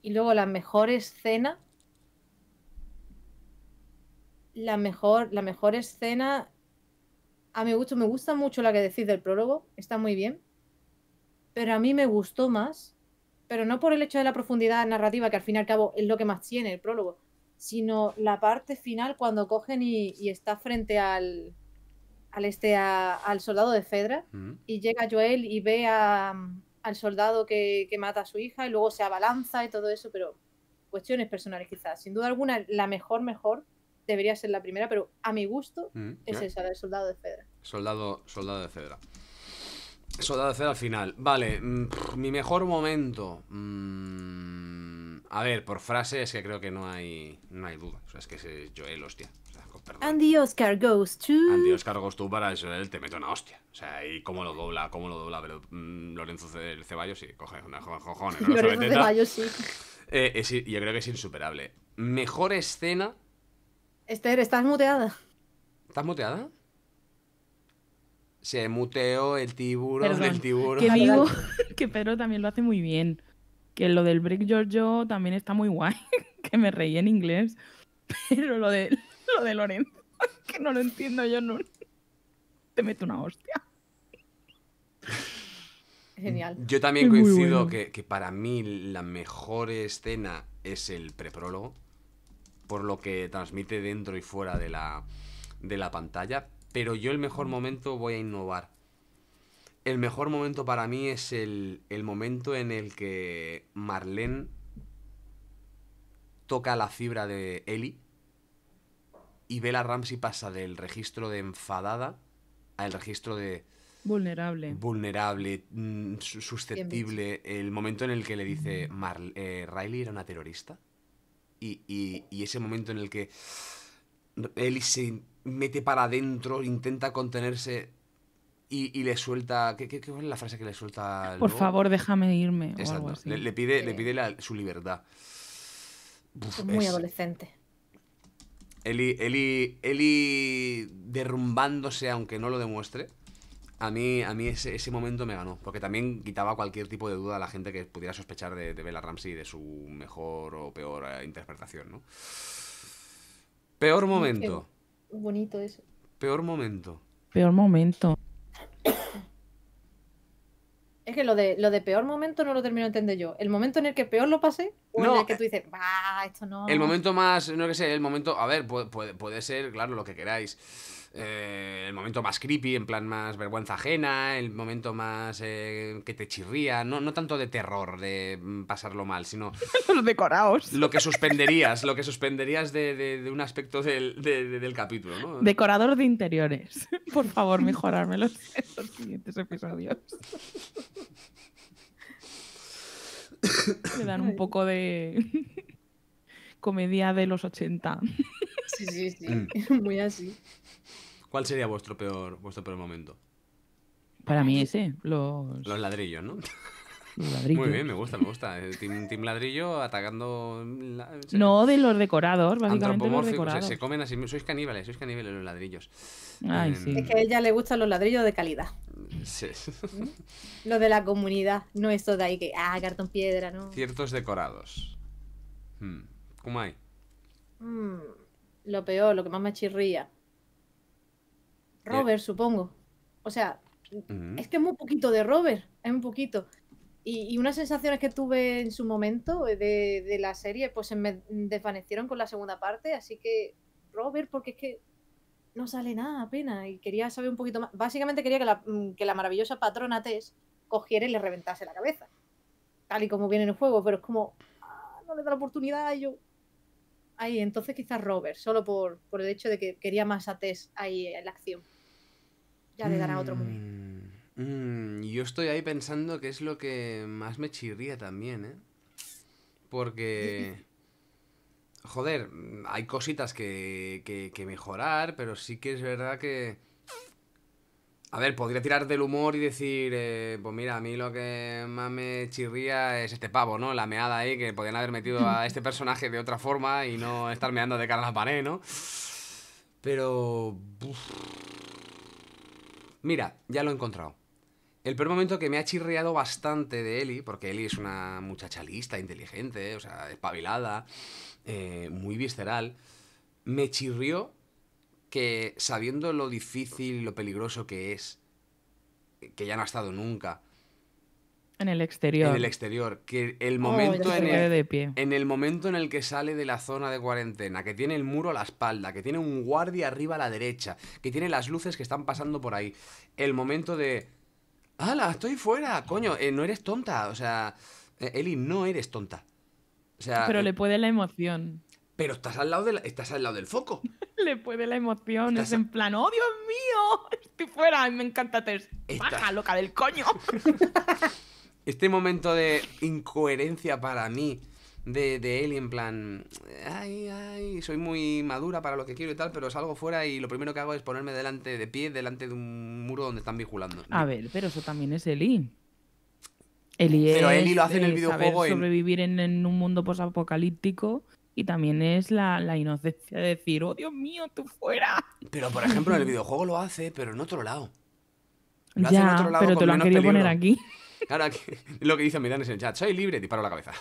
Y luego la mejor escena. La mejor, la mejor escena a mi gusto, me gusta mucho la que decís del prólogo, está muy bien, pero a mí me gustó más, pero no por el hecho de la profundidad narrativa, que al fin y al cabo es lo que más tiene el prólogo, sino la parte final cuando cogen y, está frente al, al, este, al soldado de Fedra mm. y llega Joel y ve al soldado que, que mata a su hija y luego se abalanza y todo eso, pero cuestiones personales quizás. Sin duda alguna, la mejor, mejor debería ser la primera, pero a mi gusto mm, es esa, del soldado de cedra Soldado, soldado de cedra Soldado de cedra al final. Vale, mm, mi mejor momento. Mm, a ver, por frase es que creo que no hay, no hay duda. O sea, es que es Joel, hostia. Andy Oscar goes to. Andy Oscar goes to para Joel te meto una hostia. O sea, y cómo lo dobla, cómo lo dobla. Lorenzo Ceballos sí, coge una cojones. Lorenzo sí. Eh, yo creo que es insuperable. Mejor escena Esther, estás muteada. ¿Estás muteada? Se muteó el tiburón, del tiburón. Que digo que Pedro también lo hace muy bien. Que lo del Brick Giorgio también está muy guay. Que me reí en inglés. Pero lo de, lo de Lorenzo, que no lo entiendo yo no. Te meto una hostia. Genial. Yo también coincido que para mí la mejor escena es el preprólogo por lo que transmite dentro y fuera de la, de la pantalla. Pero yo el mejor momento voy a innovar. El mejor momento para mí es el, momento en el que Marlene toca la fibra de Ellie y Bella Ramsey pasa del registro de enfadada al registro de... Vulnerable. Vulnerable, mm, susceptible. El momento en el que le dice, Mar eh, Riley era una terrorista y, ese momento en el que Eli se mete para adentro, intenta contenerse y, le suelta. ¿qué, es la frase que le suelta? Por favor, déjame irme. Le, pide, le pide su libertad. muy adolescente. Eli, Eli derrumbándose, aunque no lo demuestre a mí, a mí ese, ese, momento me ganó, porque también quitaba cualquier tipo de duda a la gente que pudiera sospechar de, Bella Ramsey de su mejor o peor eh, interpretación, ¿no? Peor momento. bonito eso. Peor momento. Peor momento. Es que lo de, lo de peor momento no lo termino de entender yo. El momento en el que peor lo pasé, o en el que eh, tú dices, bah, esto no. El momento más, no que sé, el momento, a ver, puede ser, claro, lo que queráis eh, el momento más creepy, en plan más vergüenza ajena, el momento más eh, que te chirría, no, no tanto de terror, de mm, pasarlo mal, sino... Los decorados. Lo que suspenderías, lo que suspenderías de, de, un aspecto del, del capítulo, Decorador de interiores. Por favor, mejorármelo en los siguientes episodios. me dan un poco de comedia de los 80. Sí, sí, sí, mm. muy así. ¿Cuál sería vuestro peor, vuestro peor momento? Para mí ese, los... ladrillos, ¿no? Muy bien, me gusta, me gusta. team, ladrillo atacando... No, de los decorados, básicamente los decorados. Se, comen así, sois caníbales, sois caníbales los ladrillos. Em, es que a ella le gustan los ladrillos de calidad. Sí. Lo de la comunidad, no esto de ahí que, ah, cartón piedra, ¿no? Ciertos decorados. Hmm. ¿Cómo hay? Mm, lo peor, lo que más me chirría. Robert, supongo. O sea, es que es muy poquito de Robert, es un poquito. Y, unas sensaciones que tuve en su momento de, la serie, pues se me desvanecieron con la segunda parte, así que Robert, porque es que no sale nada apenas y quería saber un poquito más. Básicamente quería que la, mm, maravillosa patrona Tess cogiera y le reventase la cabeza, tal y como viene en el juego, pero es como, ah, no le da la oportunidad a yo... Ahí, entonces quizás Robert, solo por, por el hecho de que quería más a Tess ahí en la acción ya le dará otro movimiento. Mm, mm, yo estoy ahí pensando que es lo que más me chirría también, ¿eh? Porque... Joder, hay cositas que, mejorar, pero sí que es verdad que... A ver, podría tirar del humor y decir, eh, pues mira, a mí lo que más me chirría es este pavo, ¿no? La meada ahí, que podrían haber metido a este personaje de otra forma y no estar meando de cara a la pared, ¿no? Pero... Mira, ya lo he encontrado. El primer momento que me ha chirriado bastante de Eli, porque Eli es una muchacha lista, inteligente, o sea, espabilada, eh, muy visceral, me chirrió que sabiendo lo difícil, y lo peligroso que es, que ya no ha estado nunca, en el exterior. En el exterior. Que el oh, momento en, el, en el momento en el que sale de la zona de cuarentena, que tiene el muro a la espalda, que tiene un guardia arriba a la derecha, que tiene las luces que están pasando por ahí. El momento de. ¡Hala! Estoy fuera, coño. Eh, no eres tonta. O sea, eh, Eli, no eres tonta. O sea, pero eh, le puede la emoción. Pero estás al lado, estás al lado del foco. le puede la emoción. es en plan, ¡oh, Dios mío! Estoy fuera, me encanta te Baja, loca del coño. este momento de incoherencia para mí de, de Eli en plan, ay, ay, soy muy madura para lo que quiero y tal, pero salgo fuera y lo primero que hago es ponerme delante de pie, delante de un muro donde están vinculando A ver, pero eso también es Eli. Eli pero es, Eli lo hace en el videojuego. sobrevivir en... un mundo posapocalíptico. Y también es la, inocencia de decir, oh Dios mío, tú fuera. Pero por ejemplo, en el videojuego lo hace, pero en otro lado. ya, pero te lo han querido poner aquí. Claro, lo que dice Midanes en el chat, soy libre, disparo la cabeza.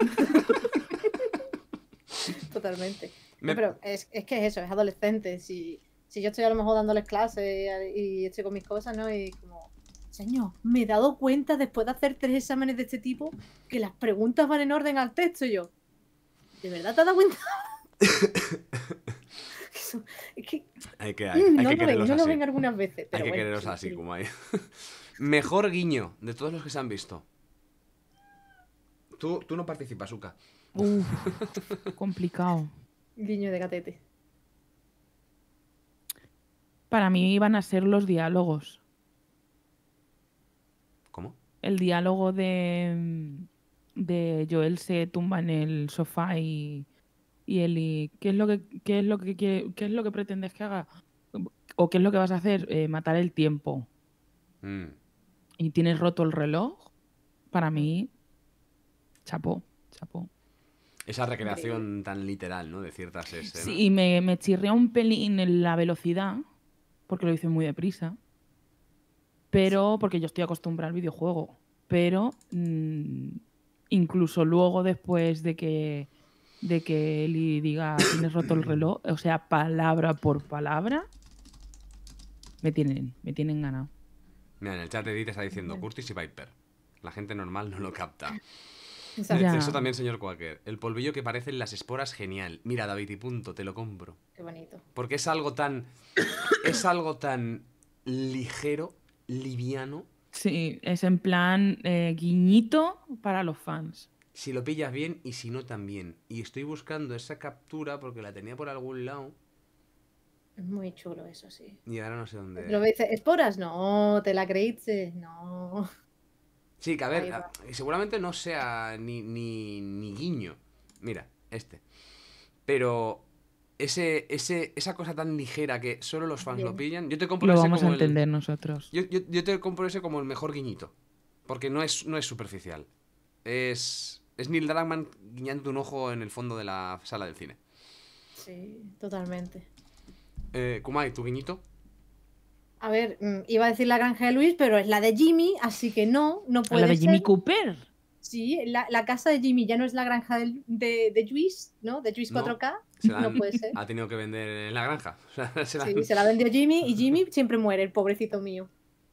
Totalmente. pero es, es, que es eso, es adolescente. Si, si, yo estoy a lo mejor dándoles clases y, estoy con mis cosas, ¿no? Y como, señor, me he dado cuenta después de hacer tres exámenes de este tipo que las preguntas van en orden al texto. Y yo, ¿de verdad te has dado cuenta? es que, hay que, hay, hay no, mm, que no, algunas veces. hay que bueno, así, como hay. Mejor guiño de todos los que se han visto. Tú, no participas, Uka. Uf, complicado. Guiño de gatete. Para mí iban a ser los diálogos. ¿Cómo? El diálogo de, de Joel se tumba en el sofá y, y ¿qué es lo que, es lo que, es lo que pretendes que haga? ¿O qué es lo que vas a hacer? Eh, matar el tiempo. Mm y tienes roto el reloj, para mí, chapó, chapó. Esa recreación tan literal, ¿no? De ciertas escenas. Sí, y me, me un pelín en la velocidad, porque lo hice muy deprisa. Pero, porque yo estoy acostumbrado al videojuego. Pero mm, incluso luego, después de que, de que Eli diga tienes roto el reloj, o sea, palabra por palabra, me tienen, me tienen ganado. Mira, en el chat de Edith está diciendo Curtis y Viper. La gente normal no lo capta. Eso también, señor Quaker. El polvillo que parece en las esporas, genial. Mira, David, y punto, te lo compro. Qué bonito. Porque es algo tan. es algo tan ligero, liviano. Sí, es en plan eh, guiñito para los fans. Si lo pillas bien y si no, también. Y estoy buscando esa captura porque la tenía por algún lado. Es muy chulo eso, sí. Y ahora no sé dónde. Lo dice, ¿esporas? No, te la creíste, no. Sí, que a ver, seguramente no sea ni, ni, ni, guiño. Mira, este. Pero ese, ese, esa cosa tan ligera que solo los fans lo pillan, yo te compro ese vamos a entender nosotros. Yo, te compro ese como el mejor guiñito. Porque no es, no es superficial. Es, es Neil dragman guiñando un ojo en el fondo de la sala del cine. Sí, totalmente. Eh, hay ¿tu guiñito? A ver, mm, iba a decir la granja de Luis, pero es la de Jimmy, así que no, no puede ¿La de Jimmy Cooper? Sí, la, casa de Jimmy ya no es la granja de, Luis, ¿no? De Luis 4K, no, puede ser. Ha tenido que vender en la granja. se la Sí, se la vendió Jimmy y Jimmy siempre muere, el pobrecito mío.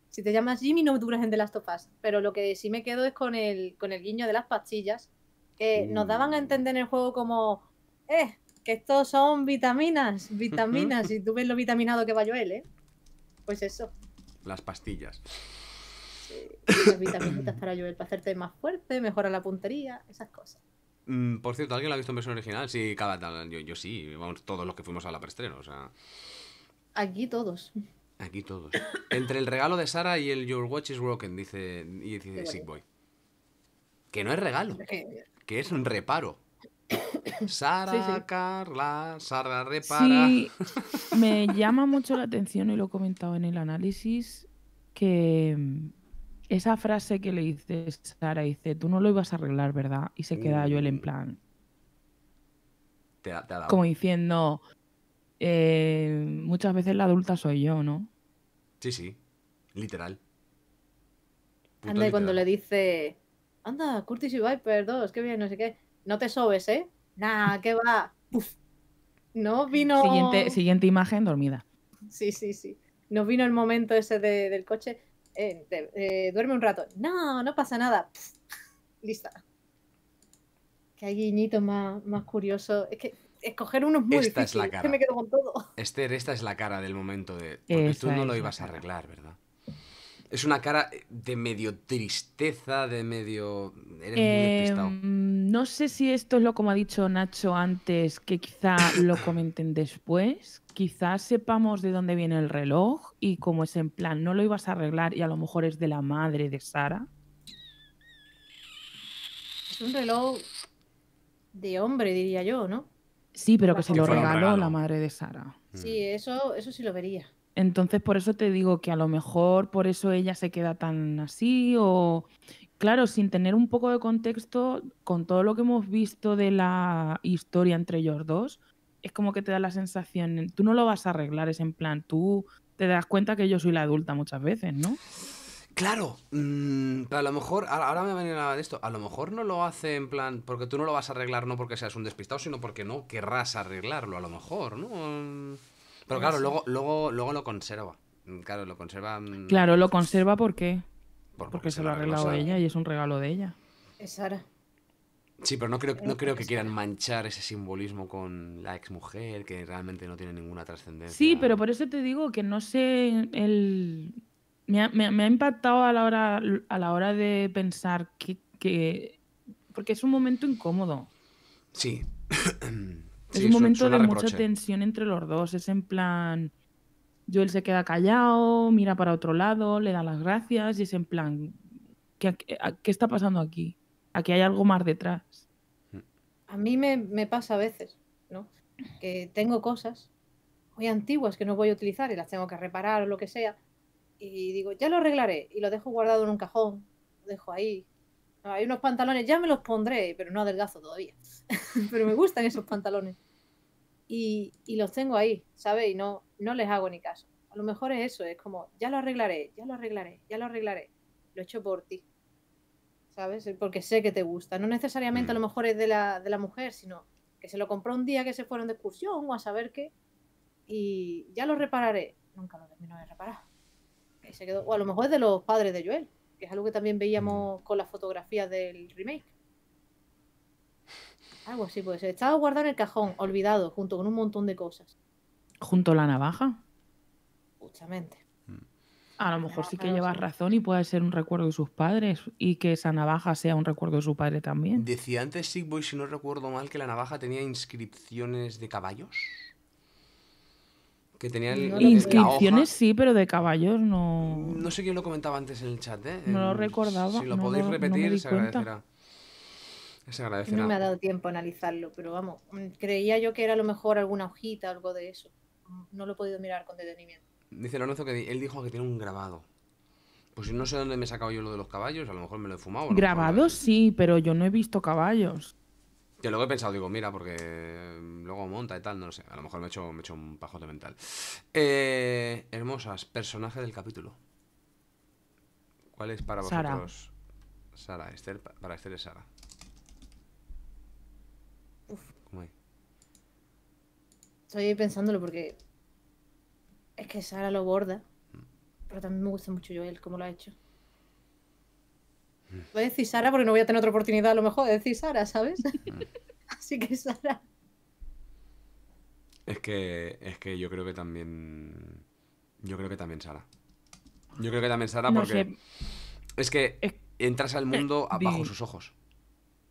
Si te llamas Jimmy no duras en The Last of Us, pero lo que sí me quedo es con el, con el guiño de las pastillas, que nos mm. daban a entender en el juego como, eh, que estos son vitaminas, vitaminas, y tú ves lo vitaminado que va Joel, ¿eh? Pues eso. Las pastillas. las vitaminitas para Joel, para hacerte más fuerte, mejora la puntería, esas cosas. Mm, por cierto, ¿alguien la ha visto en versión original? Sí, cada tal, yo, sí, vamos, todos los que fuimos a la preestreno, o sea... Aquí todos. Aquí todos. Entre el regalo de Sara y el Your Watch is Broken, dice, y dice Boy. Que no es regalo, que es un reparo. Sara, Carla, Sara, repara. Sí, me llama mucho la atención, y lo he comentado en el análisis, que mm, esa frase que le dice Sara, dice, tú no lo ibas a arreglar, ¿verdad? Y se queda yo Joel en mm. plan. Te ha, dado. Como diciendo, eh, muchas veces la adulta soy yo, ¿no? Sí, sí, literal. anda, cuando le dice, anda, Curtis y Viper 2, que bien, no sé qué. No te sobes, ¿eh? Nah, ¿qué va? Uf. No vino. Siguiente, siguiente imagen dormida. Sí, sí, sí. No vino el momento ese del coche. Eh, eh, duerme un rato. No, no pasa nada. lista. Que hay guiñitos más, más curioso. Es que escoger unos muy esta Es la cara. me quedo con todo. Esther, esta es la cara del momento de. Porque tú no lo ibas a arreglar, ¿verdad? Es una cara de medio tristeza, de medio. Em, no sé si esto es lo como ha dicho Nacho antes, que quizá lo comenten después. quizá sepamos de dónde viene el reloj y como es en plan, no lo ibas a arreglar y a lo mejor es de la madre de Sara. Es un reloj de hombre, diría yo, ¿no? Sí, pero que se lo regaló la madre de Sara. Sí, eso, eso sí lo vería. Entonces, por eso te digo que a lo mejor por eso ella se queda tan así o, claro, sin tener un poco de contexto con todo lo que hemos visto de la historia entre ellos dos, es como que te da la sensación, tú no lo vas a arreglar, es en plan, tú te das cuenta que yo soy la adulta muchas veces, ¿no? Claro, mm, a lo mejor, ahora me viene nada de esto, a lo mejor no lo hace en plan, porque tú no lo vas a arreglar no porque seas un despistado, sino porque no querrás arreglarlo, a lo mejor, ¿no? Pero claro, luego, luego, luego lo conserva. Mm, claro, lo conserva. Mm, claro, lo conserva porque. porque, se lo ha arreglado ella y es un regalo de ella. Es Sara. Sí, pero no creo, no creo que quieran manchar ese simbolismo con la ex mujer que realmente no tiene ninguna trascendencia. Sí, pero por eso te digo que no sé el... Me ha, me, ha impactado a la hora, a la hora de pensar que, que... Porque es un momento incómodo. Sí. es un momento de mucha tensión entre los dos. Es en plan. Joel se queda callado, mira para otro lado, le da las gracias y es en plan. ¿Qué, eh, está pasando aquí? Aquí hay algo más detrás. A mí me, pasa a veces, ¿no? Que tengo cosas muy antiguas que no voy a utilizar y las tengo que reparar o lo que sea. Y digo, ya lo arreglaré. Y lo dejo guardado en un cajón. Lo dejo ahí. Hay unos pantalones, ya me los pondré, pero no adelgazo todavía. pero me gustan esos pantalones y, los tengo ahí, ¿sabes? Y no, no les hago ni caso. A lo mejor es eso, es como, ya lo arreglaré, ya lo arreglaré, ya lo arreglaré. Lo he hecho por ti, ¿sabes? Porque sé que te gusta. No necesariamente a lo mm. mejor es de la, de la mujer, sino que se lo compró un día que se fueron de excursión o a saber qué. Y ya lo repararé. Nunca lo termino de reparar. quedó, o a lo mejor es de los padres de Joel, que es algo que también veíamos mm. con las fotografías del remake. Algo así puede Estaba guardado en el cajón, olvidado, junto con un montón de cosas. ¿Junto a la navaja? Justamente. A lo mejor sí que llevas razón y puede ser un recuerdo de sus padres y que esa navaja sea un recuerdo de su padre también. Decía antes Sigboy, si no recuerdo mal, que la navaja tenía inscripciones de caballos. Que tenían inscripciones sí, pero de caballos no. No sé quién lo comentaba antes en el chat, ¿eh? No lo recordaba. Si lo podéis repetir, se agradecerá no me ha dado tiempo a analizarlo, pero vamos, mm, creía yo que era a lo mejor alguna hojita, algo de eso. No lo he podido mirar con detenimiento. Dice Lorenzo que él dijo que tiene un grabado. Pues no sé dónde me he sacado yo lo de los caballos, a lo mejor me lo he fumado. Grabado sí, pero yo no he visto caballos. Yo luego he pensado, digo, mira, porque mm, luego monta y tal, no lo sé. A lo mejor me he hecho, me he hecho un pajote mental. Eh, hermosas, personaje del capítulo. ¿Cuál es para vosotros? Sara, Esther, para Esther es Sara. Estoy pensándolo porque es que Sara lo borda. Pero también me gusta mucho Joel, como lo ha hecho. Voy a decir Sara porque no voy a tener otra oportunidad a lo mejor de decir Sara, ¿sabes? Mm. Así que Sara. Es que, es que yo creo que también. Yo creo que también Sara. Yo creo que también Sara porque. Es que entras al mundo bajo sus ojos.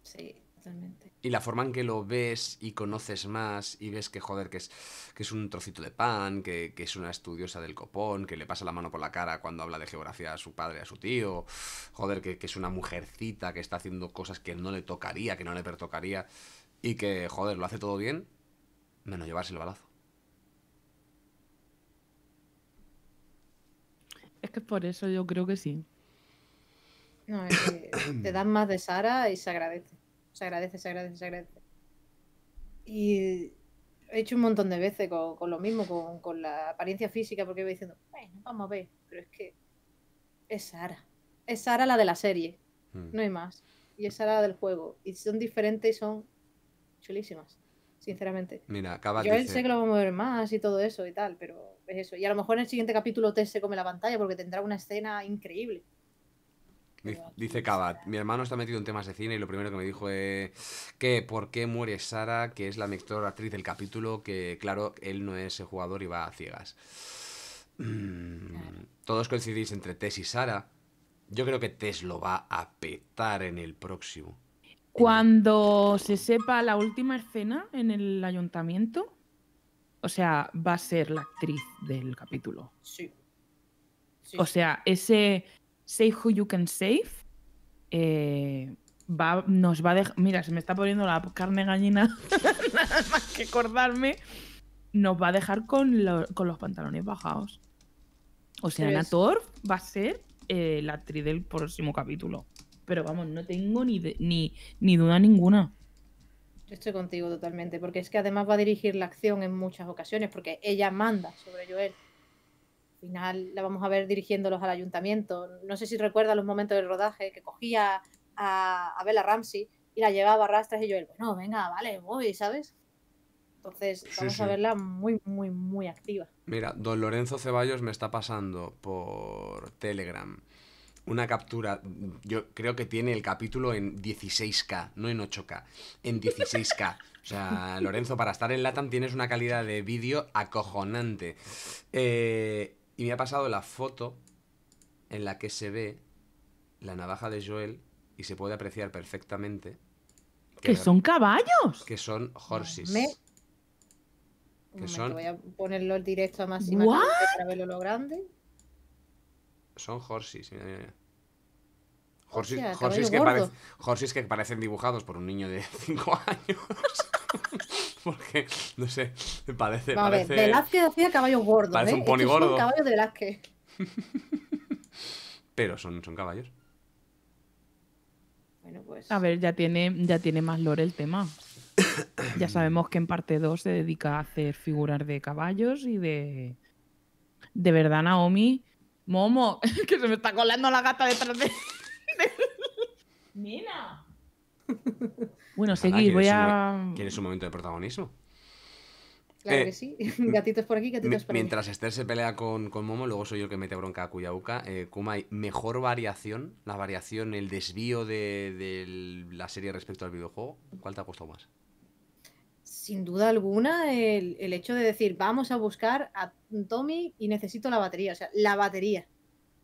Sí, totalmente y la forma en que lo ves y conoces más y ves que, joder, que es, que es un trocito de pan, que, es una estudiosa del copón, que le pasa la mano por la cara cuando habla de geografía a su padre, a su tío, joder, que, es una mujercita que está haciendo cosas que no le tocaría, que no le pertocaría y que, joder, lo hace todo bien, menos llevarse el balazo. Es que por eso yo creo que sí. Eh, te dan más de Sara y se agradece. Se agradece, se agradece, se agradece. Y he hecho un montón de veces con, lo mismo, con, la apariencia física, porque iba diciendo, bueno, vamos a ver, pero es que es Sara. Es Sara la de la serie, hmm. no hay más. Y es Sara la del juego. Y son diferentes y son chulísimas, sinceramente. Mira, Yo sé que lo vamos a ver más y todo eso y tal, pero es eso. Y a lo mejor en el siguiente capítulo te se come la pantalla porque tendrá una escena increíble. Dice Cabat, mi hermano está metido en temas de cine y lo primero que me dijo es que por qué muere Sara, que es la mejor actriz del capítulo, que claro, él no es el jugador y va a ciegas. Mm, todos coincidís entre Tess y Sara. Yo creo que Tess lo va a petar en el próximo. Cuando se sepa la última escena en el ayuntamiento, o sea, va a ser la actriz del capítulo. sí. O sea, ese Save Who You Can Save. Eh, nos va a dejar. Mira, se me está poniendo la carne gallina. Nada más que acordarme. Nos va a dejar con, los pantalones bajados. O sea, la Thor va a ser eh, la actriz del próximo capítulo. Pero vamos, no tengo ni, duda ninguna. estoy contigo totalmente, porque es que además va a dirigir la acción en muchas ocasiones, porque ella manda sobre Joel final la vamos a ver dirigiéndolos al ayuntamiento. No sé si recuerda los momentos del rodaje que cogía a, Bella Ramsey y la llevaba a rastras y yo, bueno, venga, vale, voy, ¿sabes? Entonces vamos a verla muy, muy, muy activa. Mira, don Lorenzo Ceballos me está pasando por Telegram una captura, yo creo que tiene el capítulo en 16K, no en 8K, en 16K. O sea, Lorenzo, para estar en LATAM tienes una calidad de vídeo acojonante. Eh, y me ha pasado la foto en la que se ve la navaja de Joel y se puede apreciar perfectamente. ¡Que, son caballos! Que son horses. Me... Que son... Voy a ponerlo en directo a Máxima para verlo lo grande. Son horses, mira, mira, mira. Horsis, que parecen dibujados por un niño de 5 años. Porque, no sé, parece. A ver, Velázquez hacía caballos gordos. Parece ¿eh? un pony gordo. caballos de Velázquez. Pero son, son caballos. Bueno, pues. A ver, ya tiene, ya tiene más lore el tema. ya sabemos que en parte 2 se dedica a hacer figuras de caballos y de. De verdad, Naomi. Momo, que se me está colando la gata detrás de mira Bueno, seguí, voy a. ¿Quieres un momento de protagonismo? Claro eh, que sí. Gatitos por aquí, gatitos por aquí. Mientras Esther se pelea con, con, Momo, luego soy yo el que mete bronca a Cuyauca. Eh, hay mejor variación, la variación, el desvío de, la serie respecto al videojuego. ¿Cuál te ha costado más? Sin duda alguna, el, el hecho de decir, vamos a buscar a Tommy y necesito la batería. O sea, la batería.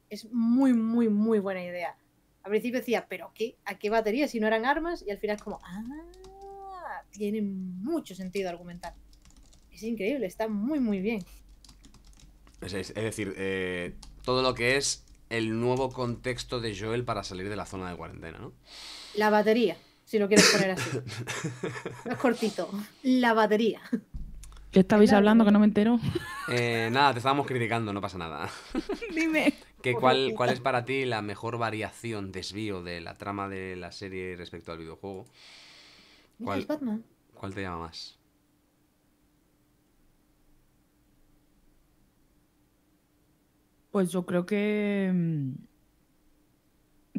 Es muy, muy, muy buena idea al principio decía, ¿pero qué? ¿A qué batería si no eran armas? Y al final es como, ¡ah! Tiene mucho sentido argumentar. Es increíble, está muy, muy bien. Es, decir, eh, todo lo que es el nuevo contexto de Joel para salir de la zona de cuarentena, ¿no? La batería, si lo quieres poner así. Más cortito. La batería. ¿Qué estabais hablando que no me entero? Eh, nada, te estábamos criticando, no pasa nada. Dime cuál, es para ti la mejor variación, desvío de la trama de la serie respecto al videojuego? ¿Cuál, te llama más? Pues yo creo que mm,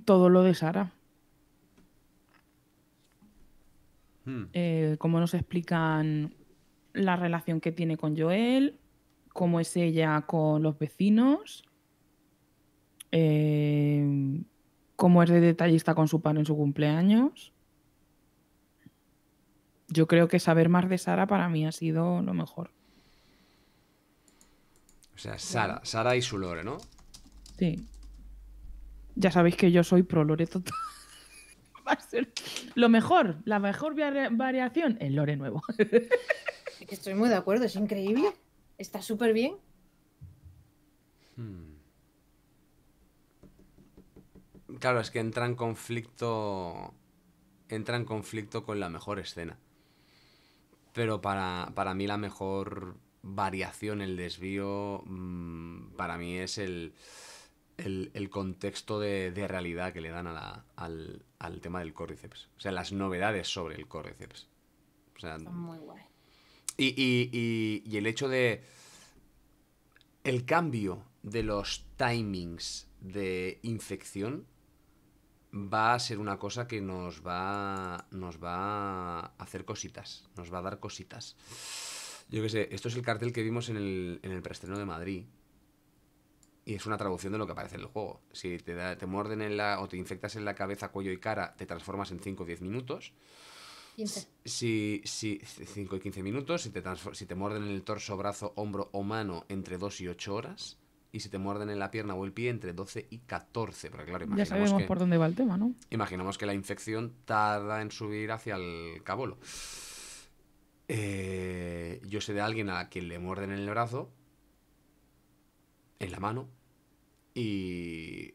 todo lo de Sara. Hmm. Eh, cómo nos explican la relación que tiene con Joel, cómo es ella con los vecinos Em, cómo es de detallista con su pan en su cumpleaños. Yo creo que saber más de Sara para mí ha sido lo mejor. O sea, Sara, Sara y su lore, ¿no? Sí. Ya sabéis que yo soy pro lore total. lo mejor, la mejor variación, el lore nuevo. Estoy muy de acuerdo, es increíble. Está súper bien. Hmm. Claro, es que entra en conflicto. Entra en conflicto con la mejor escena. Pero para, mí la mejor variación, el desvío, mm, para mí es el, contexto de, realidad que le dan al, tema del córdiceps. O sea, las novedades sobre el córdiceps. O muy guay. y el hecho de. El cambio de los timings de infección va a ser una cosa que nos va, nos va a hacer cositas, nos va a dar cositas. Yo qué sé, esto es el cartel que vimos en el, en el preestreno de Madrid. Y es una traducción de lo que aparece en el juego. Si te, te muerden en la, o te infectas en la cabeza, cuello y cara, te transformas en 5 o 10 minutos. 15. Si, si, 5 y 15 minutos. Si te, si te muerden en el torso, brazo, hombro o mano, entre 2 y 8 horas y si te muerden en la pierna o el pie entre 12 y 14. Pero claro, imaginamos ya sabemos por dónde va el tema, ¿no? Imaginamos que la infección tarda en subir hacia el cabolo. Eh, yo sé de alguien a quien le muerden en el brazo, en la mano, y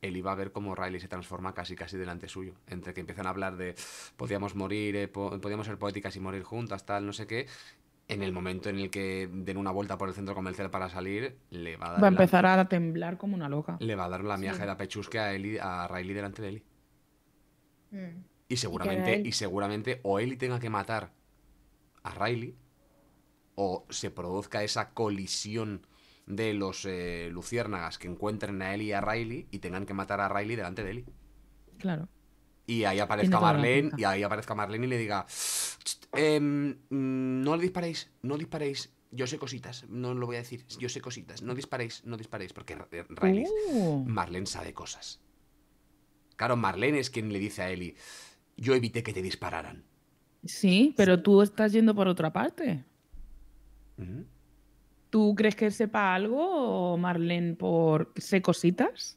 él iba a ver cómo Riley se transforma casi casi delante suyo. Entre que empiezan a hablar de podíamos morir, eh, podíamos ser poéticas y morir juntas, tal, no sé qué, en el momento en el que den una vuelta por el centro comercial para salir, le va a dar. Va a empezar a temblar como una loca. Le va a dar la miaja de la pechusque a, a Riley delante de Eli. Mm. Y seguramente, ¿Y, seguramente o Eli tenga que matar a Riley, o se produzca esa colisión de los eh, luciérnagas que encuentren a Eli y a Riley y tengan que matar a Riley delante de Eli. Claro y ahí aparezca Marlene y ahí aparezca Marlene y le diga em, no le disparéis no disparéis yo sé cositas no lo voy a decir yo sé cositas no disparéis no disparéis porque eh, uh. Marlene sabe cosas claro Marlene es quien le dice a Eli yo evité que te dispararan sí pero tú estás yendo por otra parte ¿Tú crees que sepa algo, Marlene, por sé cositas?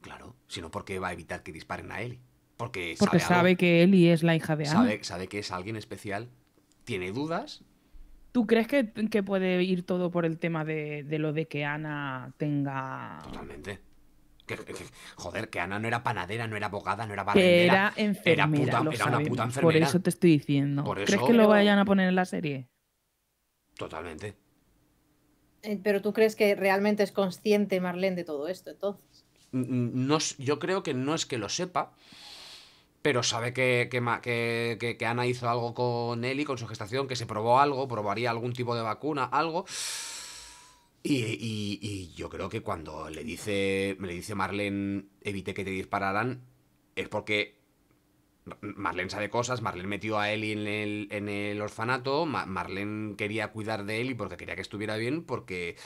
Claro, sino porque va a evitar que disparen a Eli. Porque, sabe, que Eli es la hija de Ana. Sabe, que es alguien especial, tiene dudas. ¿Tú crees que, puede ir todo por el tema de, lo de que Ana tenga. Totalmente. joder, que Ana no era panadera, no era abogada, no era barrendera. era enfermera. Era, una puta enfermera. Por eso te estoy diciendo. ¿Crees que lo vayan a poner en la serie? Totalmente. Eh, pero tú crees que realmente es consciente Marlene de todo esto, entonces. Mm, mm, no, yo creo que no es que lo sepa, pero sabe que, que, Ana hizo algo con Eli, con su gestación, que se probó algo, probaría algún tipo de vacuna, algo. Y, yo creo que cuando le dice, le dice Marlene, evite que te dispararan, es porque Marlene sabe cosas, Marlene metió a Eli en el, en el orfanato, Marlene quería cuidar de Eli porque quería que estuviera bien, porque,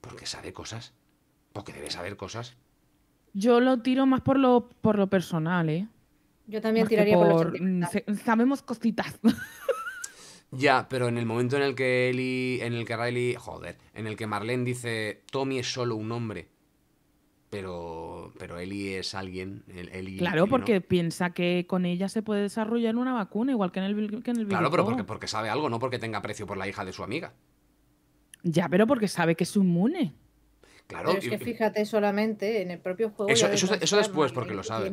porque sabe cosas, porque debe saber cosas. Yo lo tiro más por lo, por lo personal, ¿eh? Yo también tiraría por, los mm, Sabemos cositas. Ya, pero en el momento en el que Eli, en el que Riley, joder, en el que Marlene dice, Tommy es solo un hombre, pero, pero Eli es alguien. claro, porque piensa que con ella se puede desarrollar una vacuna, igual que en el, que Claro, pero porque, sabe algo, no porque tenga precio por la hija de su amiga. Ya, pero porque sabe que es inmune. Claro. es que fíjate solamente en el propio juego. Eso, eso, eso después, porque lo sabe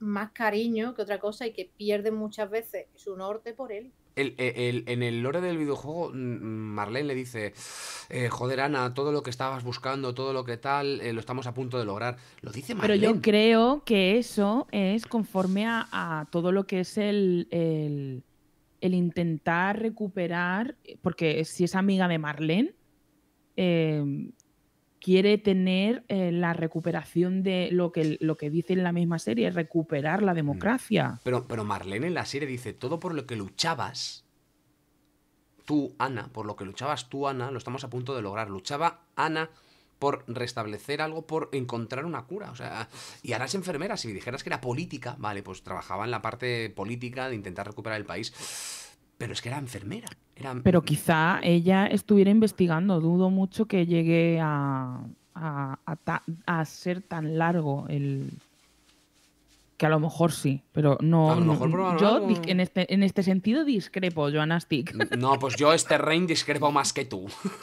más cariño que otra cosa y que pierde muchas veces su norte por él. E, en el lore del videojuego, mm, mm, Marlene le dice, eh, joder Ana, todo lo que estabas buscando, todo lo que tal, eh, lo estamos a punto de lograr. Lo dice Marlene. Pero yo creo que eso es conforme a, todo lo que es el, intentar recuperar, porque si es amiga de Marlene, eh, quiere tener eh, la recuperación de lo que, lo que dice en la misma serie, recuperar la mm. democracia. Pero, pero Marlene en la serie dice, todo por lo que luchabas, tú, Ana, por lo que luchabas tú, Ana, lo estamos a punto de lograr. Luchaba Ana por restablecer algo, por encontrar una cura. O sea, y ahora es enfermera, si me dijeras que era política, vale, pues trabajaba en la parte política de intentar recuperar el país pero es que era enfermera. Pero quizá ella estuviera investigando. Dudo mucho que llegue a, a, ser tan largo el, que a lo mejor sí, pero no. A lo mejor yo este, en este, sentido discrepo, Joana Stick. No, pues yo este rey discrepo más que tú.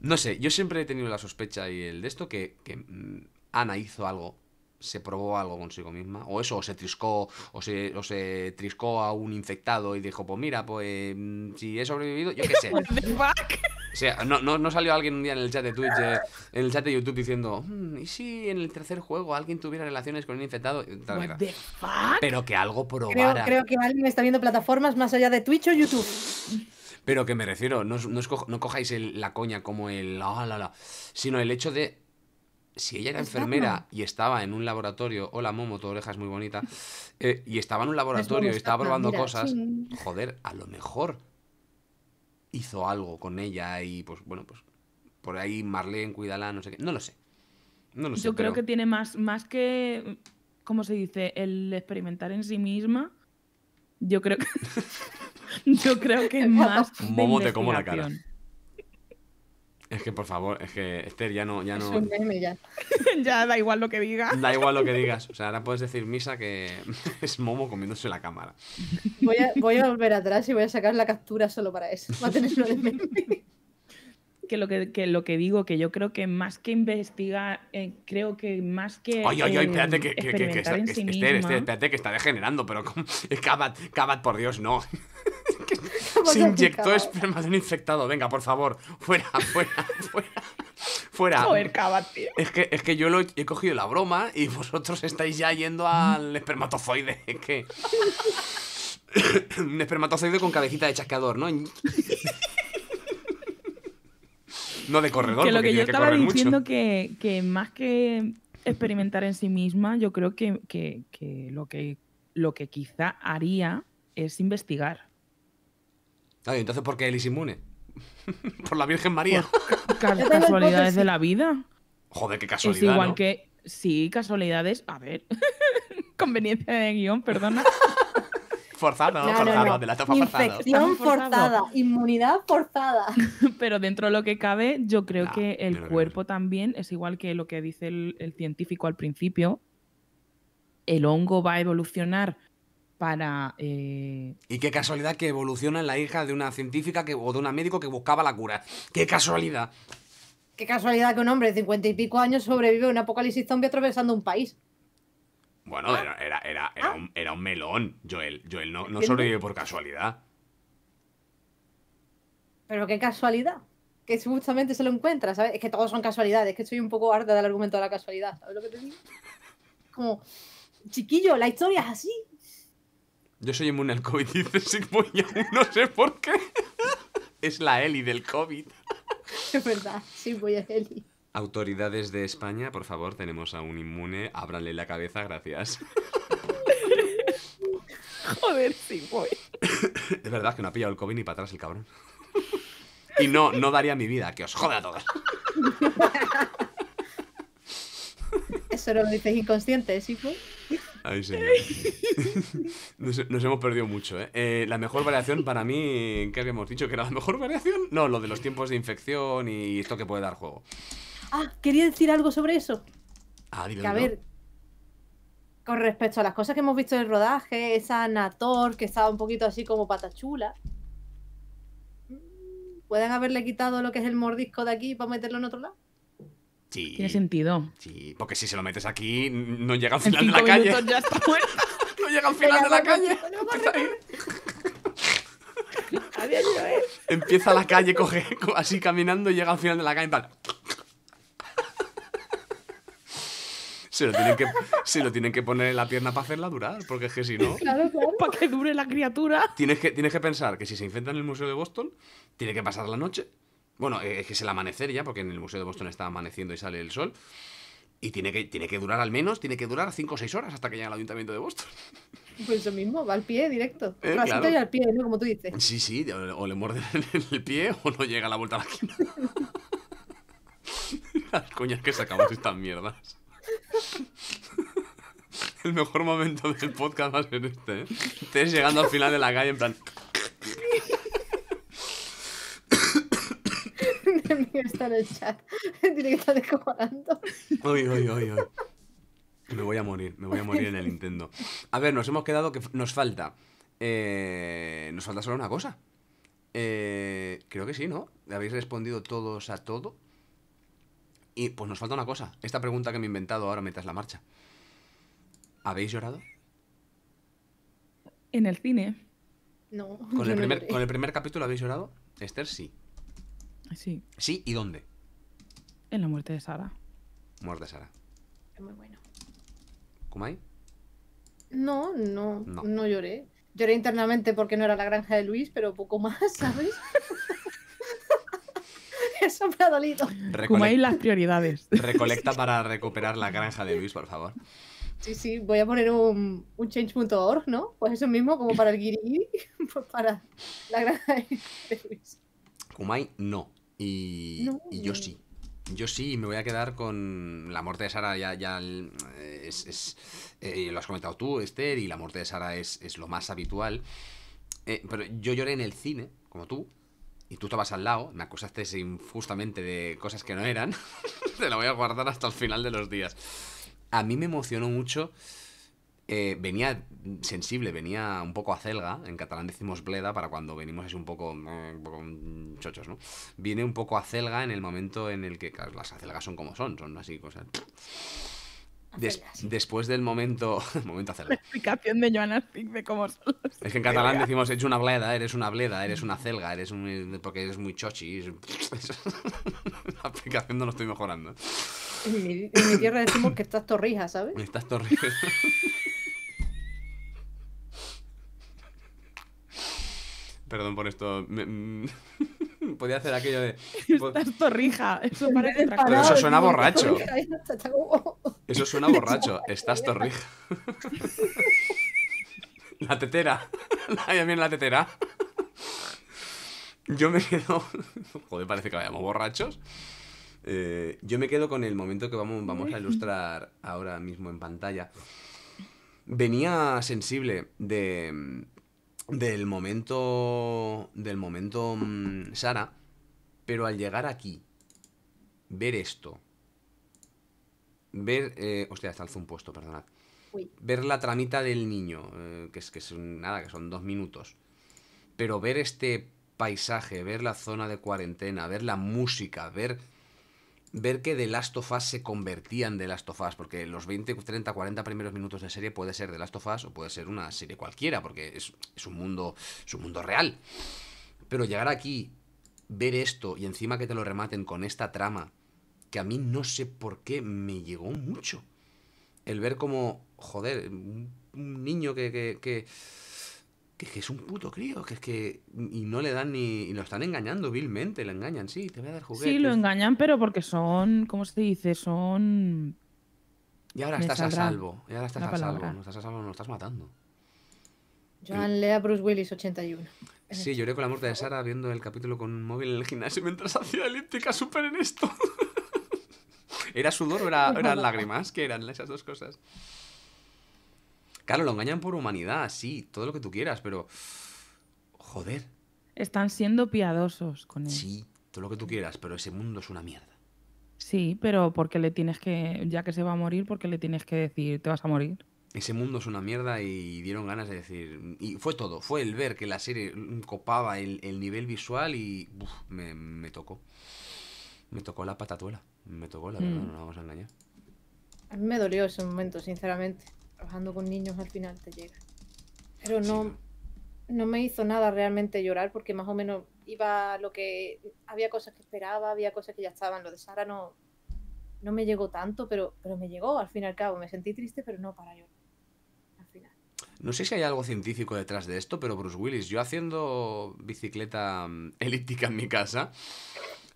No sé, yo siempre he tenido la sospecha y el de esto que mm, Ana hizo algo se probó algo consigo misma. O eso, o se triscó, o se, o se triscó a un infectado y dijo, pues mira, pues mm, si he sobrevivido, yo qué sé. sea, no, salió alguien un día en el chat de Twitch, eh, en el chat de YouTube diciendo, mm, ¿y si en el tercer juego alguien tuviera relaciones con un infectado? Pero que algo probara. Creo, creo, que alguien está viendo plataformas más allá de Twitch o YouTube. Pero que me refiero, no, cojáis la coña como el ah, la, la, sino el hecho de si ella era enfermera y estaba en un laboratorio, hola Momo, tu oreja es muy bonita, eh, y estaba en un pues laboratorio y estaba probando cosas, joder, a lo mejor hizo algo con ella y pues bueno, pues por ahí Marlene, cuídala, no sé qué, no lo sé. No lo sé. Yo creo que tiene más, más que, ¿cómo se dice? El experimentar en sí misma. Yo creo que... Yo creo que más... Momo te como la cara. Es que por favor, es que Esther ya no. Ya, no... ya. ya da igual lo que digas. Da igual lo que digas. O sea, ahora puedes decir misa que es Momo comiéndose la cámara. Voy a, volver atrás y voy a sacar la captura solo para eso. Va a tenerlo de meme. Que lo que, lo que digo, que yo creo que más que investigar, eh, creo que más que. Oye, eh, oye, espérate, que, está, Esther, espérate, que está degenerando, pero Cabat, por Dios, no. Se inyectó esperma de infectado. Venga, por favor, fuera, fuera, fuera. Fuera. Joder, tío. Es que, es que yo he, cogido la broma y vosotros estáis ya yendo al espermatozoide. un espermatozoide con cabecita de chasqueador, ¿no? no de corredor. Que lo que yo estaba diciendo que, más que experimentar en sí misma, yo creo que, lo que lo que quizá haría es investigar. Ah, entonces, ¿por qué él es inmune? Por la Virgen María. casualidades de la vida. Joder, qué casualidad. Es igual que. Sí, casualidades. A ver. Conveniencia de guión, perdona. Forzada, no, forzado, de la forzada. Infección forzada, inmunidad forzada. pero dentro de lo que cabe, yo creo que el cuerpo también es igual que lo que dice el científico al principio. El hongo va a evolucionar para... Eh, y qué casualidad que evoluciona en la hija de una científica que, o de una médico que buscaba la cura. ¡Qué casualidad! Qué casualidad que un hombre de cincuenta y pico años sobrevive a un apocalipsis zombie atravesando un país. Bueno, ah. era, un, melón, Joel. Joel no, no sobrevive por casualidad. Pero qué casualidad. Que justamente se lo encuentra, ¿sabes? Es que todos son casualidades. Es que soy un poco harta del argumento de la casualidad. ¿Sabes lo que te digo? Como, chiquillo, la historia es así. Yo soy inmune al COVID, dice no sé por qué. Es la Eli del COVID. Es verdad, sí es Eli. Autoridades de España, por favor, tenemos a un inmune. Ábranle la cabeza, gracias. Joder, sí Es verdad que no ha pillado el COVID ni para atrás el cabrón. Y no, no daría mi vida, que os jode a todos. Eso lo dices inconsciente, ¿sí? Ahí se Nos, nos hemos perdido mucho, ¿eh? ¿eh? La mejor variación para mí, ¿qué habíamos dicho? ¿Que era la mejor variación? No, lo de los tiempos de infección y esto que puede dar juego. Ah, quería decir algo sobre eso. Ah, dime, a ver, con respecto a las cosas que hemos visto en el rodaje, esa Nator que estaba un poquito así como patachula, mm, pueden haberle quitado lo que es el mordisco de aquí para meterlo en otro lado. Tiene sentido. Sí, porque si se lo metes aquí, no llega al final de la calle. no llega al final de la calle. Empieza la calle, coge así caminando y llega al final de la calle. Tal. Se lo, tienen que, poner en la pierna para hacerla durar, porque es que si no. Para que dure la criatura. Tienes que, tienes que pensar que si se infecta en el Museo de Boston, tiene que pasar la noche, bueno, eh, es que es el amanecer ya, porque en el Museo de Boston está amaneciendo y sale el sol. Y tiene que, tiene que durar al menos, tiene que durar 5 o 6 horas hasta que llegue al Ayuntamiento de Boston. Pues eso mismo, va al pie directo. Eh, y al pie, Como tú dices. Sí, sí, o le mordes el pie o no llega a la vuelta a la esquina. Las coñas que sacamos estas mierdas. el mejor momento del podcast va a ser este, ¿eh? llegando al final de la calle en plan... está en el chat. Me voy a morir, me voy a morir en el Nintendo. A ver, nos hemos quedado que nos falta. Eh, nos falta solo una cosa. Eh, creo que sí, ¿no? Habéis respondido todos a todo. Y pues nos falta una cosa. Esta pregunta que me he inventado ahora mientras la marcha. ¿Habéis llorado? En el cine. no ¿Con el primer capítulo habéis llorado? Esther sí. Sí. ¿Y dónde? En la muerte de Sara. Muerte de Sara. Es muy bueno. ¿Cómo hay? No, no, no, lloré. Lloré internamente porque no era la granja de Luis, pero poco más, ¿sabes? Eso me ha dolido. las prioridades. Recolecta para recuperar la granja de Luis, por favor. Sí, sí, voy a poner un, change.org, ¿no? Pues eso mismo, como para el guiri, pues para la granja de Luis. Kumai no. Y, yo sí. Yo sí, me voy a quedar con la muerte de Sara. Ya, ya es, eh, lo has comentado tú, Esther, y la muerte de Sara es, es lo más habitual. Eh, pero yo lloré en el cine, como tú, y tú estabas al lado, me acusaste injustamente de cosas que no eran. Te la voy a guardar hasta el final de los días. A mí me emocionó mucho eh, venía sensible, venía un poco a celga en catalán decimos bleda, para cuando venimos es un poco, mm, mm, chochos, ¿no? Viene un poco a celga en el momento en el que, las acelgas son como son, son así cosas... después del momento, momento acelga. La explicación de Joana Fick de cómo son Es que en catalán decimos, hecho una bleda, eres una bleda, eres una celga, eres un... Eh, porque eres muy chochi. la explicación no lo estoy mejorando. En mi, en mi tierra decimos que estás torrija, ¿sabes? Estás torrija. Perdón por esto. Mm, podía hacer aquello de. Estás torrija. Eso parece Pero eso suena borracho. Eso suena borracho. Estás torrija. La tetera. bien la tetera. Yo me quedo. Joder, parece que vayamos borrachos. Eh, yo me quedo con el momento que vamos, vamos a ilustrar ahora mismo en pantalla. Venía sensible de, mm, del momento, del momento mm, Sara, pero al llegar aquí, ver esto, ver, eh, hostia, está el un puesto, perdonad, ver la tramita del niño, eh, que es que es nada, que son dos minutos, pero ver este paisaje, ver la zona de cuarentena, ver la música, ver ver que The Last of Us se convertían en The Last of Us, porque los 20, 30, 40 primeros minutos de serie puede ser The Last of Us o puede ser una serie cualquiera, porque es, un, mundo, mundo real. Pero llegar aquí, ver esto y encima que te lo rematen con esta trama, que a mí no sé por qué me llegó mucho. El ver como, joder, un niño que que es un puto crío, que es que y no le dan ni y lo están engañando vilmente, le engañan, sí, te voy a dar juguetes. Sí, lo engañan, pero porque son, ¿cómo se dice? Son Y ahora estás a salvo, y ahora estás a salvo, no estás a salvo, no estás matando. Joan lea Bruce Willis 81. Sí, lloré con la muerte de Sara viendo el capítulo con un móvil en el gimnasio mientras hacía elíptica súper en esto. ¿Era sudor o era, eran lágrimas? ¿Qué eran esas dos cosas? Claro, lo engañan por humanidad, sí, todo lo que tú quieras, pero. Joder. Están siendo piadosos con él. Sí, todo lo que tú quieras, pero ese mundo es una mierda. Sí, pero porque le tienes que. Ya que se va a morir, porque le tienes que decir, te vas a morir? Ese mundo es una mierda y dieron ganas de decir. Y fue todo, fue el ver que la serie copaba el, nivel visual y. me, tocó. Me tocó la patatuela. Me tocó, la mm. no nos vamos a engañar. A mí me dolió ese momento, sinceramente trabajando con niños al final te llega. Pero no, no me hizo nada realmente llorar porque más o menos iba lo que había cosas que esperaba, había cosas que ya estaban, lo de Sara no no me llegó tanto, pero pero me llegó al fin y al cabo, me sentí triste, pero no para llorar. No sé si hay algo científico detrás de esto, pero Bruce Willis, yo haciendo bicicleta mm, elíptica en mi casa,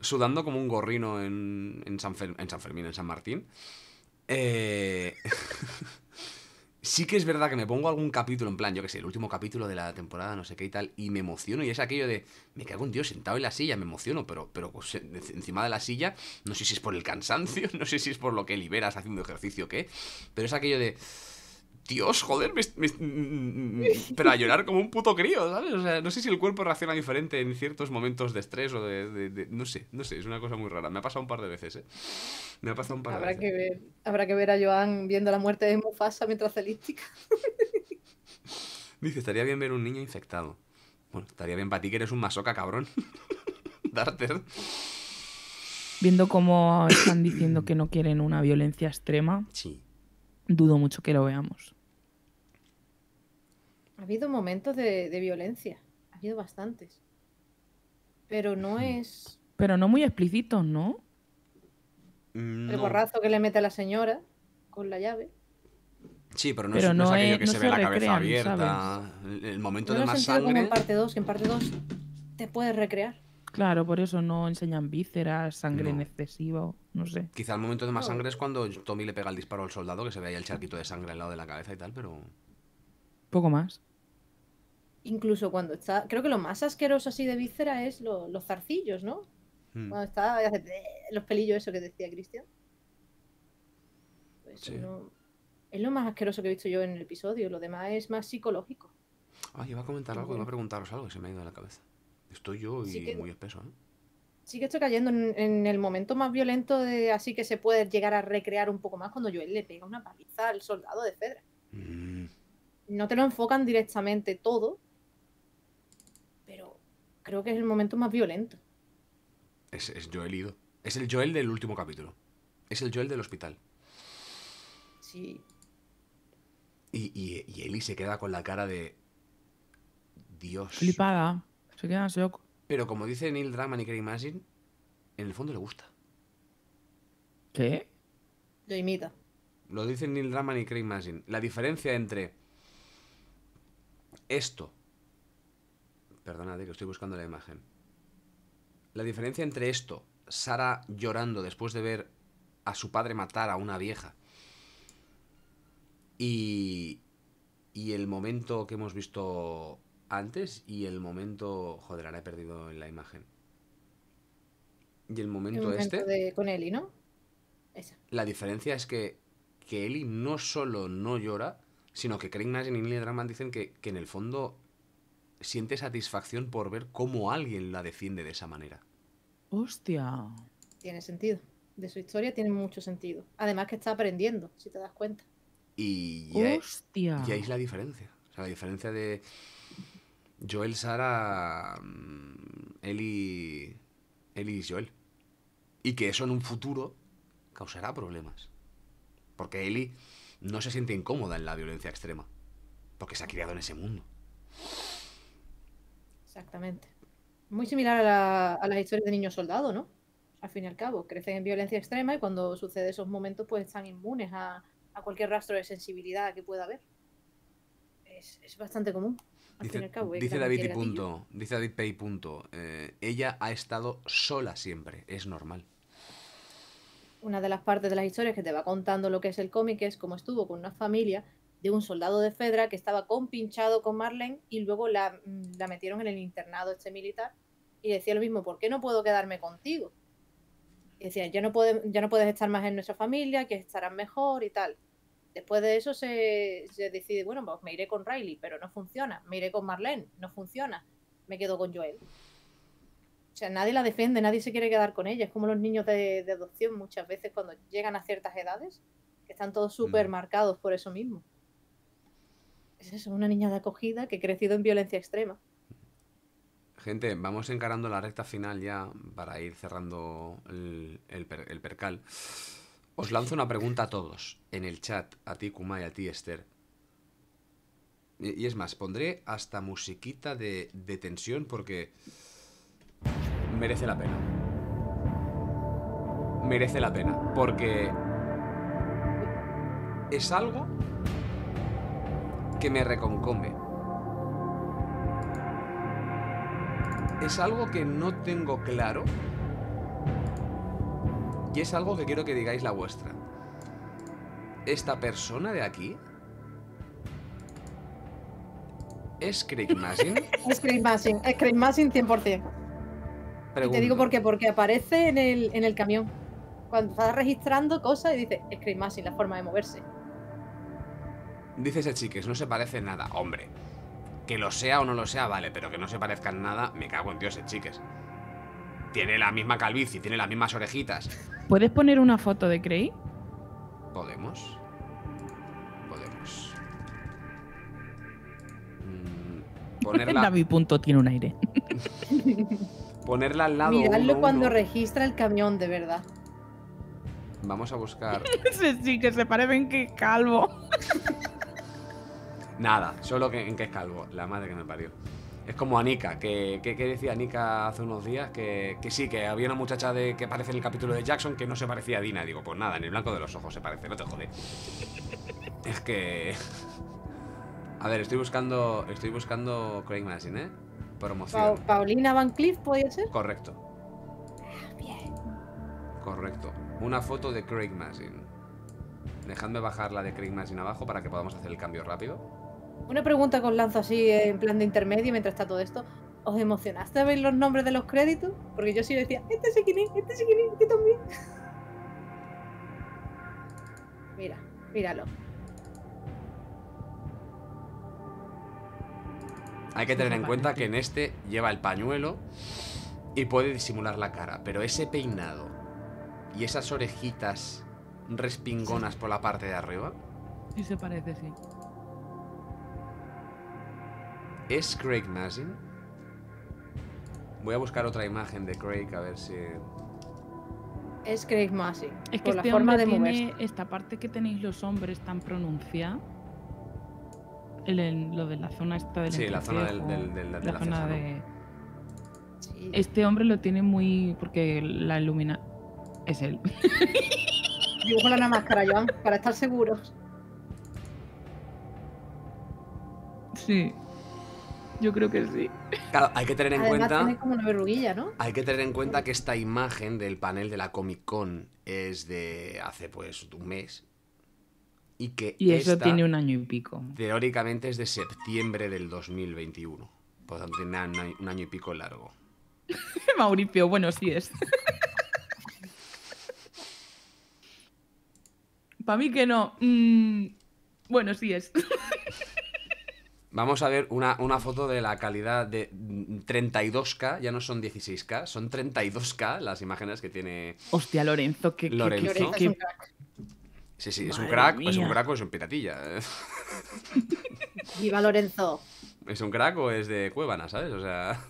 sudando como un gorrino en, en, San, en San Fermín, en San Martín, eh... Sí que es verdad que me pongo algún capítulo, en plan, yo qué sé, el último capítulo de la temporada, no sé qué y tal, y me emociono, y es aquello de, me cago en Dios, sentado en la silla, me emociono, pero, pero encima de la silla, no sé si es por el cansancio, no sé si es por lo que liberas haciendo ejercicio o qué, pero es aquello de, Dios, joder, me, mm, mm, mm, pero a llorar como un puto crío, ¿sabes? O sea, no sé si el cuerpo reacciona diferente en ciertos momentos de estrés o de, No sé, no sé, es una cosa muy rara. Me ha pasado un par de veces, ¿eh? Me ha pasado un par habrá de veces. Que ver, habrá que ver a Joan viendo la muerte de Mufasa mientras elística. Dice, estaría bien ver un niño infectado. Bueno, estaría bien para ti que eres un masoca, cabrón. Darter. Viendo cómo están diciendo que no quieren una violencia extrema. Sí dudo mucho que lo veamos. Ha habido momentos de, violencia, ha habido bastantes. Pero no es. Pero no muy explícitos, ¿no? Mm, el borrazo que le mete a la señora con la llave. Sí, pero no, es, no, aquello que se, ve la cabeza abierta. El momento de más sangre. Como en parte 2, en parte 2 te puedes recrear. Claro, por eso no enseñan vísceras, sangre en excesivo, no sé. Quizá el momento de más sangre es cuando Tommy le pega el disparo al soldado, que se ve ahí el charquito de sangre al lado de la cabeza y tal, pero. Poco más incluso cuando está, creo que lo más asqueroso así de víscera es los zarcillos, ¿no? Hmm. Cuando está, eh, los pelillos, eso que decía Cristian. Pues es lo más asqueroso que he visto yo en el episodio, lo demás es más psicológico. Ah, iba a comentar algo, iba a preguntaros algo se me ha ido de la cabeza. Estoy yo y muy espeso, ¿no? ¿eh? Sí que estoy cayendo en, el momento más violento de así que se puede llegar a recrear un poco más cuando Joel le pega una paliza al soldado de Fedra. Mm. No te lo enfocan directamente todo, creo que es el momento más violento. Es, es Joel ido. Es el Joel del último capítulo. Es el Joel del hospital. Sí. Y, y, Eli se queda con la cara de. Dios. Flipada. Se queda shock. Pero como dice Neil Draman y Craig Mazin, en el fondo le gusta. ¿Qué? Lo imita. Lo dicen Neil Draman y Craig Mazin. La diferencia entre esto Perdónate, eh, que estoy buscando la imagen. La diferencia entre esto, Sara llorando después de ver a su padre matar a una vieja, y, y el momento que hemos visto antes y el momento... Joder, ahora he perdido en la imagen. Y el momento, este... con Eli, ¿no? La diferencia es que, que Eli no solo no llora, sino que Craig y Neil Drummond dicen que, que en el fondo siente satisfacción por ver cómo alguien la defiende de esa manera. Hostia. Tiene sentido. De su historia tiene mucho sentido. Además que está aprendiendo, si te das cuenta. Y e- Hostia. y ahí es la diferencia. O sea, la diferencia de Joel, Sara, mm, Eli, Eli y Joel. Y que eso en un futuro causará problemas. Porque Eli no se siente incómoda en la violencia extrema. Porque se ha criado en ese mundo. Exactamente. Muy similar a, las historias de niños soldados, ¿no? Al fin y al cabo, crecen en violencia extrema y cuando sucede esos momentos, pues están inmunes a, cualquier rastro de sensibilidad que pueda haber. Es, bastante común. Al dice, fin y al cabo, dice David punto, dice eh, Pei punto. ella ha estado sola siempre, es normal. Una de las partes de las historias que te va contando lo que es el cómic es cómo estuvo con una familia de un soldado de Fedra que estaba compinchado con Marlene y luego la, mm, metieron en el internado este militar y decía lo mismo, ¿por qué no puedo quedarme contigo? decía, ya no, puedes estar más en nuestra familia, que estarás mejor y tal. Después de eso se, decide, bueno, pues me iré con Riley, pero no funciona. Me iré con Marlene, no funciona. Me quedo con Joel. O sea, nadie la defiende, nadie se quiere quedar con ella. Es como los niños de, adopción muchas veces cuando llegan a ciertas edades, que están todos mm. súper marcados por eso mismo es eso, una niña de acogida que ha crecido en violencia extrema. Gente, vamos encarando la recta final ya para ir cerrando el, percal. Os lanzo una pregunta a todos en el chat, a ti Kuma y a ti Esther. Y, es más, pondré hasta musiquita de, de tensión porque merece la pena. Merece la pena porque es algo que me reconcome. Es algo que no tengo claro. Y es algo que quiero que digáis la vuestra. Esta persona de aquí... ¿Es Craig es Craig es Craig 100%. te digo por qué, porque aparece en el, en el camión. Cuando está registrando cosas y dice es Craig la forma de moverse. Dice ese chiques, no se parece nada. Hombre, que lo sea o no lo sea, vale, pero que no se parezcan nada, me cago en Dios, ese chiques. Tiene la misma calvicie, tiene las mismas orejitas. ¿Puedes poner una foto de Cray? Podemos. Podemos. Mm, ponerla... mi Punto tiene un aire. ponerla al lado. Miradlo cuando registra el camión, de verdad. Vamos a buscar. Ese sí que se parece que calvo. Nada, solo que, en que es calvo, la madre que me parió. Es como Anika, que, que, decía Anika hace unos días que, que, sí, que había una muchacha de, que parece en el capítulo de Jackson que no se parecía a Dina. Digo, pues nada, en el blanco de los ojos se parece, no te jode. Es que. A ver, estoy buscando. Estoy buscando Craig Mason, ¿eh? Promoción. Paulina Van Cleef, ¿puede ser? Correcto. bien. Correcto. Una foto de Craig Mason. Dejadme bajar la de Craig Mason abajo para que podamos hacer el cambio rápido. Una pregunta que os lanzo así en plan de intermedio mientras está todo esto. ¿Os emocionaste a ver los nombres de los créditos? Porque yo sí decía, este es quién este es quién este también. Mira, míralo. Hay que tener en cuenta que en este lleva el pañuelo y puede disimular la cara, pero ese peinado y esas orejitas respingonas por la parte de arriba. Sí, se parece, sí. ¿Es Craig Mazin? Voy a buscar otra imagen de Craig a ver si... Es Craig Mazin. Es que la este forma de tiene esta parte que tenéis los hombres tan pronunciada. El, lo de la zona esta del Sí, la zona del, de la, zona de... Este hombre lo tiene muy... porque la ilumina... es él. con la máscara, Joan, para estar seguros. Sí. Yo creo que sí. Claro, hay que tener en cuenta. Tiene como una verruguilla, ¿no? Hay que tener en cuenta que esta imagen del panel de la Comic Con es de hace pues un mes. Y que. Y eso tiene un año y pico. Teóricamente es de septiembre del 2021. Por lo tanto, tiene un año y pico largo. Mauricio, bueno, sí es. Para mí que no. Mm, bueno, sí es. Vamos a ver una, foto de la calidad de 32K, ya no son 16K, son 32K las imágenes que tiene. Hostia, Lorenzo, qué Lorenzo. Sí, sí, es un crack, es pues un crack o es un piratilla. ¿eh? ¡Viva Lorenzo! ¿Es un crack o es de Cuevana, sabes? O sea.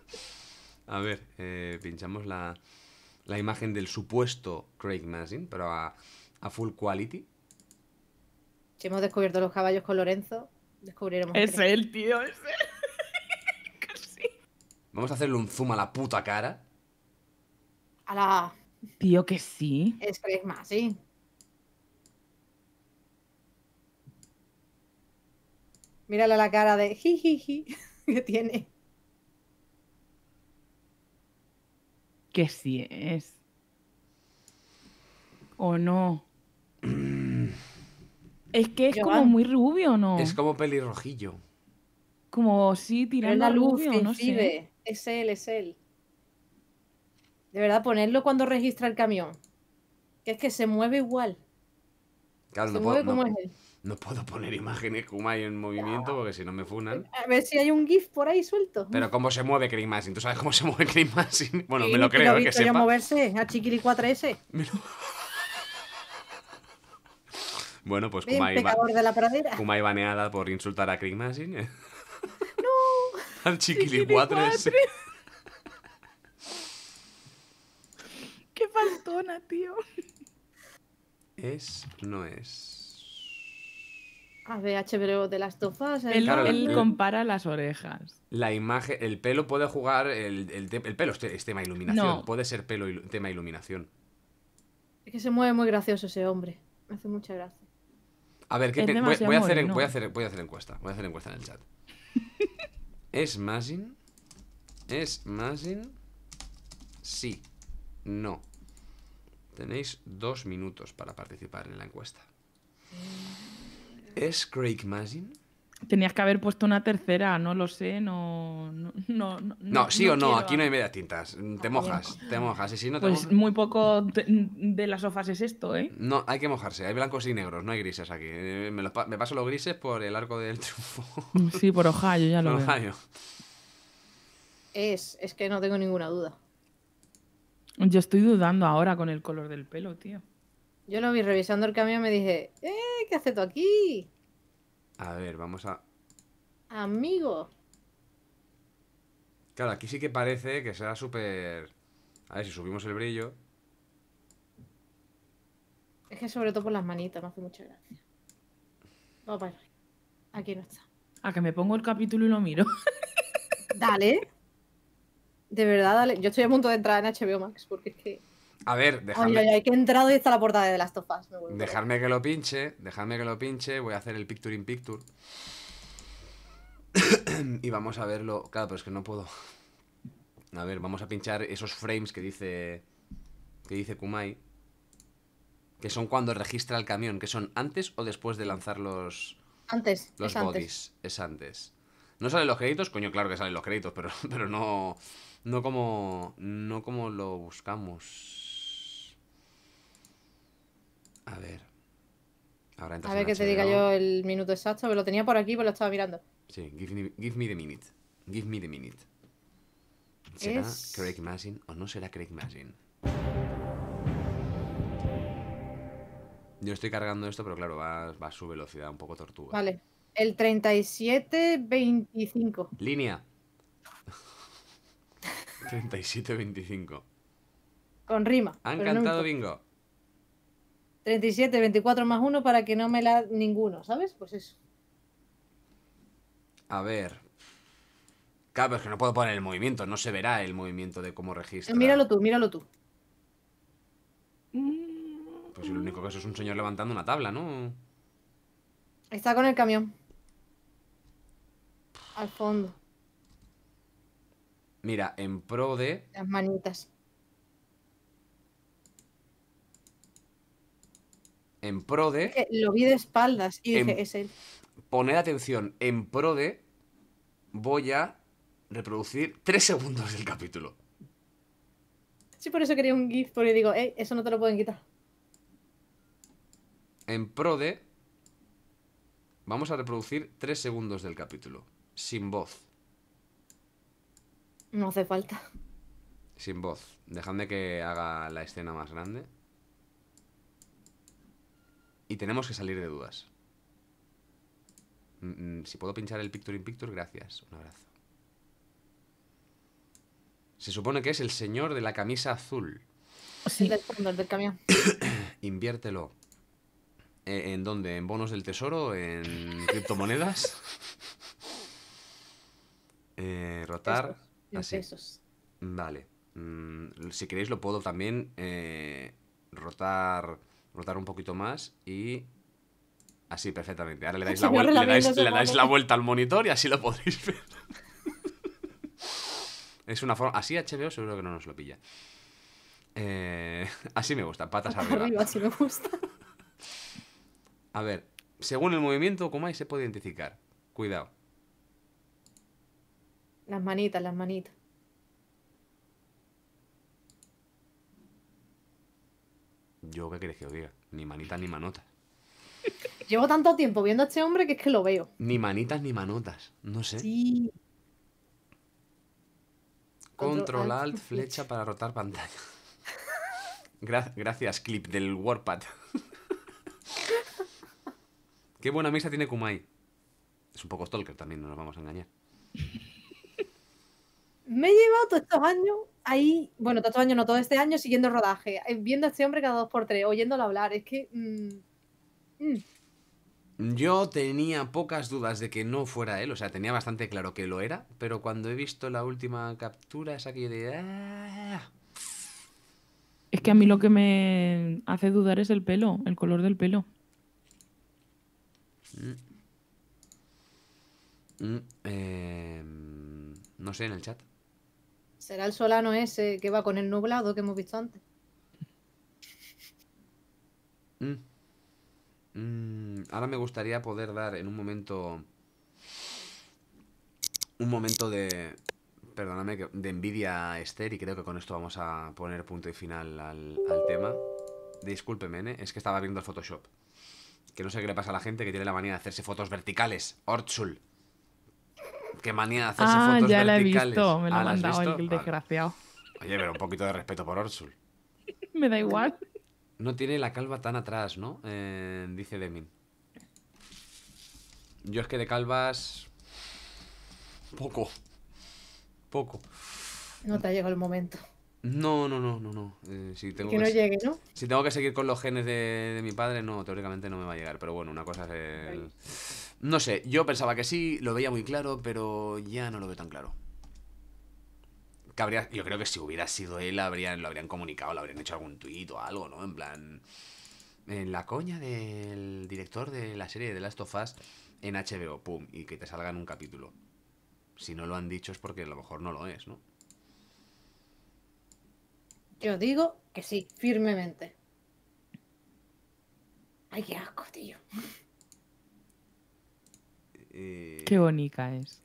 a ver, eh, pinchamos la, imagen del supuesto Craig Massin, pero a, a full quality. Si hemos descubierto los caballos con Lorenzo. Descubriremos. Es él, tío, es él. Vamos a hacerle un zoom a la puta cara. A la. Tío, que sí. Es más sí. Mírale la cara de jijiji que tiene. Que sí es. ¿O no? Es que es como muy rubio, ¿no? Es como pelirrojillo. Como sí, tirando la luz rubio, no sé. Es él, es él. De verdad, ponerlo cuando registra el camión. Que es que se mueve igual. Claro, no puedo, no, puedo poner imágenes como hay en movimiento porque si no me funan. A ver si hay un GIF por ahí suelto. Pero cómo se mueve Chris Massin. ¿Tú sabes cómo se mueve Chris Massin? Bueno, me lo creo. Lo he visto moverse a Chiquiri 4S. Bueno, pues Kumai, Bien, baneada por insultar a Krimasin. ¡No! Al ¡Qué faltona, tío! Es, no es. A ver, HBO de las tofas. ¿eh? Él, compara las orejas. La imagen, el pelo puede jugar. El, el, pelo es, tema iluminación. Puede ser pelo tema iluminación. Es que se mueve muy gracioso ese hombre. Me hace mucha gracia. A ver, ¿qué voy, a hacer, hacer, hacer encuesta. Voy a hacer encuesta en el chat. ¿Es Masin? ¿Es Masin? Sí. No. Tenéis dos minutos para participar en la encuesta. Eh. ¿Es Craig Masin? Tenías que haber puesto una tercera, no lo sé, no. No, no, no, sí o no, aquí no hay medias tintas. Mm, te ah, mojas, te mojas. si no pues muy poco de las sofás es esto, ¿eh? No, hay que mojarse. Hay blancos y negros, no hay grises aquí. Eh, me, paso los grises por el arco del triunfo. Mm, sí, por Ohio, ya lo por veo. Ohio. Es, es que no tengo ninguna duda. Yo estoy dudando ahora con el color del pelo, tío. Yo lo vi revisando el camión y me dije, ¡eh! ¿Qué haces tú aquí? A ver, vamos a... Amigo. Claro, aquí sí que parece que será súper... A ver si subimos el brillo. Es que sobre todo por las manitas me hace mucha gracia. Vamos a ver. Aquí no está. A que me pongo el capítulo y lo miro. dale. De verdad, dale. Yo estoy a punto de entrar en HBO Max porque es que a ver, dejadme. que he entrado y está la portada de las tofas. Dejarme que lo pinche, dejadme que lo pinche. Voy a hacer el picture in picture. y vamos a verlo. Claro, pero es que no puedo. A ver, vamos a pinchar esos frames que dice. Que dice Kumai. Que son cuando registra el camión. Que son antes o después de lanzar los. Antes. Los es Es antes. ¿No salen los créditos? Coño, claro que salen los créditos, pero, pero no. No como. No como lo buscamos. A ver. a ver que te diga yo el minuto exacto, pero lo tenía por aquí, pues lo estaba mirando. Sí, give me, the minute. Give me the minute. ¿Será Craig Mazin o no será Craig Mazin? Yo estoy cargando esto, pero claro, va, a su velocidad, un poco tortuga. Vale. El 37-25. Línea. 37-25. Con rima. Han encantado bingo. 37, 24 más 1 para que no me la ninguno, ¿sabes? Pues eso. A ver. Claro, es que no puedo poner el movimiento, no se verá el movimiento de cómo registra. Míralo tú, míralo tú. Mm. Pues lo único que eso es un señor levantando una tabla, ¿no? Está con el camión. Al fondo. Mira, en pro de. Las manitas. en pro de... Lo vi de espaldas y dije, es él. Poned atención, en pro de voy a reproducir tres segundos del capítulo. Sí, por eso quería un GIF, porque digo, eso no te lo pueden quitar. En pro de... Vamos a reproducir tres segundos del capítulo, sin voz. No hace falta. Sin voz. Dejadme que haga la escena más grande. Y tenemos que salir de dudas. Mm, mm, si puedo pinchar el Picture in Picture, gracias. Un abrazo. Se supone que es el señor de la camisa azul. Sí, del fondo, del camión. Inviértelo. Eh, ¿En dónde? ¿En bonos del tesoro? ¿En criptomonedas? Eh, rotar. Así. Vale. Mm, si queréis lo puedo también eh, rotar rotar un poquito más y así perfectamente. Ahora le dais, la, vuelta al monitor y así lo podréis ver. es una forma... Así HBO seguro que no nos lo pilla. Eh, así me gusta, patas arriba. arriba así me gusta. A ver, según el movimiento, hay se puede identificar. Cuidado. Las manitas, las manitas. Yo, ¿qué quieres que os diga? Ni manitas ni manotas. Llevo tanto tiempo viendo a este hombre que es que lo veo. Ni manitas ni manotas, no sé. Control Alt, flecha para rotar pantalla. gracias, clip del Warpad. Qué buena misa tiene Kumai. Es un poco stalker también, no nos vamos a engañar. Me he llevado todos estos años ahí, bueno, este año no, todo este año siguiendo el rodaje, eh, viendo a este hombre cada dos por tres, oyéndolo hablar, es que... Mm, mm. Yo tenía pocas dudas de que no fuera él, o sea, tenía bastante claro que lo era, pero cuando he visto la última captura, esa que de... Ah". Es que a mí lo que me hace dudar es el pelo, el color del pelo. Mm. Eh, no sé, en el chat. Será el solano ese que va con el nublado que hemos visto antes. Mm. Mm, ahora me gustaría poder dar en un momento. Un momento de. Perdóname, de envidia a Esther, y creo que con esto vamos a poner punto y final al, tema. Discúlpeme, ¿eh? es que estaba viendo el Photoshop. Que no sé qué le pasa a la gente que tiene la manía de hacerse fotos verticales. Ortsul qué manía de hacerse ah, fotos ya verticales. la he visto, me lo ah, ha mandado el desgraciado. Oye, pero un poquito de respeto por Orsul. me da igual. No tiene la calva tan atrás, ¿no? Eh, dice Demin. Yo es que de calvas... Poco. Poco. No te ha llegado el momento. No, no, no, no, no. Eh, si tengo que, no llegue, ¿no? Si tengo que seguir con los genes de, de, mi padre, no, teóricamente no me va a llegar. Pero bueno, una cosa es el... No sé, yo pensaba que sí, lo veía muy claro, pero ya no lo veo tan claro. yo creo que si hubiera sido él, habrían, lo habrían comunicado, lo habrían hecho algún tuit o algo, ¿no? En plan. En la coña del director de la serie de Last of Us en HBO, pum, y que te salga un capítulo. Si no lo han dicho es porque a lo mejor no lo es, ¿no? Yo digo que sí, firmemente. Ay, qué asco, tío. Eh, Qué bonita es.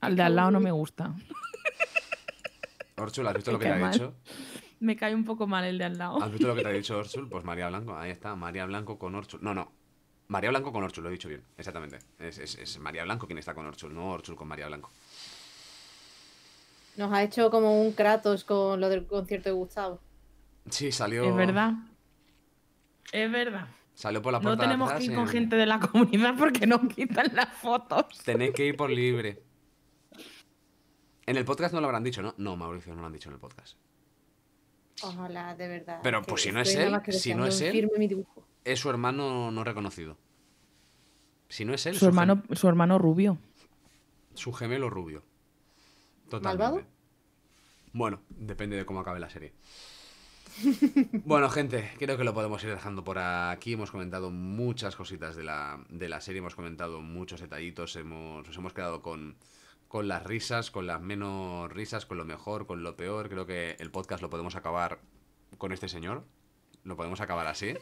Al de al lado no me gusta. Orchul, ¿has visto lo que te ha dicho? Me cae un poco mal el de al lado. ¿Has visto lo que te ha dicho Orchul? Pues María Blanco, ahí está, María Blanco con Orchul. No, no, María Blanco con Orchul, lo he dicho bien, exactamente. Es, es María Blanco quien está con Orchul, no Orchul con María Blanco. Nos ha hecho como un Kratos con lo del concierto de Gustavo. Sí, salió. Es verdad. Es verdad. Salió por la puerta No tenemos que ir con gente de la comunidad porque nos quitan las fotos. Tenéis que ir por libre. En el podcast no lo habrán dicho, ¿no? No, Mauricio, no lo han dicho en el podcast. Ojalá, de verdad. Pero pues si no es él, si no es él, es su hermano no reconocido. Si no es él, su, hermano, su hermano rubio. Su gemelo rubio. Totalmente. ¿Malvado? Bueno, depende de cómo acabe la serie. Bueno, gente, creo que lo podemos ir dejando por aquí. Hemos comentado muchas cositas de la, serie, hemos comentado muchos detallitos, hemos, nos hemos quedado con, las risas, con las menos risas, con lo mejor, con lo peor. Creo que el podcast lo podemos acabar con este señor. Lo podemos acabar así.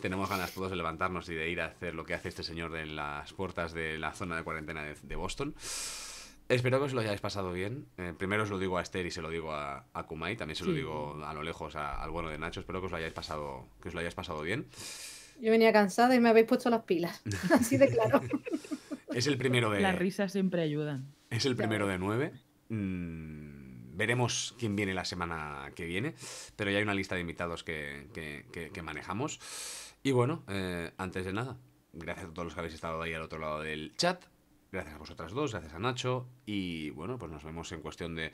Tenemos ganas todos de levantarnos y de ir a hacer lo que hace este señor en las puertas de la zona de cuarentena de Boston. Espero que os lo hayáis pasado bien. Eh, primero os lo digo a Esther y se lo digo a, a Kumai, también se lo digo a lo lejos al bueno de Nacho. Espero que os lo hayáis pasado, que os lo hayáis pasado bien. Yo venía cansada y me habéis puesto las pilas. Así de claro. es el primero de. Las risas siempre ayudan. Es el primero de nueve. Mm, veremos quién viene la semana que viene. Pero ya hay una lista de invitados que, que, manejamos. Y bueno, eh, antes de nada, gracias a todos los que habéis estado ahí al otro lado del chat. Gracias a vosotras dos, gracias a Nacho. Y bueno, pues nos vemos en cuestión de.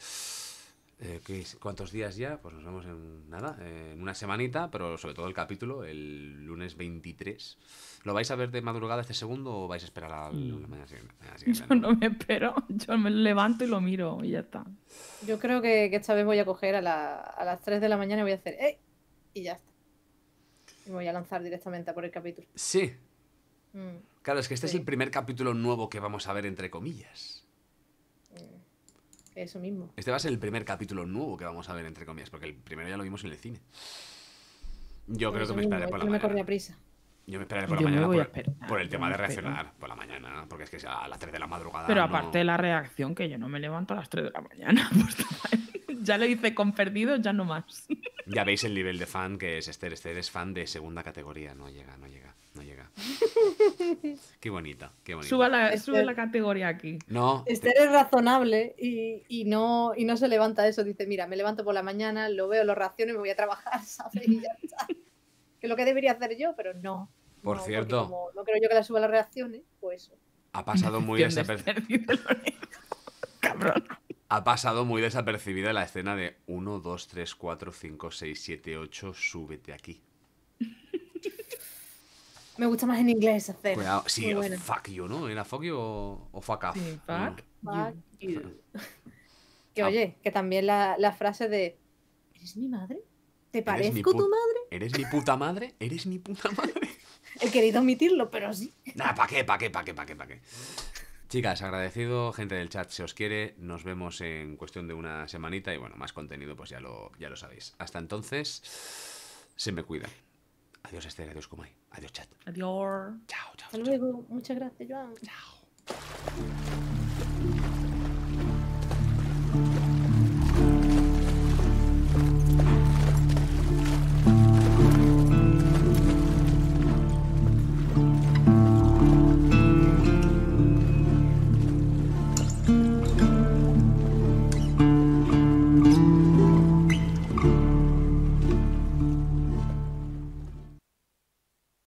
Eh, ¿Cuántos días ya? Pues nos vemos en nada, eh, en una semanita, pero sobre todo el capítulo, el lunes 23. ¿Lo vais a ver de madrugada este segundo o vais a esperar a la mañana siguiente? yo no. me espero, yo me levanto y lo miro y ya está. Yo creo que, esta vez voy a coger a, las 3 de la mañana y voy a hacer ¡Ey! Y ya está. Y voy a lanzar directamente a por el capítulo. Sí. Mm. Claro, es que este es el primer capítulo nuevo que vamos a ver, entre comillas. Eh, eso mismo. Este va a ser el primer capítulo nuevo que vamos a ver, entre comillas, porque el primero ya lo vimos en el cine. Yo creo que me esperaré por la mañana. Me corría Yo me esperaré por la mañana por, el tema de reaccionar por la mañana, porque es que a las 3 de la madrugada. Pero aparte de la reacción, que yo no me levanto a las 3 de la mañana. ya le hice con perdido, ya no más. ya veis el nivel de fan que es Esther. Esther es fan de segunda categoría, no llega, no llega no llega. qué bonita, qué bonita. Este- sube la categoría aquí. No. Esther es razonable y, y, no, y no se levanta eso. Dice, mira, me levanto por la mañana, lo veo, lo raciono y me voy a trabajar, ya Que es lo que debería hacer yo, pero no. Por cierto. Como no creo yo que la suba las reacciones, pues Ha pasado muy desapercibida. Cabrón. Ha pasado muy desapercibida la escena de 1, 2, 3, 4, 5, 6, 7, 8, súbete aquí. Me gusta más en inglés hacer. Cuidado, sí, oh, fuck you, ¿no? Era fuck you o, fuck off. fuck, mm. que oye, que también la, frase de ¿Eres mi madre? ¿Te parezco tu madre? ¿Eres mi puta madre? ¿Eres mi puta madre? He querido omitirlo, pero sí. nada ¿para qué? ¿Para qué? ¿Para qué? ¿Para qué? ¿Para qué? Chicas, agradecido, gente del chat, si os quiere, nos vemos en cuestión de una semanita y bueno, más contenido pues ya lo, ya lo sabéis. Hasta entonces, se me cuida. Adiós, Esther. Adiós, Kumai. Adiós, chat. Adiós. Chao, chao. Hasta luego. Muchas gracias, Joan. Chao.